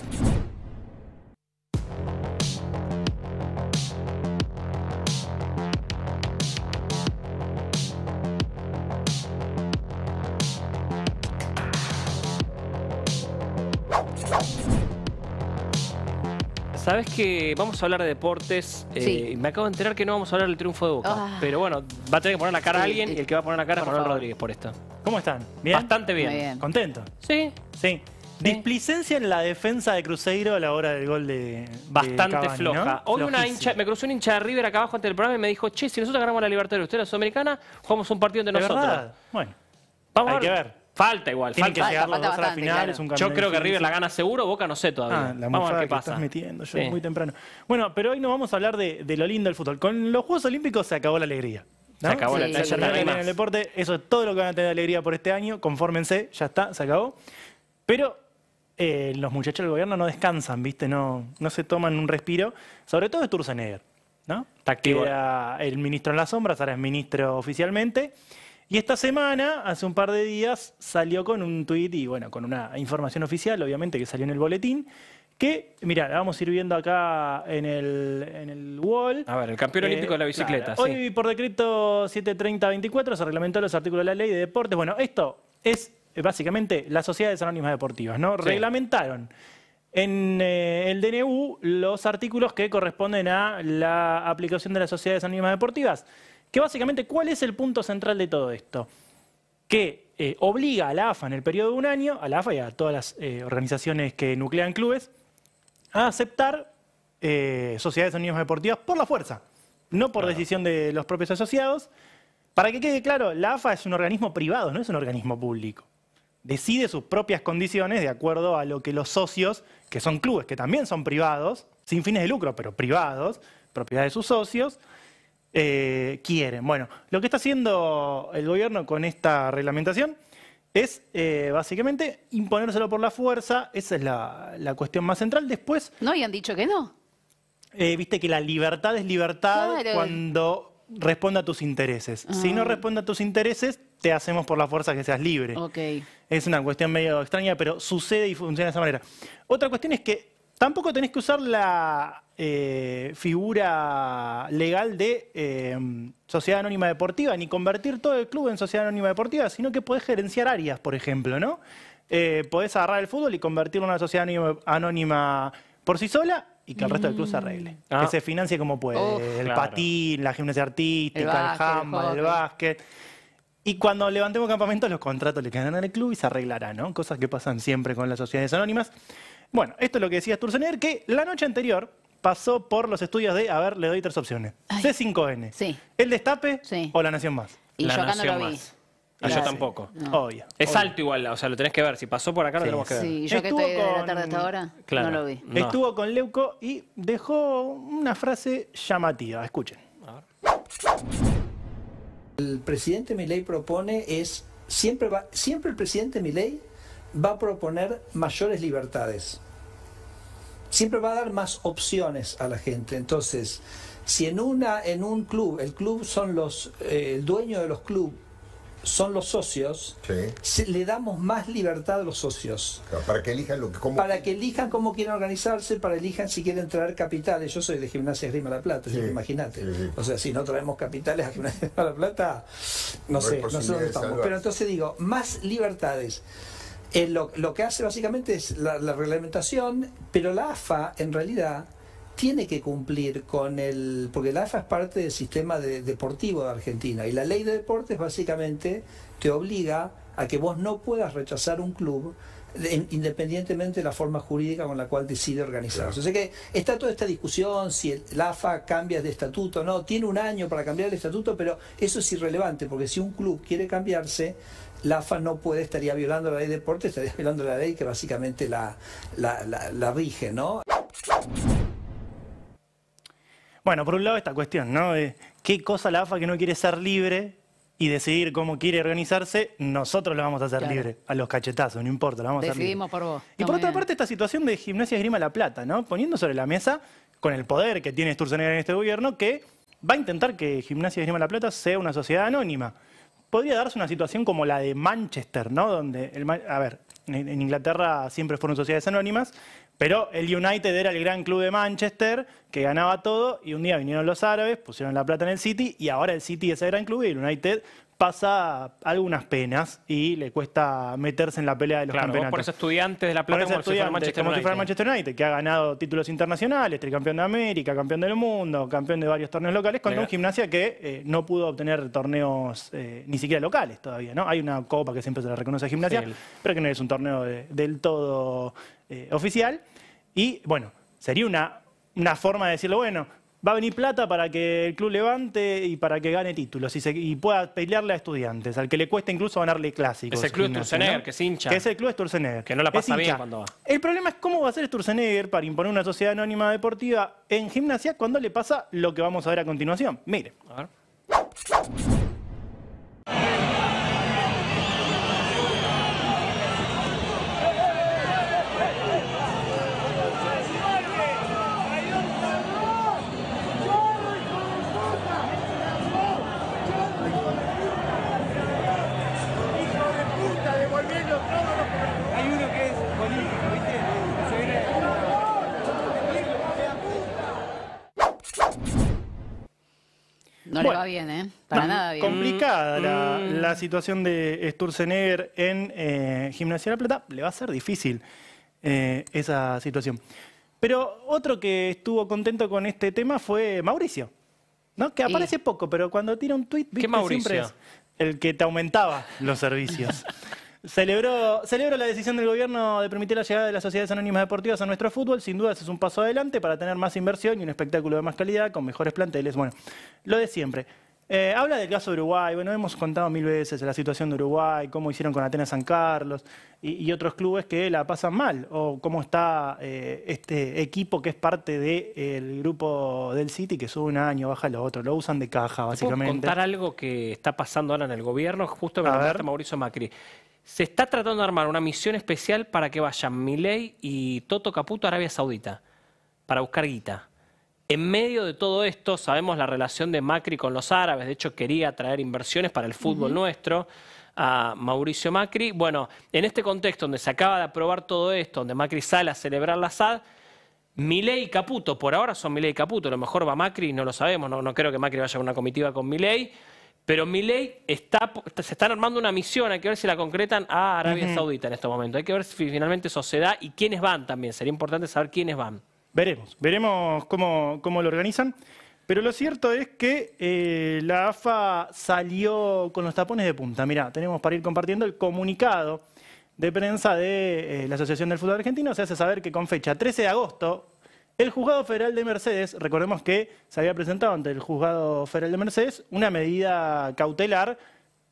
Sabes que vamos a hablar de deportes. Eh, me acabo de enterar que no vamos a hablar del triunfo de Boca. Ah. Pero bueno, va a tener que poner la cara a alguien y el que va a poner la cara es Manuel Rodríguez por esto. ¿Cómo están? Bastante bien. ¿Contento? Sí. Sí. Displicencia en la defensa de Cruzeiro a la hora del gol de. Bastante floja. Hoy una hincha, me cruzó un hincha de River acá abajo ante el programa y me dijo: Che, si nosotros ganamos la Libertadores, usted la sudamericana, jugamos un partido entre nosotros. Verdad? Bueno. Vamos Hay a que ver. Falta igual, falta. que llegar los dos a la final, Yo creo que River la gana seguro, Boca no sé todavía. Ah, vamos a ver qué pasa. estás metiendo, yo muy temprano. Bueno, pero hoy no vamos a hablar de, lo lindo del fútbol. Con los Juegos Olímpicos se acabó la alegría. Se acabó la alegría, el deporte, eso es todo lo que van a tener alegría por este año. Confórmense, ya está, se acabó. Pero eh, los muchachos del gobierno no descansan, ¿viste? No, no se toman un respiro. Sobre todo Sturzenegger, ¿no? Está activo. Era el ministro en las sombras, ahora es ministro oficialmente. Y esta semana, hace un par de días, salió con un tweet y bueno, con una información oficial, obviamente, que salió en el boletín, que, mira, la vamos a ir viendo acá en el, wall. A ver, el campeón eh, olímpico de la bicicleta. Hoy, por decreto 73024, se reglamentó los artículos de la ley de deportes. Bueno, esto es eh, básicamente las sociedades anónimas deportivas, ¿no? Reglamentaron en eh, el DNU los artículos que corresponden a la aplicación de las sociedades anónimas deportivas que básicamente cuál es el punto central de todo esto. Que eh, obliga a la AFA en el periodo de un año, a la AFA y a todas las eh, organizaciones que nuclean clubes, a aceptar eh, sociedades de deportivas por la fuerza, no por decisión de los propios asociados. Para que quede claro, la AFA es un organismo privado, no es un organismo público. Decide sus propias condiciones de acuerdo a lo que los socios, que son clubes, que también son privados, sin fines de lucro, pero privados, propiedad de sus socios, eh, quieren. Bueno, lo que está haciendo el gobierno con esta reglamentación es eh, básicamente imponérselo por la fuerza, esa es la, cuestión más central. Después... No, y han dicho que no. Eh, viste que la libertad es libertad cuando responde a tus intereses. Si no ah. responde a tus intereses, te hacemos por la fuerza que seas libre. Okay. Es una cuestión medio extraña, pero sucede y funciona de esa manera. Otra cuestión es que Tampoco tenés que usar la eh, figura legal de eh, Sociedad Anónima Deportiva, ni convertir todo el club en Sociedad Anónima Deportiva, sino que podés gerenciar áreas, por ejemplo, ¿no? Eh, podés agarrar el fútbol y convertirlo en una sociedad anónima, por sí sola y que el resto del club se arregle. Que ah. se financie como puede. el patín, la gimnasia artística, el, el básquet. Y cuando levantemos campamentos, los contratos le quedan al club y se arreglará, ¿no? Cosas que pasan siempre con las sociedades anónimas. Bueno, esto es lo que decía Sturzenegger, que la noche anterior pasó por los estudios de, a ver, le doy tres opciones. C5N, sí. el Destape o La Nación Más. Y yo acá no lo vi. Más. Ah, yo tampoco. Obvio. Es alto igual, o sea, lo tenés que ver. Si pasó por acá, lo tenemos que ver. Sí, yo que estoy con... la tarde hasta ahora, no lo vi. Estuvo con Leuco y dejó una frase llamativa. Escuchen. El presidente Milei propone es... Siempre, va, siempre el presidente Milei va a proponer mayores libertades. Siempre va a dar más opciones a la gente. Entonces, si en, una, en un club, el club son los, eh, el dueño de los clubes, son los socios, le damos más libertad a los socios. para que elijan lo que, cómo... Para que elijan cómo quieren organizarse, para que elijan si quieren traer capitales. Yo soy de Gimnasia de La Plata, imagínate. o sea, si no traemos capitales a Gimnasia La Plata, no sé, no sé dónde estamos. Pero entonces digo, más libertades. Eh, lo, que hace básicamente es la, reglamentación, pero la AFA en realidad tiene que cumplir con el, porque la AFA es parte del sistema deportivo de Argentina y la ley de deportes básicamente te obliga a que vos no puedas rechazar un club independientemente de la forma jurídica con la cual decide organizarse. O sea que está toda esta discusión si la AFA cambia de estatuto, no, tiene un año para cambiar el estatuto, pero eso es irrelevante, porque si un club quiere cambiarse, la AFA no puede, estaría violando la ley de deporte, estaría violando la ley que básicamente la, la, rige, ¿no? Bueno, por un lado esta cuestión, ¿no? De qué cosa la AFA que no quiere ser libre y decidir cómo quiere organizarse, nosotros la vamos a hacer libre, a los cachetazos, no importa, la vamos a hacer libre. por vos. Y por otra parte esta situación de Gimnasia Grima La Plata, ¿no? Poniendo sobre la mesa, con el poder que tiene Sturzenegger en este gobierno, que va a intentar que Gimnasia Grima La Plata sea una sociedad anónima podría darse una situación como la de Manchester, ¿no? Donde, el, a ver, en Inglaterra siempre fueron sociedades anónimas, pero el United era el gran club de Manchester que ganaba todo y un día vinieron los árabes, pusieron la plata en el City y ahora el City es el gran club y el United pasa algunas penas y le cuesta meterse en la pelea de los claro, Por eso estudiantes de la plata como, si Manchester, Manchester United, que ha ganado títulos internacionales, tricampeón de América, campeón del mundo, campeón de varios torneos locales, contra un gimnasia que eh, no pudo obtener torneos eh, ni siquiera locales todavía, ¿no? Hay una copa que siempre se la reconoce a gimnasia, pero que no es un torneo del todo eh, oficial. Y bueno, sería una, una forma de decirlo, bueno, Va a venir plata para que el club levante y para que gane títulos y, pueda pelearle a estudiantes, al que le cuesta incluso ganarle clásicos. Es el club es que es hincha. Que es el club Que no la pasa bien cuando va. El problema es cómo va a ser Sturzenegger para imponer una sociedad anónima deportiva en gimnasia cuando le pasa lo que vamos a ver a continuación. Mire. A ver. va bien, ¿eh? Para nada bien. Complicada mm. la, situación de Sturzenegger en eh, Gimnasia de la Plata. Le va a ser difícil eh, esa situación. Pero otro que estuvo contento con este tema fue Mauricio. ¿no? Que aparece poco, pero cuando tira un tweet ¿viste? Mauricio? Siempre el que te aumentaba los servicios. celebro la decisión del gobierno de permitir la llegada de las sociedades anónimas deportivas a nuestro fútbol. Sin duda, es un paso adelante para tener más inversión y un espectáculo de más calidad, con mejores planteles. Bueno, lo de siempre. Eh, habla del caso de Uruguay, bueno, hemos contado mil veces la situación de Uruguay, cómo hicieron con Atenas San Carlos y, otros clubes que la pasan mal, o cómo está eh, este equipo que es parte del eh, grupo del City, que sube un año, baja lo otro, lo usan de caja, básicamente. ¿Puedo contar algo que está pasando ahora en el gobierno? Justo me lo Mauricio Macri. Se está tratando de armar una misión especial para que vayan Milei y Toto Caputo a Arabia Saudita para buscar guita. En medio de todo esto, sabemos la relación de Macri con los árabes, de hecho quería traer inversiones para el fútbol nuestro a Mauricio Macri. Bueno, en este contexto donde se acaba de aprobar todo esto, donde Macri sale a celebrar la SAD, Milei y Caputo, por ahora son Milei y Caputo, a lo mejor va Macri, no lo sabemos, no, no creo que Macri vaya a una comitiva con Milei. Pero Milei está, se están armando una misión, hay que ver si la concretan a Arabia Saudita en este momento. Hay que ver si finalmente sociedad y quiénes van también. Sería importante saber quiénes van. Veremos, veremos cómo, cómo lo organizan. Pero lo cierto es que eh, la AFA salió con los tapones de punta. Mirá, tenemos para ir compartiendo el comunicado de prensa de eh, la Asociación del Fútbol Argentino. Se hace saber que con fecha 13 de agosto, el juzgado federal de Mercedes, recordemos que se había presentado ante el juzgado federal de Mercedes una medida cautelar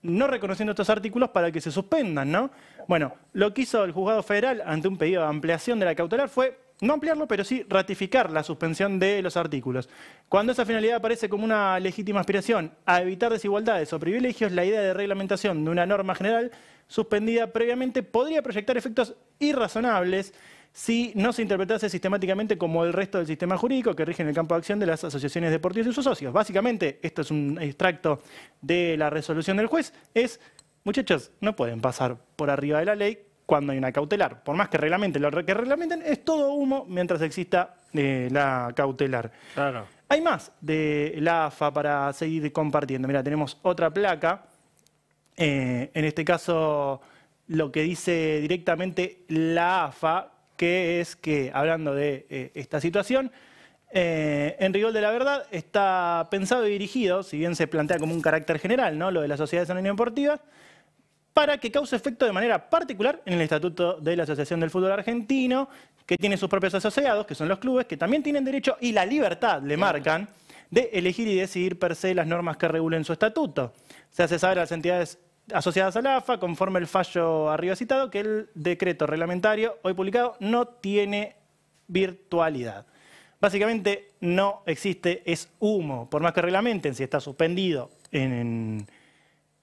no reconociendo estos artículos para que se suspendan, ¿no? Bueno, lo que hizo el juzgado federal ante un pedido de ampliación de la cautelar fue no ampliarlo, pero sí ratificar la suspensión de los artículos. Cuando esa finalidad aparece como una legítima aspiración a evitar desigualdades o privilegios, la idea de reglamentación de una norma general suspendida previamente podría proyectar efectos irrazonables si no se interpretase sistemáticamente como el resto del sistema jurídico que rige en el campo de acción de las asociaciones deportivas y sus socios. Básicamente, esto es un extracto de la resolución del juez, es, muchachos, no pueden pasar por arriba de la ley cuando hay una cautelar. Por más que reglamenten, lo que reglamenten es todo humo mientras exista eh, la cautelar. Hay más de la AFA para seguir compartiendo. Mira, tenemos otra placa. Eh, en este caso, lo que dice directamente la AFA, que es que, hablando de eh, esta situación, eh, en de la verdad está pensado y dirigido, si bien se plantea como un carácter general, ¿no? lo de las sociedades unión deportivas, para que cause efecto de manera particular en el Estatuto de la Asociación del Fútbol Argentino, que tiene sus propios asociados, que son los clubes, que también tienen derecho y la libertad, le marcan, de elegir y decidir per se las normas que regulen su estatuto. Se hace saber a las entidades asociadas a la AFA, conforme el fallo arriba citado, que el decreto reglamentario hoy publicado no tiene virtualidad. Básicamente no existe, es humo. Por más que reglamenten, si está suspendido en,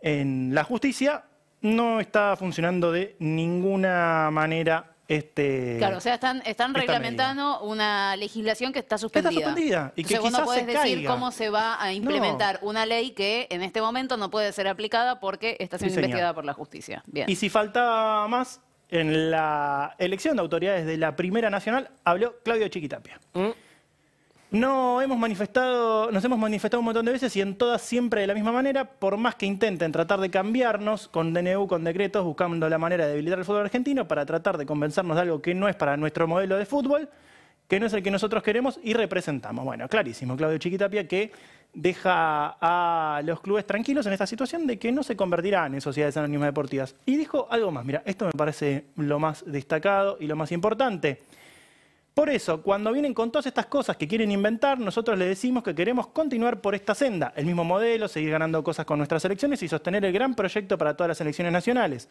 en la justicia, no está funcionando de ninguna manera este, claro, o sea, están, reglamentando una legislación que está suspendida. Y que vos no puedes decir cómo se va a implementar una ley que en este momento no puede ser aplicada porque está siendo investigada por la justicia. Bien. Y si falta más, en la elección de autoridades de la Primera Nacional habló Claudio Chiquitapia. Mm. No, hemos manifestado, nos hemos manifestado un montón de veces y en todas siempre de la misma manera, por más que intenten tratar de cambiarnos con DNU, con decretos, buscando la manera de debilitar el fútbol argentino para tratar de convencernos de algo que no es para nuestro modelo de fútbol, que no es el que nosotros queremos y representamos. Bueno, clarísimo, Claudio Chiquitapia que deja a los clubes tranquilos en esta situación de que no se convertirán en sociedades anónimas deportivas. Y dijo algo más, mira, esto me parece lo más destacado y lo más importante. Por eso, cuando vienen con todas estas cosas que quieren inventar, nosotros les decimos que queremos continuar por esta senda, el mismo modelo, seguir ganando cosas con nuestras elecciones y sostener el gran proyecto para todas las elecciones nacionales.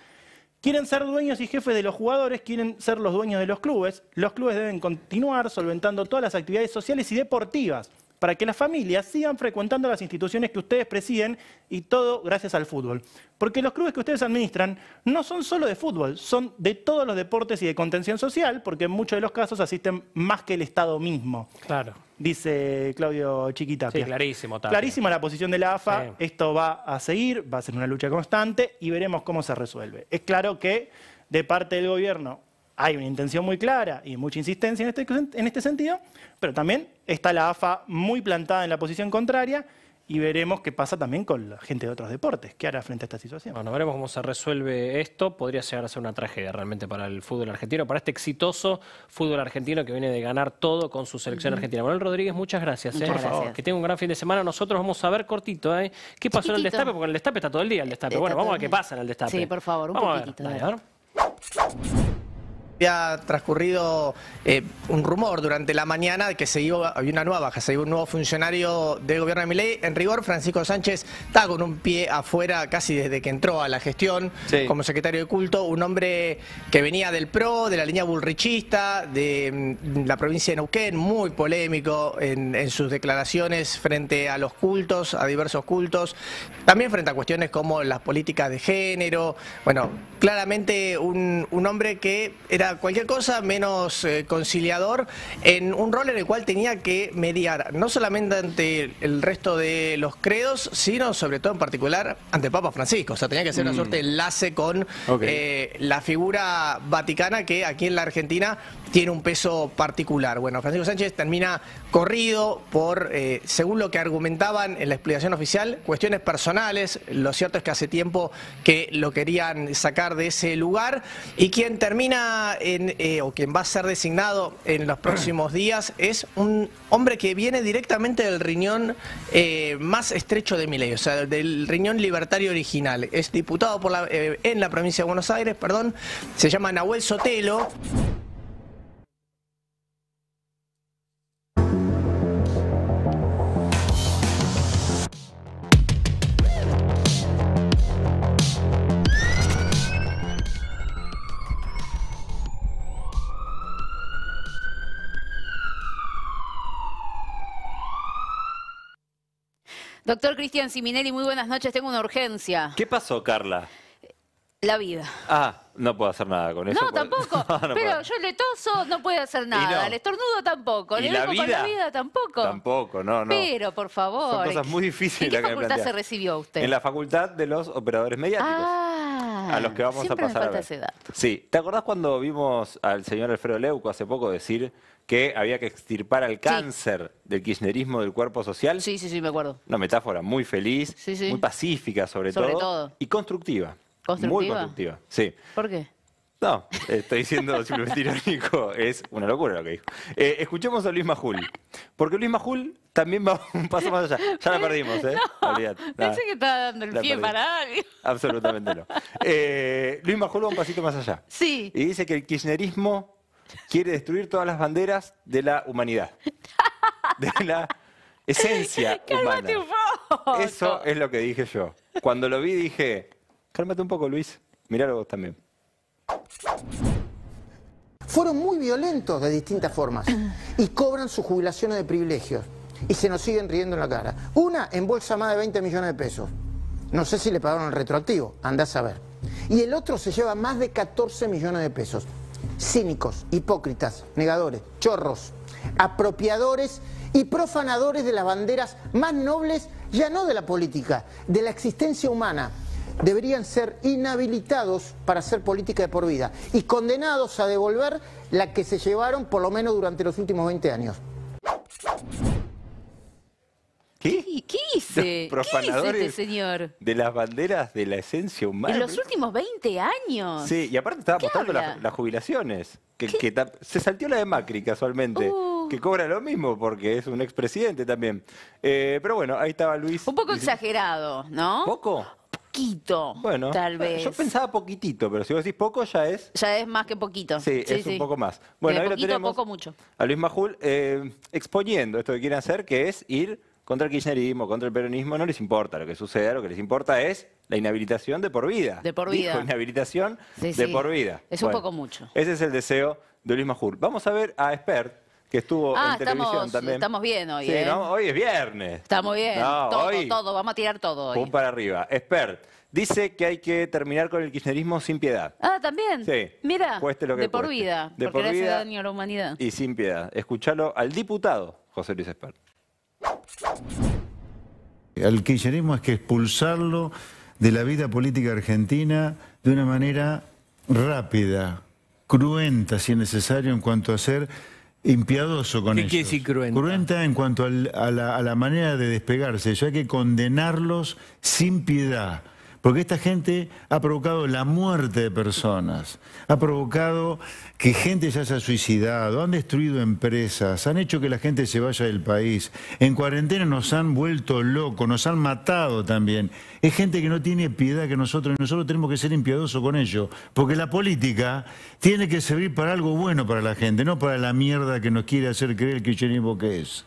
Quieren ser dueños y jefes de los jugadores, quieren ser los dueños de los clubes. Los clubes deben continuar solventando todas las actividades sociales y deportivas para que las familias sigan frecuentando las instituciones que ustedes presiden y todo gracias al fútbol. Porque los clubes que ustedes administran no son solo de fútbol, son de todos los deportes y de contención social, porque en muchos de los casos asisten más que el Estado mismo. Claro. Dice Claudio Chiquita. Sí, clarísimo. Clarísima la posición de la AFA. Esto va a seguir, va a ser una lucha constante y veremos cómo se resuelve. Es claro que de parte del gobierno hay una intención muy clara y mucha insistencia en este, este sentido, pero también está la AFA muy plantada en la posición contraria y veremos qué pasa también con la gente de otros deportes. ¿Qué hará frente a esta situación? Bueno, veremos cómo se resuelve esto. Podría llegar a ser una tragedia realmente para el fútbol argentino, para este exitoso fútbol argentino que viene de ganar todo con su selección argentina. Manuel Rodríguez, muchas gracias. ¿eh? Que tenga un gran fin de semana. Nosotros vamos a ver cortito ¿eh? qué pasó en el destape, porque en el destape está todo el día el destape. bueno, vamos a ver qué pasa en el destape. Sí, por favor, un a había transcurrido eh, un rumor durante la mañana de que se iba, había una nueva baja, se iba un nuevo funcionario del gobierno de Miley. En rigor, Francisco Sánchez está con un pie afuera casi desde que entró a la gestión como secretario de culto, un hombre que venía del PRO, de la línea bullrichista, de mm, la provincia de Neuquén, muy polémico en, sus declaraciones frente a los cultos, a diversos cultos, también frente a cuestiones como las políticas de género, bueno, claramente un, un hombre que era cualquier cosa menos eh, conciliador en un rol en el cual tenía que mediar, no solamente ante el resto de los credos, sino sobre todo en particular ante Papa Francisco. O sea, tenía que hacer una mm. suerte de enlace con eh, la figura vaticana que aquí en la Argentina tiene un peso particular. Bueno, Francisco Sánchez termina corrido por, eh, según lo que argumentaban en la explicación oficial, cuestiones personales. Lo cierto es que hace tiempo que lo querían sacar de ese lugar. Y quien termina eh, o quien va a ser designado en los próximos días es un hombre que viene directamente del riñón eh, más estrecho de Miley, o sea, del riñón libertario original. Es diputado por eh, en la provincia de Buenos Aires, perdón, se llama Nahuel Sotelo. Doctor Cristian Siminelli, muy buenas noches. Tengo una urgencia. ¿Qué pasó, Carla? La vida. Ah, no puedo hacer nada con eso. No, tampoco. pero yo le toso, no puedo hacer nada. Le estornudo tampoco. ¿Y le la la vida tampoco. Tampoco, no, no. Pero, por favor. Son cosas muy difíciles. ¿En qué facultad se recibió usted? En la facultad de los operadores mediáticos. Ah, a los que vamos a pasar. Sí, ¿te acordás cuando vimos al señor Alfredo Leuco hace poco decir que había que extirpar al cáncer del kirchnerismo del cuerpo social? Sí, sí, sí, me acuerdo. Una metáfora muy feliz, muy pacífica sobre, todo, todo, y constructiva. ¿Constructiva? Muy constructiva, sí. ¿Por qué? No, estoy siendo simplemente irónico, es una locura lo que dijo. Eh, escuchemos a Luis Majul, porque Luis Majul también va un paso más allá. Ya la perdimos, ¿eh? No, pensé que estaba dando el pie para alguien. Absolutamente no. Eh, Luis Majul va un pasito más allá. Sí. Y dice que el kirchnerismo quiere destruir todas las banderas de la humanidad. De la esencia Cálmate humana. Un poco. Eso es lo que dije yo. Cuando lo vi dije, cálmate un poco, Luis. miralo vos también. Fueron muy violentos de distintas formas y cobran sus jubilaciones de privilegios y se nos siguen riendo en la cara. Una bolsa más de 20 millones de pesos. No sé si le pagaron el retroactivo, andá a saber. Y el otro se lleva más de 14 millones de pesos. Cínicos, hipócritas, negadores, chorros, apropiadores y profanadores de las banderas más nobles, ya no de la política, de la existencia humana deberían ser inhabilitados para hacer política de por vida y condenados a devolver la que se llevaron por lo menos durante los últimos 20 años. ¿Qué? ¿Qué, hice? ¿Qué este señor? De las banderas de la esencia humana. En los últimos 20 años. Sí, y aparte estaba apostando las, jubilaciones. Que, se saltió la de Macri casualmente. Uh. Que cobra lo mismo porque es un expresidente también. Eh, pero bueno, ahí estaba Luis. Un poco exagerado, ¿no? ¿Poco? poquito, bueno, tal eh, vez. Yo pensaba poquitito, pero si vos decís poco ya es... Ya es más que poquito. Sí, es un poco más. Bueno, ahí lo tenemos poco, mucho. A Luis Majul eh, exponiendo esto que quieren hacer, que es ir contra el kirchnerismo, contra el peronismo, no les importa lo que suceda, lo que les importa es la inhabilitación de por vida. De por vida. Dijo, inhabilitación de por vida. Es un poco mucho. Ese es el deseo de Luis Majul. Vamos a ver a Expert que estuvo en ah, televisión también. Estamos bien hoy. Sí, ¿eh? ¿no? Hoy es viernes. Estamos bien. todo, todo. Vamos a tirar todo hoy. Pum para arriba. Expert. Dice que hay que terminar con el kirchnerismo sin piedad. Ah, también. Sí. Mira, de por vida, de porque por vida. hace daño a la humanidad. Y sin piedad. Escuchalo al diputado José Luis Espert. El kirchnerismo es que expulsarlo de la vida política argentina de una manera rápida, cruenta, si es necesario, en cuanto a ser Impiadoso con ellos. cruenta? en cuanto a, la, a la manera de despegarse, ya que condenarlos sin piedad porque esta gente ha provocado la muerte de personas, ha provocado que gente se haya suicidado, han destruido empresas, han hecho que la gente se vaya del país, en cuarentena nos han vuelto locos, nos han matado también. Es gente que no tiene piedad que nosotros y nosotros tenemos que ser impiedosos con ello, porque la política tiene que servir para algo bueno para la gente, no para la mierda que nos quiere hacer creer el kirchnerismo que es.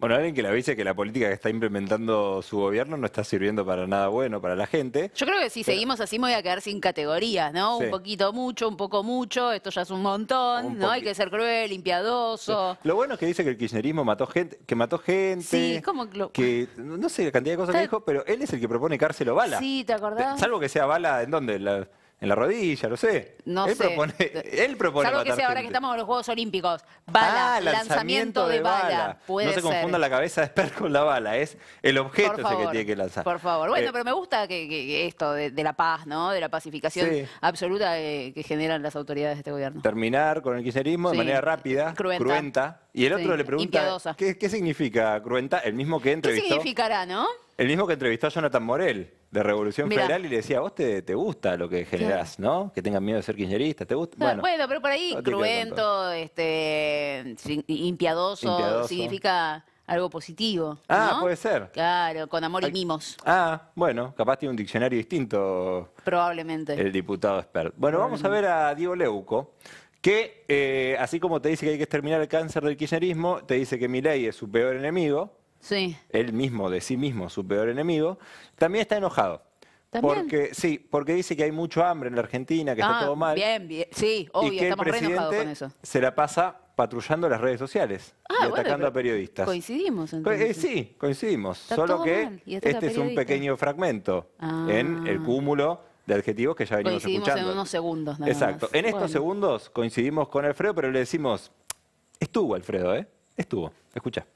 Bueno, alguien que le avise que la política que está implementando su gobierno no está sirviendo para nada bueno para la gente. Yo creo que si seguimos así me voy a quedar sin categorías, ¿no? Un poquito mucho, un poco mucho, esto ya es un montón, ¿no? Hay que ser cruel, impiadoso. Lo bueno es que dice que el kirchnerismo mató gente, que mató gente. Sí, como que no sé la cantidad de cosas que dijo, pero él es el que propone cárcel o bala. Sí, ¿te acordás? Salvo que sea bala, ¿en dónde? La en la rodilla, lo sé. No él Propone, él propone. que sea ahora que estamos en los Juegos Olímpicos. Bala, ah, lanzamiento, de, bala. no se confunda la cabeza de con la bala, es el objeto ese que tiene que lanzar. Por favor. Bueno, eh, pero me gusta que, esto de, la paz, ¿no? De la pacificación absoluta eh, que, generan las autoridades de este gobierno. Terminar con el kirchnerismo de manera rápida, cruenta. Y el otro le pregunta, ¿qué, ¿qué significa cruenta? El mismo que entrevistó. ¿Qué significará, no? El mismo que entrevistó a Jonathan Morel de Revolución Federal y le decía, vos te, te gusta lo que generás, ¿no? Que tengan miedo de ser kirchnerista. ¿te gusta? Bueno, pero por ahí cruento, este, impiadoso, significa algo positivo. Ah, puede ser. Claro, con amor y mimos. Ah, bueno, capaz tiene un diccionario distinto. Probablemente. El diputado expert. Bueno, vamos a ver a Diego Leuco que eh, así como te dice que hay que exterminar el cáncer del kirchnerismo, te dice que mi ley es su peor enemigo, él mismo de sí mismo, su peor enemigo, también está enojado. Porque sí, porque dice que hay mucho hambre en la Argentina, que está ah, todo mal. Bien, bien, sí, obvio, y que el presidente Se la pasa patrullando las redes sociales ah, y atacando a periodistas. Coincidimos entonces. Eh, sí, coincidimos. solo que este es un pequeño fragmento en ah. el cúmulo de adjetivos que ya venimos coincidimos escuchando. en unos segundos. Nada Exacto. En estos segundos coincidimos con Alfredo, pero le decimos, estuvo Alfredo, ¿eh? Estuvo. Escucha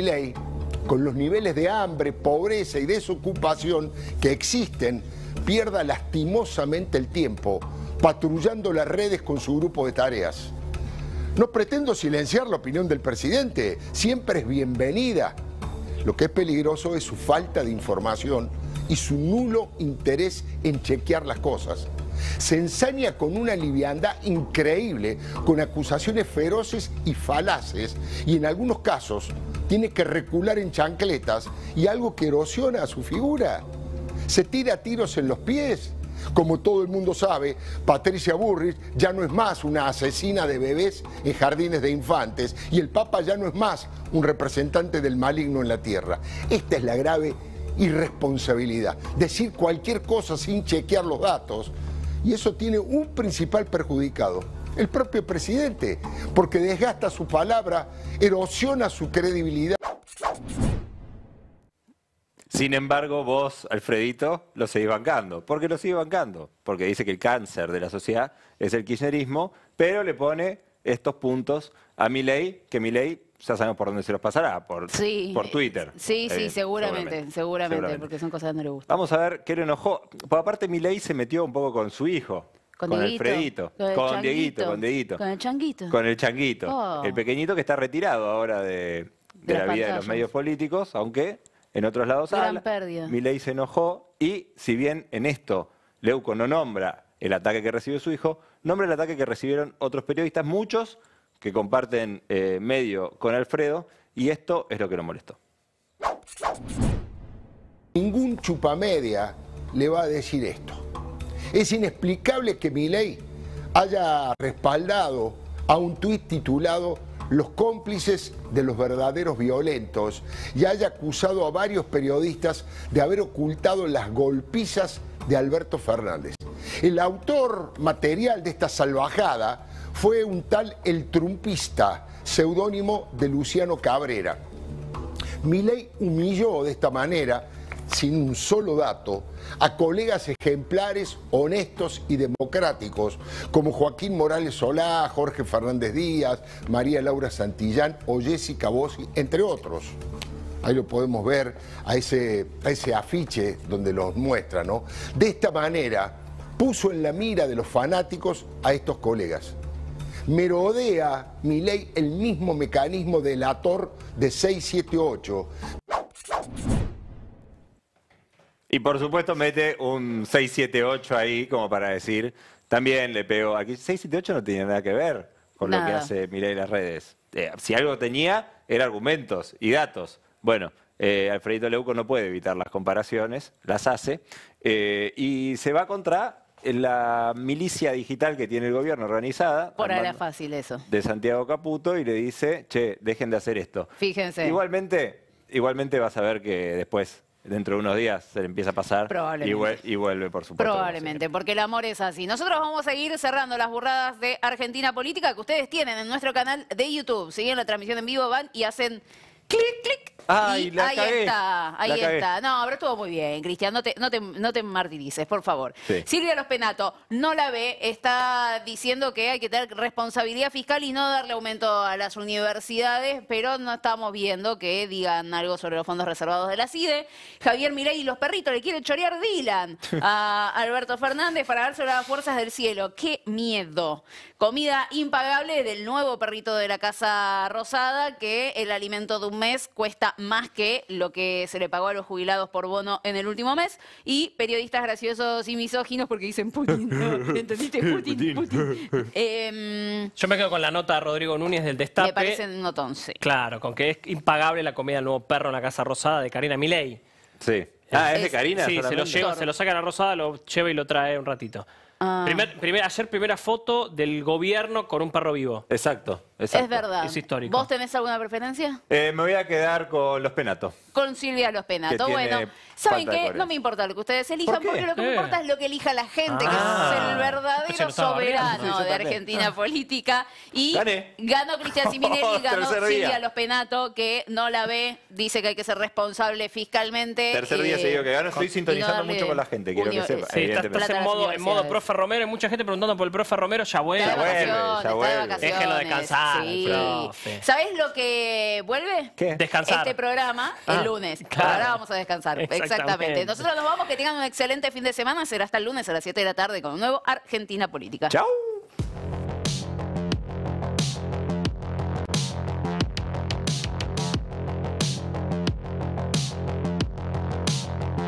ley con los niveles de hambre, pobreza y desocupación que existen, pierda lastimosamente el tiempo patrullando las redes con su grupo de tareas. No pretendo silenciar la opinión del presidente, siempre es bienvenida. Lo que es peligroso es su falta de información y su nulo interés en chequear las cosas. Se ensaña con una liviandad increíble, con acusaciones feroces y falaces, y en algunos casos tiene que recular en chancletas y algo que erosiona a su figura. Se tira tiros en los pies. Como todo el mundo sabe, Patricia Burris ya no es más una asesina de bebés en jardines de infantes y el Papa ya no es más un representante del maligno en la tierra. Esta es la grave irresponsabilidad. Decir cualquier cosa sin chequear los datos. Y eso tiene un principal perjudicado, el propio presidente, porque desgasta su palabra, erosiona su credibilidad. Sin embargo, vos, Alfredito, lo seguís bancando. ¿Por qué lo seguís bancando? Porque dice que el cáncer de la sociedad es el kirchnerismo, pero le pone estos puntos a Milei, que Milei ya sabemos por dónde se los pasará, por, por Twitter. Sí, sí, eh, seguramente, seguramente, porque son cosas que no le gustan. Vamos a ver qué le enojó. Por aparte, Milei se metió un poco con su hijo. Con, con, el con Dieguito, con Dieguito. Con el Changuito. Con el Changuito. Oh. El pequeñito que está retirado ahora de, la vida de los medios políticos, aunque en otros lados Gran habla. Milei se enojó y si bien en esto Leuco no nombra el ataque que recibió su hijo, nombra el ataque que recibieron otros periodistas, muchos que comparten eh, medio con Alfredo, y esto es lo que lo molestó. Ningún chupamedia le va a decir esto. Es inexplicable que Milei haya respaldado a un tuit titulado Los cómplices de los verdaderos violentos y haya acusado a varios periodistas de haber ocultado las golpizas de Alberto Fernández. El autor material de esta salvajada fue un tal El Trumpista, seudónimo de Luciano Cabrera. Milei humilló de esta manera sin un solo dato a colegas ejemplares, honestos y democráticos, como Joaquín Morales Solá, Jorge Fernández Díaz, María Laura Santillán o Jessica Bossi, entre otros. Ahí lo podemos ver a ese, a ese afiche donde los muestra, ¿no? De esta manera puso en la mira de los fanáticos a estos colegas merodea mi ley el mismo mecanismo delator de 678. Y por supuesto mete un 678 ahí como para decir, también le pego aquí. 678 no tiene nada que ver con lo que hace Mireille las redes. Eh, si algo tenía, eran argumentos y datos. Bueno, eh, Alfredito Leuco no puede evitar las comparaciones, las hace, eh, y se va contra la milicia digital que tiene el gobierno organizada. Por ahora fácil eso. De Santiago Caputo y le dice, che, dejen de hacer esto. Fíjense. Igualmente, igualmente vas a ver que después dentro de unos días se le empieza a pasar y, vuelve, por supuesto. Probablemente, porque el amor es así. Nosotros vamos a seguir cerrando las burradas de Argentina Política que ustedes tienen en nuestro canal de YouTube. Siguen la transmisión en vivo, van y hacen clic, clic. Ay, la ahí está, ahí está. No, pero estuvo muy bien, Cristian. No te, no te, martirices, por favor. Silvia Los Penato no la ve, está diciendo que hay que tener responsabilidad fiscal y no darle aumento a las universidades, pero no estamos viendo que digan algo sobre los fondos reservados de la CIDE. Javier Mirey y los perritos le quiere chorear Dylan a Alberto Fernández para darse las fuerzas del cielo. ¡Qué miedo! Comida impagable del nuevo perrito de la Casa Rosada, que el alimento de un mes cuesta más que lo que se le pagó a los jubilados por bono en el último mes. Y periodistas graciosos y misóginos porque dicen Putin. ¿Entendiste? Putin, Putin. Em, Yo me quedo con la nota de Rodrigo Núñez del Destape. Me parece notón, sí. Claro, con que es impagable la comida del nuevo perro en la Casa Rosada de Karina Milei. Sí. Ah, es, de Karina. se lo, lleva, se lo sacan a Rosada, lo lleva y lo trae un ratito. Ah. Primer, primer, ayer primera foto del gobierno con un perro vivo. Exacto. Es verdad. Es histórico. ¿Vos tenés alguna preferencia? Eh, me voy a quedar con los penatos. Con Silvia los penatos. Bueno, ¿saben qué? No me importa lo que ustedes elijan, porque lo que me eh. importa es lo que elija la gente, que ah. es el verdadero soberano de Argentina ah. política. Y ganó Cristian Siminelli, ganó Silvia los penatos, que no la ve, dice que hay que ser responsable fiscalmente. Tercer día eh, se seguido que gano, estoy sintonizando mucho con la gente, quiero que sepa. Sí, estás, en, modo, en modo profe Romero, hay mucha gente preguntando por el profe Romero, ya vuelve. Ya vuelve, ya vuelve. Déjenlo descansar sí. ¿Sabes lo que vuelve? ¿Qué? Descansar. Este programa el ah, lunes. Ahora vamos a descansar. Exactamente. Nosotros nos vamos, que tengan un excelente fin de semana. Será hasta el lunes a las 7 de la tarde con un nuevo Argentina Política. Chau.